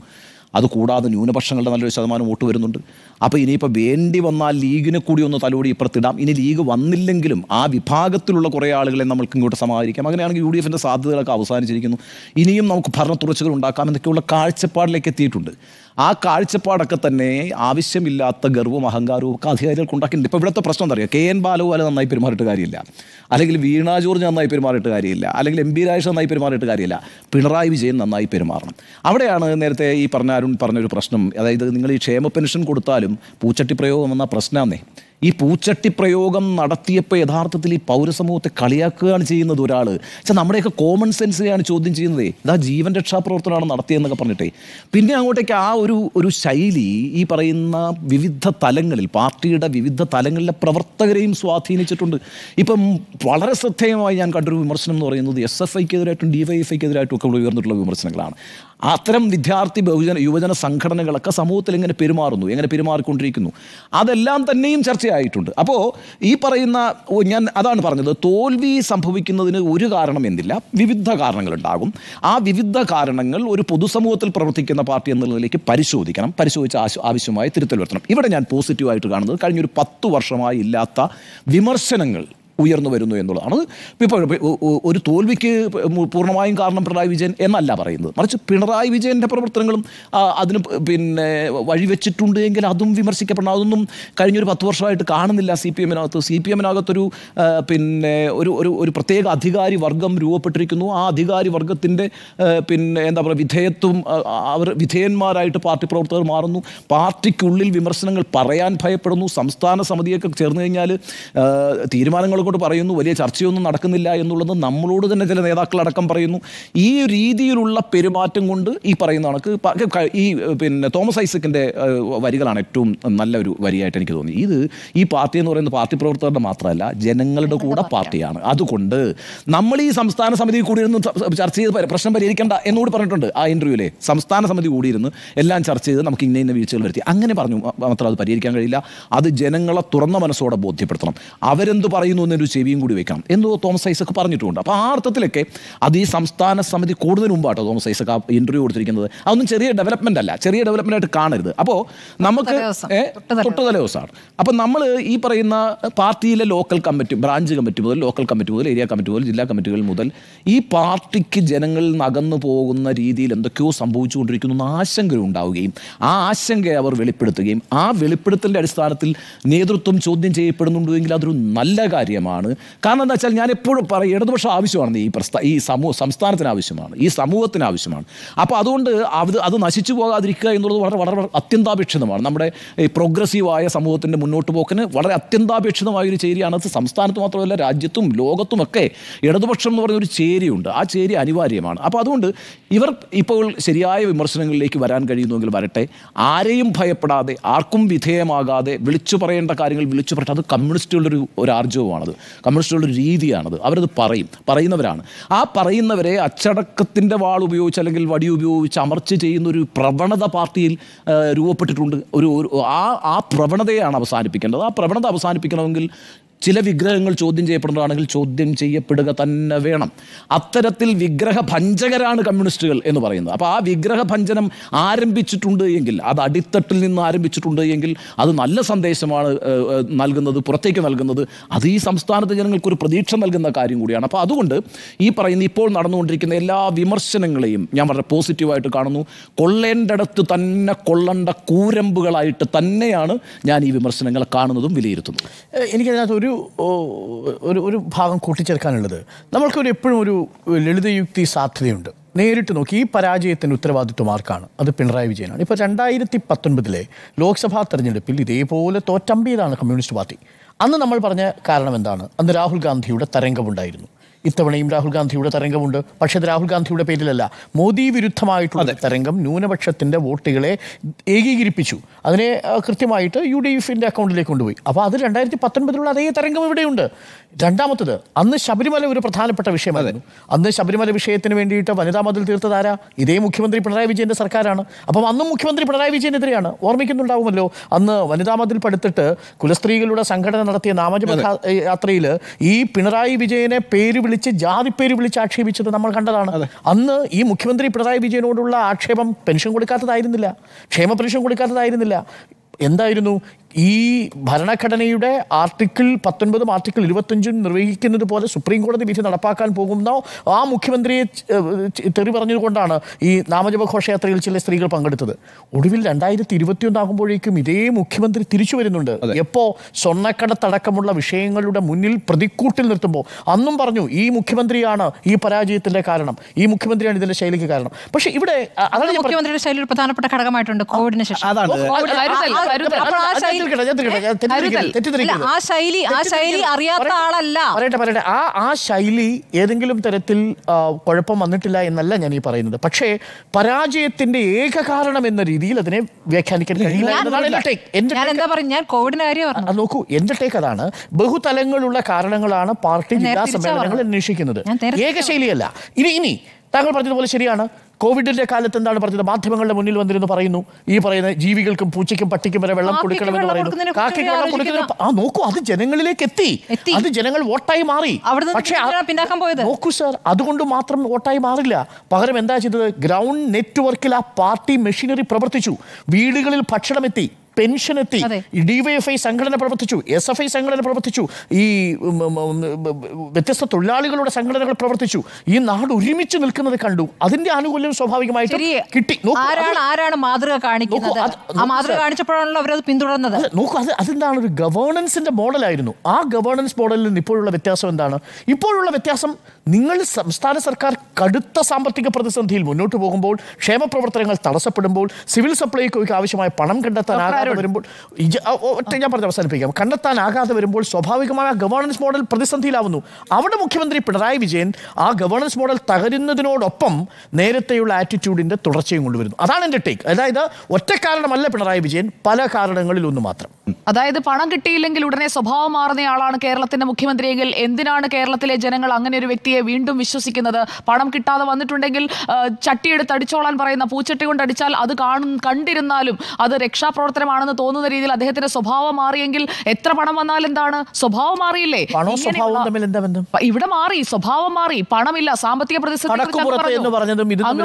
അതുകൂടാതെ ന്യൂനപക്ഷങ്ങളുടെ നല്ലൊരു ശതമാനം വോട്ട് വരുന്നുണ്ട് അപ്പോൾ ഇനിയിപ്പോൾ വേണ്ടി വന്നാൽ ലീഗിനെ കൂടി ഒന്ന് തലോടി ഇപ്പുറത്തിടാം ഇനി ലീഗ് വന്നില്ലെങ്കിലും ആ വിഭാഗത്തിലുള്ള കുറേ ആളുകളെ നമ്മൾക്ക് ഇങ്ങോട്ട് സമാഹരിക്കാം അങ്ങനെയാണെങ്കിൽ യു ഡി എഫിൻ്റെ സാധ്യതകളൊക്കെ അവസാനിച്ചിരിക്കുന്നു ഇനിയും നമുക്ക് ഭരണത്തുറച്ചുകൾ ഉണ്ടാക്കാം എന്നൊക്കെയുള്ള കാഴ്ചപ്പാടിലേക്ക് എത്തിയിട്ടുണ്ട് ആ കാഴ്ചപ്പാടൊക്കെ തന്നെ ആവശ്യമില്ലാത്ത ഗർവവും അഹങ്കാരവും ഒക്കെ അധികാരികൾക്ക് ഉണ്ടാക്കിയിട്ടുണ്ട് ഇപ്പോൾ ഇവിടുത്തെ പ്രശ്നം എന്താ പറയുക കെ എൻ ബാലുപോലെ നന്നായി പെരുമാറിയിട്ട് കാര്യമില്ല അല്ലെങ്കിൽ വീണ ജോർജ് നന്നായി പെരുമാറിയിട്ട് കാര്യമില്ല അല്ലെങ്കിൽ എം ബി രാജേഷ് നന്നായി പെരുമാറിയിട്ട് കാര്യമില്ല പിണറായി വിജയൻ നന്നായി പെരുമാറണം അവിടെയാണ് നേരത്തെ ഈ പറഞ്ഞ അരുൺ പറഞ്ഞൊരു പ്രശ്നം അതായത് നിങ്ങൾ ഈ ക്ഷേമ പെൻഷൻ കൊടുത്താലും പൂച്ചട്ടി പ്രയോഗം എന്ന പ്രശ്നമാന്നേ ഈ പൂച്ചട്ടി പ്രയോഗം നടത്തിയപ്പോൾ യഥാർത്ഥത്തിൽ ഈ പൗരസമൂഹത്തെ കളിയാക്കുകയാണ് ചെയ്യുന്നത് ഒരാൾ പക്ഷെ നമ്മുടെയൊക്കെ കോമൺ സെൻസിനെയാണ് ചോദ്യം ചെയ്യുന്നത് ഇതാ ജീവൻ രക്ഷാപ്രവർത്തനമാണ് നടത്തിയെന്നൊക്കെ പറഞ്ഞിട്ടേ പിന്നെ അങ്ങോട്ടേക്ക് ആ ഒരു ഒരു ശൈലി ഈ പറയുന്ന വിവിധ തലങ്ങളിൽ പാർട്ടിയുടെ വിവിധ തലങ്ങളിലെ പ്രവർത്തകരെയും സ്വാധീനിച്ചിട്ടുണ്ട് ഇപ്പം വളരെ ശ്രദ്ധേയമായി ഞാൻ കണ്ടൊരു വിമർശനം എന്ന് പറയുന്നത് എസ് എഫ് ഐക്കെതിരായിട്ടും ഡി വൈ എഫ് ഐക്കെതിരായിട്ടും ഒക്കെ ഉയർന്നിട്ടുള്ള വിമർശനങ്ങളാണ് അത്തരം വിദ്യാർത്ഥി ബഹുജന യുവജന സംഘടനകളൊക്കെ സമൂഹത്തിൽ എങ്ങനെ പെരുമാറുന്നു എങ്ങനെ പെരുമാറിക്കൊണ്ടിരിക്കുന്നു അതെല്ലാം തന്നെയും ചർച്ചയായിട്ടുണ്ട് അപ്പോൾ ഈ പറയുന്ന ഞാൻ അതാണ് പറഞ്ഞത് തോൽവി സംഭവിക്കുന്നതിന് ഒരു കാരണം എന്തില്ല വിവിധ കാരണങ്ങളുണ്ടാകും ആ വിവിധ കാരണങ്ങൾ ഒരു പൊതുസമൂഹത്തിൽ പ്രവർത്തിക്കുന്ന പാർട്ടി എന്നുള്ളതിലേക്ക് പരിശോധിക്കണം പരിശോധിച്ച് ആവശ്യമായ തിരുത്തൽ വരുത്തണം ഇവിടെ ഞാൻ പോസിറ്റീവായിട്ട് കാണുന്നത് കഴിഞ്ഞൊരു പത്ത് വർഷമായി ഇല്ലാത്ത വിമർശനങ്ങൾ ഉയർന്നു വരുന്നു എന്നുള്ളതാണ് ഇപ്പോൾ ഒരു തോൽവിക്ക് പൂർണ്ണമായും കാരണം പിണറായി വിജയൻ എന്നല്ല പറയുന്നത് മറിച്ച് പിണറായി വിജയൻ്റെ പ്രവർത്തനങ്ങളും അതിന് പിന്നെ വഴിവെച്ചിട്ടുണ്ട് എങ്കിൽ അതും വിമർശിക്കപ്പെടണം അതൊന്നും കഴിഞ്ഞൊരു പത്ത് വർഷമായിട്ട് കാണുന്നില്ല സി പി എമ്മിനകത്ത് സി പി എമ്മിനകത്തൊരു പിന്നെ ഒരു ഒരു ഒരു പ്രത്യേക അധികാരി വർഗം രൂപപ്പെട്ടിരിക്കുന്നു ആ അധികാരി വർഗത്തിൻ്റെ പിന്നെ എന്താ പറയുക വിധേയത്വം അവർ വിധേയന്മാരായിട്ട് പാർട്ടി പ്രവർത്തകർ മാറുന്നു പാർട്ടിക്കുള്ളിൽ വിമർശനങ്ങൾ പറയാൻ ഭയപ്പെടുന്നു സംസ്ഥാന സമിതിയൊക്കെ ചേർന്ന് കഴിഞ്ഞാൽ തീരുമാനങ്ങൾ കൊണ്ട് പറയുന്നു വലിയ ചർച്ചയൊന്നും നടക്കുന്നില്ല എന്നുള്ളത് നമ്മളോട് തന്നെ ചില നേതാക്കളടക്കം പറയുന്നു ഈ രീതിയിലുള്ള പെരുമാറ്റം കൊണ്ട് ഈ പറയുന്ന കണക്ക് ഈ പിന്നെ തോമസ് ഐസക്കിൻ്റെ വരികളാണ് ഏറ്റവും നല്ലൊരു വരിയായിട്ട് എനിക്ക് തോന്നി ഇത് ഈ പാർട്ടി എന്ന് പറയുന്നത് പാർട്ടി പ്രവർത്തകരുടെ മാത്രമല്ല ജനങ്ങളുടെ കൂടെ പാർട്ടിയാണ് അതുകൊണ്ട് നമ്മൾ ഈ സംസ്ഥാന സമിതി കൂടിയിരുന്ന് ചർച്ച ചെയ്ത് പ്രശ്നം പരിഹരിക്കേണ്ട എന്നോട് പറഞ്ഞിട്ടുണ്ട് ആ ഇൻ്റർവ്യൂവിലെ സംസ്ഥാന സമിതി കൂടിയിരുന്ന് എല്ലാം ചർച്ച ചെയ്ത് നമുക്ക് ഇന്ന ഇന്ന വീഴ്ചകൾ വരുത്തി അങ്ങനെ പറഞ്ഞു മാത്രം അത് പരിഹരിക്കാൻ കഴിയില്ല അത് ജനങ്ങളെ തുറന്ന മനസ്സോടെ ബോധ്യപ്പെടുത്തണം അവരെന്ത് പറയുന്നു എന്ന് ഒരു ചെവിയും കൂടി വെക്കാം എന്ന് തോമസ് ഐസക്ക് പറഞ്ഞിട്ടുണ്ട് അപ്പോൾ ആ അർത്ഥത്തിലൊക്കെ അത് ഈ സംസ്ഥാന സമിതി കൂടുതൽ മുമ്പാട്ടോ തോമസ് ഐസക്ക് ആ ഇൻ്റർവ്യൂ കൊടുത്തിരിക്കുന്നത് അതൊന്നും ചെറിയ ഡെവലപ്മെൻ്റ് അല്ല ചെറിയ ഡെവലപ്മെൻ്റ് ആയിട്ട് കാണരുത് അപ്പോൾ നമുക്ക് തൊട്ടുതല ദിവസമാണ് അപ്പോൾ നമ്മൾ ഈ പറയുന്ന പാർട്ടിയിലെ ലോക്കൽ കമ്മിറ്റി ബ്രാഞ്ച് കമ്മിറ്റി മുതൽ ലോക്കൽ കമ്മിറ്റി മുതൽ ഏരിയ കമ്മിറ്റി മുതൽ ജില്ലാ കമ്മിറ്റികൾ മുതൽ ഈ പാർട്ടിക്ക് ജനങ്ങളിൽ നിന്ന് അകന്നു പോകുന്ന രീതിയിൽ എന്തൊക്കെയോ സംഭവിച്ചുകൊണ്ടിരിക്കുന്നു എന്ന ആശങ്ക ഉണ്ടാവുകയും ആ ആശങ്കയെ അവർ വെളിപ്പെടുത്തുകയും ആ വെളിപ്പെടുത്തലിൻ്റെ അടിസ്ഥാനത്തിൽ നേതൃത്വം ചോദ്യം ചെയ്യപ്പെടുന്നുണ്ടെങ്കിൽ അതൊരു നല്ല കാര്യമാണ് ആവശ്യമാണ് കാരണം എന്താ വെച്ചാൽ ഞാൻ എപ്പോഴും പറയും ഇടതുപക്ഷം ആവശ്യമാണ് ഈ പ്രസ്ഥാ ഈ സമൂഹ സംസ്ഥാനത്തിന് ആവശ്യമാണ് ഈ സമൂഹത്തിന് ആവശ്യമാണ് അപ്പോൾ അതുകൊണ്ട് അത് അത് നശിച്ചു പോകാതിരിക്കുക എന്നുള്ളത് വളരെ വളരെ അത്യന്താപേക്ഷിതമാണ് നമ്മുടെ ഈ പ്രോഗ്രസീവായ സമൂഹത്തിൻ്റെ മുന്നോട്ട് പോക്കിന് വളരെ അത്യന്താപേക്ഷിതമായൊരു ചേരിയാണ് അത് സംസ്ഥാനത്ത് മാത്രമല്ല രാജ്യത്തും ലോകത്തുമൊക്കെ ഇടതുപക്ഷം എന്ന് പറഞ്ഞൊരു ചേരിയുണ്ട് ആ ചേരി അനിവാര്യമാണ് അപ്പോൾ അതുകൊണ്ട് ഇവർ ഇപ്പോൾ ശരിയായ വിമർശനങ്ങളിലേക്ക് വരാൻ കഴിയുന്നുവെങ്കിൽ വരട്ടെ ആരെയും ഭയപ്പെടാതെ ആർക്കും വിധേയമാകാതെ വിളിച്ചു പറയേണ്ട കാര്യങ്ങൾ വിളിച്ചു പറയട്ടെ അത് കമ്മ്യൂണിസ്റ്റുകളുടെ ഒരു ആർജവമാണ് അത് കമ്മ്യൂണിസ്റ്റുകളുടെ രീതിയാണത് അവരത് പറയും പറയുന്നവരാണ് ആ പറയുന്നവരെ അച്ചടക്കത്തിൻ്റെ വാൾ ഉപയോഗിച്ച് അല്ലെങ്കിൽ വടി ഉപയോഗിച്ച് അമർച്ച ചെയ്യുന്ന ഒരു പ്രവണത പാർട്ടിയിൽ രൂപപ്പെട്ടിട്ടുണ്ട് ഒരു ആ ആ പ്രവണതയാണ് അവസാനിപ്പിക്കേണ്ടത് ആ പ്രവണത അവസാനിപ്പിക്കണമെങ്കിൽ ചില വിഗ്രഹങ്ങൾ ചോദ്യം ചെയ്യപ്പെടുന്നതാണെങ്കിൽ ചോദ്യം ചെയ്യപ്പെടുക തന്നെ വേണം അത്തരത്തിൽ വിഗ്രഹ ഭഞ്ചകരാണ് കമ്മ്യൂണിസ്റ്റുകൾ എന്ന് പറയുന്നത് അപ്പോൾ ആ വിഗ്രഹ ഭഞ്ചനം ആരംഭിച്ചിട്ടുണ്ട് എങ്കിൽ അത് അടിത്തട്ടിൽ നിന്ന് ആരംഭിച്ചിട്ടുണ്ട് എങ്കിൽ അത് നല്ല സന്ദേശമാണ് നൽകുന്നത് പുറത്തേക്ക് നൽകുന്നത് അത് ഈ സംസ്ഥാനത്തെ ജനങ്ങൾക്കൊരു പ്രതീക്ഷ നൽകുന്ന കാര്യം കൂടിയാണ് അപ്പോൾ അതുകൊണ്ട് ഈ പറയുന്ന ഇപ്പോൾ നടന്നുകൊണ്ടിരിക്കുന്ന എല്ലാ വിമർശനങ്ങളെയും ഞാൻ വളരെ പോസിറ്റീവായിട്ട് കാണുന്നു കൊള്ളേണ്ടടത്ത് തന്നെ കൊള്ളേണ്ട കൂരമ്പുകളായിട്ട് തന്നെയാണ് ഞാൻ ഈ വിമർശനങ്ങളെ കാണുന്നതും വിലയിരുത്തുന്നത് എനിക്കതിനകത്ത് ഒരു ഒരു ഒരു ഒരു ഭാഗം കൂട്ടിച്ചേർക്കാനുള്ളത് നമ്മൾക്കൊരു എപ്പോഴും ഒരു ലളിതയുക്തി സാധ്യതയുണ്ട് നേരിട്ട് നോക്കി ഈ പരാജയത്തിൻ്റെ ഉത്തരവാദിത്വം ആർക്കാണ് അത് പിണറായി വിജയനാണ് ഇപ്പോൾ രണ്ടായിരത്തി പത്തൊൻപതിലെ ലോക്സഭാ തെരഞ്ഞെടുപ്പിൽ ഇതേപോലെ തോറ്റമ്പിയതാണ് കമ്മ്യൂണിസ്റ്റ് പാർട്ടി അന്ന് നമ്മൾ പറഞ്ഞ കാരണം എന്താണ് അന്ന് രാഹുൽ ഗാന്ധിയുടെ തരംഗമുണ്ടായിരുന്നു ഇത്തവണയും രാഹുൽ ഗാന്ധിയുടെ തരംഗമുണ്ട് പക്ഷേ അത് രാഹുൽ ഗാന്ധിയുടെ പേരിലല്ല മോദി വിരുദ്ധമായിട്ടുള്ള തരംഗം ന്യൂനപക്ഷത്തിൻ്റെ വോട്ടുകളെ ഏകീകരിപ്പിച്ചു അതിനെ കൃത്യമായിട്ട് യു ഡി എഫിൻ്റെ അക്കൗണ്ടിലേക്ക് കൊണ്ടുപോയി അപ്പോൾ അത് രണ്ടായിരത്തി പത്തൊൻപതിലുള്ള അതേ തരംഗം ഇവിടെയുണ്ട് രണ്ടാമത്തത് അന്ന് ശബരിമല ഒരു പ്രധാനപ്പെട്ട വിഷയമായിരുന്നു അന്ന് ശബരിമല വിഷയത്തിന് വേണ്ടിയിട്ട് വനിതാ മതിൽ തീർത്തതാരാ ഇതേ മുഖ്യമന്ത്രി പിണറായി വിജയൻ്റെ സർക്കാരാണ് അപ്പം അന്നും മുഖ്യമന്ത്രി പിണറായി വിജയനെതിരെയാണ് ഓർമ്മിക്കുന്നുണ്ടാവുമല്ലോ അന്ന് വനിതാ മതിൽ പടുത്തിട്ട് കുലസ്ത്രീകളുടെ സംഘടന നടത്തിയ നാമജപ യാത്രയിൽ ഈ പിണറായി വിജയനെ പേര് വിളിച്ച് ജാതിപ്പേര് വിളിച്ച് ആക്ഷേപിച്ചത് നമ്മൾ കണ്ടതാണ് അന്ന് ഈ മുഖ്യമന്ത്രി പിണറായി വിജയനോടുള്ള ആക്ഷേപം പെൻഷൻ കൊടുക്കാത്തതായിരുന്നില്ല ക്ഷേമ പെൻഷൻ കൊടുക്കാത്തതായിരുന്നില്ല എന്തായിരുന്നു ഈ ഭരണഘടനയുടെ ആർട്ടിക്കിൾ പത്തൊൻപതും ആർട്ടിക്കിൾ ഇരുപത്തഞ്ചും നിർവഹിക്കുന്നത് പോലെ സുപ്രീം കോടതി വിധി നടപ്പാക്കാൻ പോകുന്ന ആ മുഖ്യമന്ത്രിയെ തെറി പറഞ്ഞതുകൊണ്ടാണ് ഈ നാമജപ ഘോഷയാത്രയിൽ ചില സ്ത്രീകൾ പങ്കെടുത്തത് ഒടുവിൽ രണ്ടായിരത്തി ആകുമ്പോഴേക്കും ഇതേ മുഖ്യമന്ത്രി തിരിച്ചു വരുന്നുണ്ട് എപ്പോൾ സ്വർണ്ണക്കടത്തടക്കമുള്ള വിഷയങ്ങളുടെ മുന്നിൽ പ്രതിക്കൂട്ടിൽ നിർത്തുമ്പോൾ അന്നും പറഞ്ഞു ഈ മുഖ്യമന്ത്രിയാണ് ഈ പരാജയത്തിന്റെ കാരണം ഈ മുഖ്യമന്ത്രിയാണ് ഇതിന്റെ ശൈലിക്ക് കാരണം പക്ഷേ ഇവിടെ മുഖ്യമന്ത്രിയുടെ ശൈലി പ്രധാനപ്പെട്ട ഘടകമായിട്ടുണ്ട് കോവിഡിന് ശേഷം അതാണ് ആ ശൈലി ആ ശൈലി അറിയാത്ത ആളല്ല പറയട്ടെ പറയട്ടെ ആ ആ ശൈലി ഏതെങ്കിലും തരത്തിൽ കുഴപ്പം വന്നിട്ടില്ല എന്നല്ല ഞാൻ ഈ പറയുന്നത് പക്ഷേ പരാജയത്തിന്റെ ഏക കാരണം എന്ന രീതിയിൽ അതിനെ വ്യാഖ്യാനിക്കാൻ കഴിയില്ല ഞാൻ നോക്കൂ എന്റെ ടേക്ക് അതാണ് ബഹുതലങ്ങളുള്ള കാരണങ്ങളാണ് പാർട്ടി ജില്ലാ സമ്മേളനങ്ങൾ അന്വേഷിക്കുന്നത് ഏകശൈലിയല്ല ഇനി ഇനി താങ്കൾ പറഞ്ഞതുപോലെ ശരിയാണ് കോവിഡിന്റെ കാലത്ത് എന്താണ് പറഞ്ഞത് മാധ്യമങ്ങളുടെ മുന്നിൽ വന്നിരുന്നു പറയുന്നു ഈ പറയുന്ന ജീവികൾക്കും പൂച്ചയ്ക്കും പട്ടിക്കും വരെ വെള്ളം കൊടുക്കണമെന്ന് പറയുന്നു കാക്കയ്ക്ക് വെള്ളം കൊടുക്കുന്നത് ആ നോക്കൂ അത് ജനങ്ങളിലേക്ക് എത്തി അത് ജനങ്ങൾ വോട്ടായി മാറി പക്ഷേ നോക്കൂ സർ അതുകൊണ്ട് മാത്രം വോട്ടായി മാറില്ല പകരം എന്താ ചെയ്തത് ഗ്രൗണ്ട് നെറ്റ്വർക്കിൽ ആ പാർട്ടി മെഷീനറി പ്രവർത്തിച്ചു വീടുകളിൽ ഭക്ഷണം എത്തി പെൻഷൻ എത്തി ഡിവൈഎഫ്ഐ സംഘടന പ്രവർത്തിച്ചു എസ് എഫ് ഐ സംഘടന പ്രവർത്തിച്ചു ഈ വ്യത്യസ്ത തൊഴിലാളികളുടെ സംഘടനകൾ പ്രവർത്തിച്ചു ഈ നാട് ഒരുമിച്ച് നിൽക്കുന്നത് കണ്ടു അതിന്റെ ആനുകൂല്യം എല്ലാവരിലും സ്വാഭാവികമായിട്ട് കിട്ടി ആരാണ് ആരാണ് മാതൃക കാണിക്കുന്നത് ആ മാതൃക കാണിച്ചപ്പോഴാണല്ലോ അവരത് പിന്തുടർന്നത് നോക്കൂ അത് അതെന്താണ് ഒരു ഗവേണൻസിന്റെ മോഡലായിരുന്നു ആ ഗവേണൻസ് മോഡലിൽ നിന്ന് ഇപ്പോഴുള്ള വ്യത്യാസം എന്താണ് ഇപ്പോഴുള്ള വ്യത്യാസം നിങ്ങൾ സംസ്ഥാന സർക്കാർ കടുത്ത സാമ്പത്തിക പ്രതിസന്ധിയിൽ മുന്നോട്ട് പോകുമ്പോൾ ക്ഷേമ പ്രവർത്തനങ്ങൾ തടസ്സപ്പെടുമ്പോൾ സിവിൽ സപ്ലൈക്കോയ്ക്ക് ആവശ്യമായ പണം കണ്ടെത്താനാകാതെ വരുമ്പോൾ ഒറ്റ ഞാൻ പറഞ്ഞ് അവസാനിപ്പിക്കാം കണ്ടെത്താനാകാതെ വരുമ്പോൾ സ്വാഭാവികമായ ഗവേണൻസ് മോഡൽ പ്രതിസന്ധിയിലാവുന്നു അവിടെ മുഖ്യമന്ത്രി പിണറായി വിജയൻ ആ ഗവേണൻസ് മോഡൽ തകരുന്നതിനോടൊപ്പം നേരത്തെ ഇതുവരെയുള്ള ആറ്റിറ്റ്യൂഡിൻ്റെ തുടർച്ചയും കൊണ്ടുവരുന്നു അതാണ് എൻ്റെ ടേക്ക് അതായത് ഒറ്റ കാരണമല്ല പിണറായി വിജയൻ പല കാരണങ്ങളിൽ ഒന്ന് മാത്രം അതായത് പണം കിട്ടിയില്ലെങ്കിൽ ഉടനെ സ്വഭാവം മാറുന്നയാളാണ് കേരളത്തിൻ്റെ മുഖ്യമന്ത്രിയെങ്കിൽ എന്തിനാണ് കേരളത്തിലെ ജനങ്ങൾ അങ്ങനെ ഒരു വ്യക്തിയെ വീണ്ടും വിശ്വസിക്കുന്നത് പണം കിട്ടാതെ വന്നിട്ടുണ്ടെങ്കിൽ ചട്ടിയെടുത്ത് അടിച്ചോളാൻ പറയുന്ന പൂച്ചട്ടി കൊണ്ട് അടിച്ചാൽ അത് കാണും കണ്ടിരുന്നാലും അത് രക്ഷാപ്രവർത്തനമാണെന്ന് തോന്നുന്ന രീതിയിൽ അദ്ദേഹത്തിന്റെ സ്വഭാവം മാറിയെങ്കിൽ എത്ര പണം വന്നാൽ എന്താണ് സ്വഭാവം മാറിയില്ലേ ഇവിടെ മാറി സ്വഭാവം മാറി പണമില്ല സാമ്പത്തിക പ്രതിസന്ധി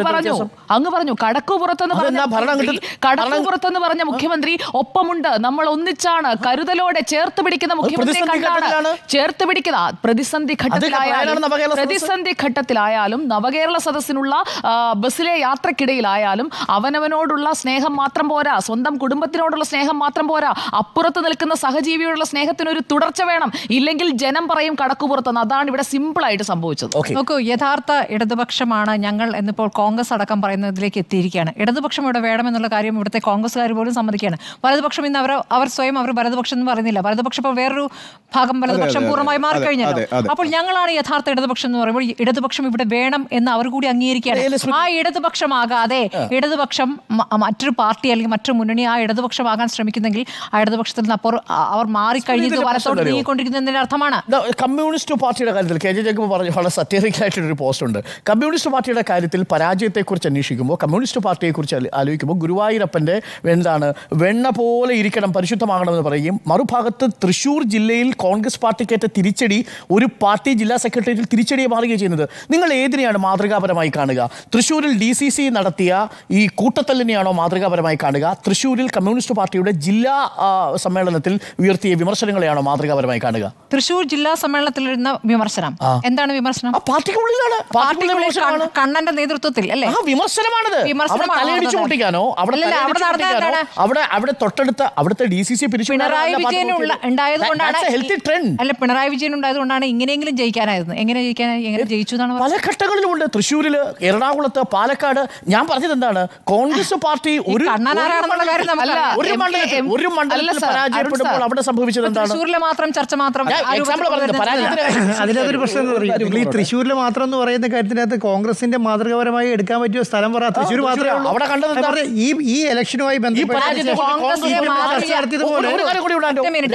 പറഞ്ഞു അങ്ങ് പറഞ്ഞു കടക്കുപുറത്തെന്ന് പറഞ്ഞ കടക്കുപുറത്തെന്ന് പറഞ്ഞ മുഖ്യമന്ത്രി ഒപ്പമുണ്ട് നമ്മൾ ഒന്നിച്ചാണ് കരുതലോടെ ചേർത്ത് പിടിക്കുന്ന മുഖ്യമന്ത്രിയെ കണ്ടാണ് ചേർത്ത് പിടിക്കുന്ന പ്രതിസന്ധി ഘട്ടത്തിലായാലും പ്രതിസന്ധി ഘട്ടത്തിലായാലും നവകേരള സദസ്സിനുള്ള ബസ്സിലെ യാത്രക്കിടയിലായാലും അവനവനോടുള്ള സ്നേഹം മാത്രം പോരാ സ്വന്തം കുടുംബത്തിനോടുള്ള സ്നേഹം മാത്രം പോരാ അപ്പുറത്ത് നിൽക്കുന്ന സഹജീവിയോടുള്ള സ്നേഹത്തിന് ഒരു തുടർച്ച വേണം ഇല്ലെങ്കിൽ ജനം പറയും കടക്കുപുറത്തെന്ന് അതാണ് ഇവിടെ സിമ്പിൾ ആയിട്ട് സംഭവിച്ചത് യഥാർത്ഥ ഇടതുപക്ഷമാണ് ഞങ്ങൾ എന്നിപ്പോൾ കോൺഗ്രസ് അടക്കം പറയുന്നതിലേക്ക് എത്തിയിരിക്കുകയാണ് ഇടതുപക്ഷം ഇവിടെ വേണമെന്നുള്ള കാര്യം ഇവിടുത്തെ കോൺഗ്രസ്സുകാർ പോലും സമ്മതിക്കുകയാണ് വലതുപക്ഷം ഇന്ന് അവർ അവർ സ്വയം അവർ വലതുപക്ഷം എന്ന് പറയുന്നില്ല വലതുപക്ഷം ഇപ്പോൾ വേറൊരു ഭാഗം വലതുപക്ഷം പൂർണ്ണമായി മാറിക്കഴിഞ്ഞല്ലോ അപ്പോൾ ഞങ്ങളാണ് യഥാർത്ഥ ഇടതുപക്ഷം എന്ന് പറയുമ്പോൾ ഇടതുപക്ഷം ഇവിടെ വേണം എന്ന് അവർ കൂടി അംഗീകരിക്കുകയാണ് ആ ഇടതുപക്ഷമാകാതെ ഇടതുപക്ഷം മറ്റൊരു പാർട്ടി അല്ലെങ്കിൽ മറ്റൊരു മുന്നണി ആ ഇടതുപക്ഷമാകാൻ ശ്രമിക്കുന്നെങ്കിൽ ആ ഇടതുപക്ഷത്തിൽ നിന്ന് അപ്പോൾ അവർ മാറിക്കഴിഞ്ഞത് വലത്തോട് നീങ്ങിക്കൊണ്ടിരിക്കുന്നതിന്റെ അർത്ഥമാണ് കമ്മ്യൂണിസ്റ്റ് പാർട്ടിയുടെ കാര്യത്തിൽ കെ ജെ ജഗബ് പറഞ്ഞു വളരെ ഒരു പോസ്റ്റ് ഉണ്ട് കമ്മ്യൂണിസ്റ്റ് പാർട്ടിയുടെ കാര്യത്തിൽ പരാജയം രാജ്യത്തെക്കുറിച്ച് അന്വേഷിക്കുമ്പോൾ കമ്മ്യൂണിസ്റ്റ് പാർട്ടിയെക്കുറിച്ച് ആലോചിക്കുമ്പോൾ ഗുരുവായൂരപ്പൻ്റെ എന്താണ് വെണ്ണ പോലെ ഇരിക്കണം പരിശുദ്ധമാകണമെന്ന് പറയും മറുഭാഗത്ത് തൃശ്ശൂർ ജില്ലയിൽ കോൺഗ്രസ് പാർട്ടിക്കേറ്റ തിരിച്ചടി ഒരു പാർട്ടി ജില്ലാ സെക്രട്ടേറിയറ്റിൽ തിരിച്ചടിയെ മാറുകയും ചെയ്യുന്നത് നിങ്ങൾ ഏതിനെയാണ് മാതൃകാപരമായി കാണുക തൃശ്ശൂരിൽ ഡി സി സി നടത്തിയ ഈ കൂട്ടത്തല്ലിനെയാണോ മാതൃകാപരമായി കാണുക തൃശ്ശൂരിൽ കമ്മ്യൂണിസ്റ്റ് പാർട്ടിയുടെ ജില്ലാ സമ്മേളനത്തിൽ ഉയർത്തിയ വിമർശനങ്ങളെയാണോ മാതൃകാപരമായി കാണുക തൃശ്ശൂർ ജില്ലാ സമ്മേളനത്തിൽ വിമർശനം എന്താണ് വിമർശനം പാർട്ടിക്കുള്ളിലാണ് കണ്ണന്റെ നേതൃത്വത്തിൽ അല്ലേ ആ വിമർശനമാണത് അവിടെ അവിടെ അവിടെ അവിടെ തൊട്ടടുത്ത അവിടുത്തെ ഡി സി സി പിരിച്ചു പിണറായി വിജയൻ ഉണ്ടായതുകൊണ്ടാണ് ഹെൽത്തി ട്രെൻഡ് അല്ല പിണറായി വിജയൻ ഉണ്ടായതുകൊണ്ടാണ് ഇങ്ങനെയെങ്കിലും ജയിക്കാനായിരുന്നു എങ്ങനെ ജയിക്കാൻ എങ്ങനെ ജയിച്ചു എന്നാണ് പല ഘട്ടങ്ങളിലുമുണ്ട് തൃശ്ശൂരിൽ എറണാകുളത്ത് പാലക്കാട് ഞാൻ പറഞ്ഞത് എന്താണ് കോൺഗ്രസ് പാർട്ടി ഒരു ഒരു മണ്ഡലത്തിൽ ഒരു മണ്ഡലത്തിൽ പരാജയപ്പെടുമ്പോൾ അവിടെ സംഭവിച്ചത് എന്താണ് മാത്രം ചർച്ച മാത്രം അതിനകത്തൊരു പ്രശ്നം തൃശ്ശൂരിലെ മാത്രം എന്ന് പറയുന്ന കാര്യത്തിനകത്ത് കോൺഗ്രസിന്റെ മാതൃകാപരമായി എടുക്കാൻ പറ്റിയ സ്ഥലം പറ തൃശ്ശൂർ മാത്രമേ ഈ ഈ ഇലക്ഷനുമായി ബന്ധപ്പെട്ട്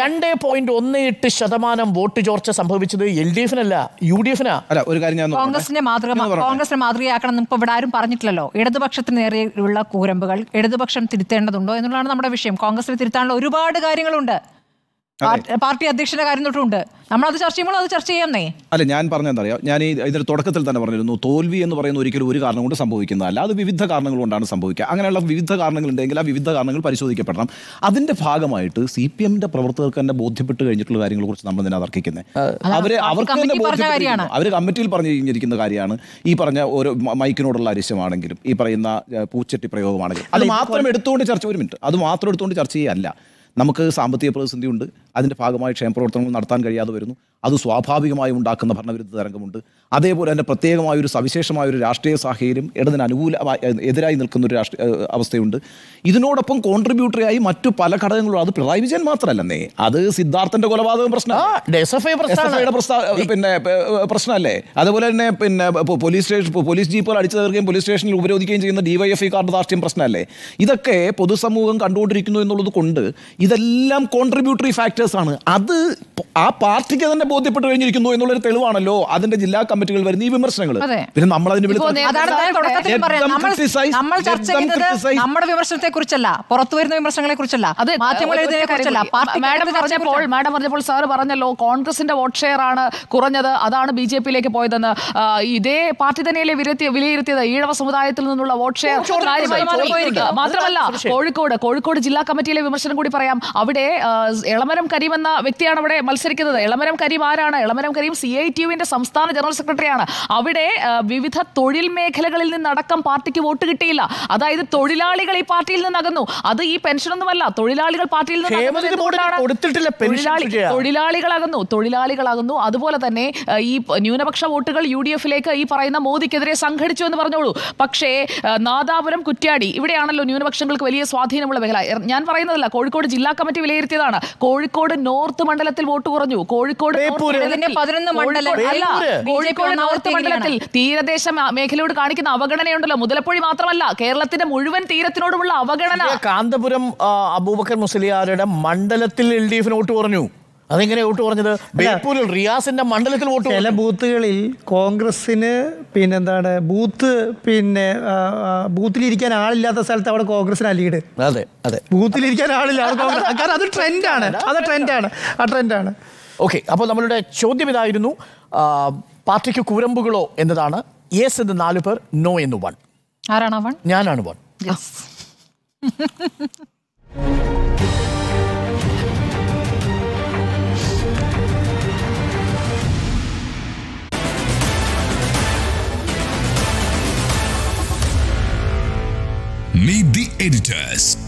രണ്ട് പോയിന്റ് ഒന്ന് എട്ട് ശതമാനം വോട്ട് ചോർച്ച സംഭവിച്ചത് എൽ ഡി എഫിനല്ല യു ഡി എഫിനാ അല്ല ഒരു കാര്യം ഞാൻ കോൺഗ്രസിന്റെ മാതൃക കോൺഗ്രസിനെ മാതൃകയാക്കണം എന്ന് ഇപ്പോൾ ഇവിടെ ആരും പറഞ്ഞിട്ടില്ലല്ലോ ഇടതുപക്ഷത്തിന് നേരെയുള്ള കൂരമ്പുകൾ ഇടതുപക്ഷം തിരുത്തേണ്ടതുണ്ടോ എന്നുള്ളതാണ് നമ്മുടെ വിഷയം കോൺഗ്രസിന് തിരുത്താനുള്ള ഒരുപാട് കാര്യങ്ങളുണ്ട് പാർട്ടി അധ്യക്ഷന്റെ കാര്യം തൊട്ടുണ്ട് നമ്മൾ അത് ചർച്ച ചെയ്യുമ്പോൾ അത് ചർച്ച ചെയ്യാമെന്നേ അല്ല ഞാൻ പറഞ്ഞെന്താ അറിയാം ഞാൻ ഇതിന്റെ തുടക്കത്തിൽ തന്നെ പറഞ്ഞിരുന്നു തോൽവി എന്ന് പറയുന്ന ഒരിക്കലും ഒരു കാരണം കൊണ്ട് സംഭവിക്കുന്നതല്ല അത് വിവിധ കാരണങ്ങൾ കൊണ്ടാണ് സംഭവിക്കുക അങ്ങനെയുള്ള വിവിധ കാരണങ്ങൾ ഉണ്ടെങ്കിൽ ആ വിവിധ കാരണങ്ങൾ പരിശോധിക്കപ്പെടണം അതിന്റെ ഭാഗമായിട്ട് സി പി എമ്മിന്റെ പ്രവർത്തകർക്ക് തന്നെ ബോധ്യപ്പെട്ട് കഴിഞ്ഞിട്ടുള്ള കാര്യങ്ങളെ കുറിച്ച് നമ്മൾ തന്നെ തർക്കിക്കുന്നത് അവർ അവർക്ക് തന്നെ അവർ കമ്മിറ്റിയിൽ പറഞ്ഞു കഴിഞ്ഞിരിക്കുന്ന കാര്യമാണ് ഈ പറഞ്ഞ ഓരോ മൈക്കിനോടുള്ള അരിശമാണെങ്കിലും ഈ പറയുന്ന പൂച്ചട്ടി പ്രയോഗമാണെങ്കിലും അത് മാത്രം എടുത്തുകൊണ്ട് ചർച്ച ഒരു മിനിറ്റ് അത് മാത്രം എടുത്തുകൊണ്ട് ചർച്ച ചെയ്യല്ല നമുക്ക് സാമ്പത്തിക പ്രതിസന്ധിയുണ്ട് അതിൻ്റെ ഭാഗമായി ക്ഷേമപ്രവർത്തനങ്ങൾ നടത്താൻ കഴിയാതെ വരുന്നു അത് സ്വാഭാവികമായി ഉണ്ടാക്കുന്ന ഭരണവിരുദ്ധ തരംഗമുണ്ട് അതേപോലെ തന്നെ പ്രത്യേകമായ ഒരു സവിശേഷമായ ഒരു രാഷ്ട്രീയ സാഹചര്യം ഇടതിന് അനുകൂലമായി എതിരായി നിൽക്കുന്ന ഒരു രാഷ്ട്രീയ അവസ്ഥയുണ്ട് ഇതിനോടൊപ്പം കോൺട്രിബ്യൂട്ടറിയായി മറ്റു പല ഘടകങ്ങളും അത് പിണറായി വിജയൻ നേ അത് സിദ്ധാർത്ഥന്റെ കൊലപാതക പ്രശ്നം പിന്നെ പ്രശ്നമല്ലേ അതുപോലെ തന്നെ പിന്നെ പോലീസ് സ്റ്റേഷൻ പോലീസ് ജീപ്പുകൾ അടിച്ചു തീർക്കുകയും പോലീസ് സ്റ്റേഷനിൽ ഉപരോധിക്കുകയും ചെയ്യുന്ന ഡിവൈഎഫ്ഐ കാർഡ് ദാർഷ്ട്യം പ്രശ്നമല്ലേ ഇതൊക്കെ പൊതുസമൂഹം കണ്ടുകൊണ്ടിരിക്കുന്നു എന്നുള്ളത് കൊണ്ട് ഇതെല്ലാം കോൺട്രിബ്യൂട്ടറി ഫാക്ടേഴ്സാണ് അത് ആ പാർട്ടിക്ക് തന്നെ ബോധ്യപ്പെട്ട് കഴിഞ്ഞിരിക്കുന്നു എന്നുള്ളൊരു തെളിവാണല്ലോ അതിന്റെ ജില്ലാ കമ്മിറ്റികൾ വരുന്ന ഈ വിമർശനങ്ങൾ പിന്നെ നമ്മൾ അതിന് നമ്മുടെ വിമർശനത്തെ കുറിച്ചല്ല പുറത്തു വരുന്ന വിമർശനങ്ങളെ കുറിച്ചല്ല അത് മാധ്യമങ്ങൾ മാഡം പറഞ്ഞപ്പോൾ മാഡം പറഞ്ഞപ്പോൾ സാർ പറഞ്ഞല്ലോ കോൺഗ്രസിന്റെ വോട്ട് ഷെയർ ആണ് കുറഞ്ഞത് അതാണ് ബി ജെ പിയിലേക്ക് പോയതെന്ന് ഇതേ പാർട്ടി തന്നെയല്ലേ വിലയിരുത്തിയത് ഈഴവ സമുദായത്തിൽ നിന്നുള്ള വോട്ട് ഷെയർ മാത്രമല്ല കോഴിക്കോട് കോഴിക്കോട് ജില്ലാ കമ്മിറ്റിയിലെ വിമർശനം കൂടി പറയാം പറയാം അവിടെ എളമരം കരീം എന്ന വ്യക്തിയാണ് അവിടെ മത്സരിക്കുന്നത് എളമരം കരീം ആരാണ് Elamaram Kareem C I T യുവിൻ്റെ സംസ്ഥാന ജനറൽ സെക്രട്ടറിയാണ് അവിടെ വിവിധ തൊഴിൽ മേഖലകളിൽ നിന്നടക്കം പാർട്ടിക്ക് വോട്ട് കിട്ടിയില്ല അതായത് തൊഴിലാളികൾ ഈ പാർട്ടിയിൽ അകന്നു അത് ഈ പെൻഷനൊന്നുമല്ല തൊഴിലാളികൾ പാർട്ടിയിൽ നിന്ന് തൊഴിലാളികൾ അകന്നു അതുപോലെ തന്നെ ഈ ന്യൂനപക്ഷ വോട്ടുകൾ യു ഡി എഫിലേക്ക് ഈ പറയുന്ന മോദിക്കെതിരെ സംഘടിച്ചു എന്ന് പറഞ്ഞോളൂ പക്ഷേ നാദാപുരം കുറ്റ്യാടി ഇവിടെയാണല്ലോ ന്യൂനപക്ഷങ്ങൾക്ക് വലിയ സ്വാധീനമുള്ള മേഖല ഞാൻ പറയുന്നതല്ല കോഴിക്കോട് ജില്ലാ കമ്മിറ്റി വിലയിരുത്തിയതാണ് കോഴിക്കോട് നോർത്ത് മണ്ഡലത്തിൽ വോട്ട് കുറഞ്ഞു കോഴിക്കോട് കോഴിക്കോട് നോർത്ത് മണ്ഡലത്തിൽ തീരദേശ മേഖലയോട് കാണിക്കുന്ന അവഗണനയുണ്ടല്ലോ മുതലപ്പൊഴി മാത്രമല്ല കേരളത്തിന്റെ മുഴുവൻ തീരത്തിനോടുമുള്ള അവഗണന കാന്തപുരം അബൂബക്കർ മുസ്ലിയാരുടെ മണ്ഡലത്തിൽ എൽ ഡി എഫിന് വോട്ട് കുറഞ്ഞു അതെങ്ങനെ വോട്ട് പറഞ്ഞത് ബേപ്പൂരിൽ റിയാസിന്റെ മണ്ഡലത്തിൽ വോട്ട് ചില ബൂത്തുകളിൽ കോൺഗ്രസിന് പിന്നെന്താണ് ബൂത്ത് പിന്നെ ബൂത്തിലിരിക്കാൻ ആളില്ലാത്ത സ്ഥലത്ത് അവിടെ കോൺഗ്രസിന് അലിയിട് അതെ അതെ ബൂത്തിലിരിക്കാൻ ആളില്ല കാരണം അത് ട്രെൻഡാണ് അത് ട്രെൻഡാണ് ആ ട്രെൻഡാണ് ഓക്കെ അപ്പോൾ നമ്മളുടെ ചോദ്യം ഇതായിരുന്നു പാർട്ടിക്ക് കുരമ്പുകളോ എന്നതാണ് യെസ് എന്ന് നാല് പേർ നോ എന്ന് വൺ ആരാണ് വൺ ഞാനാണ് വൺ *laughs* Meet the editors.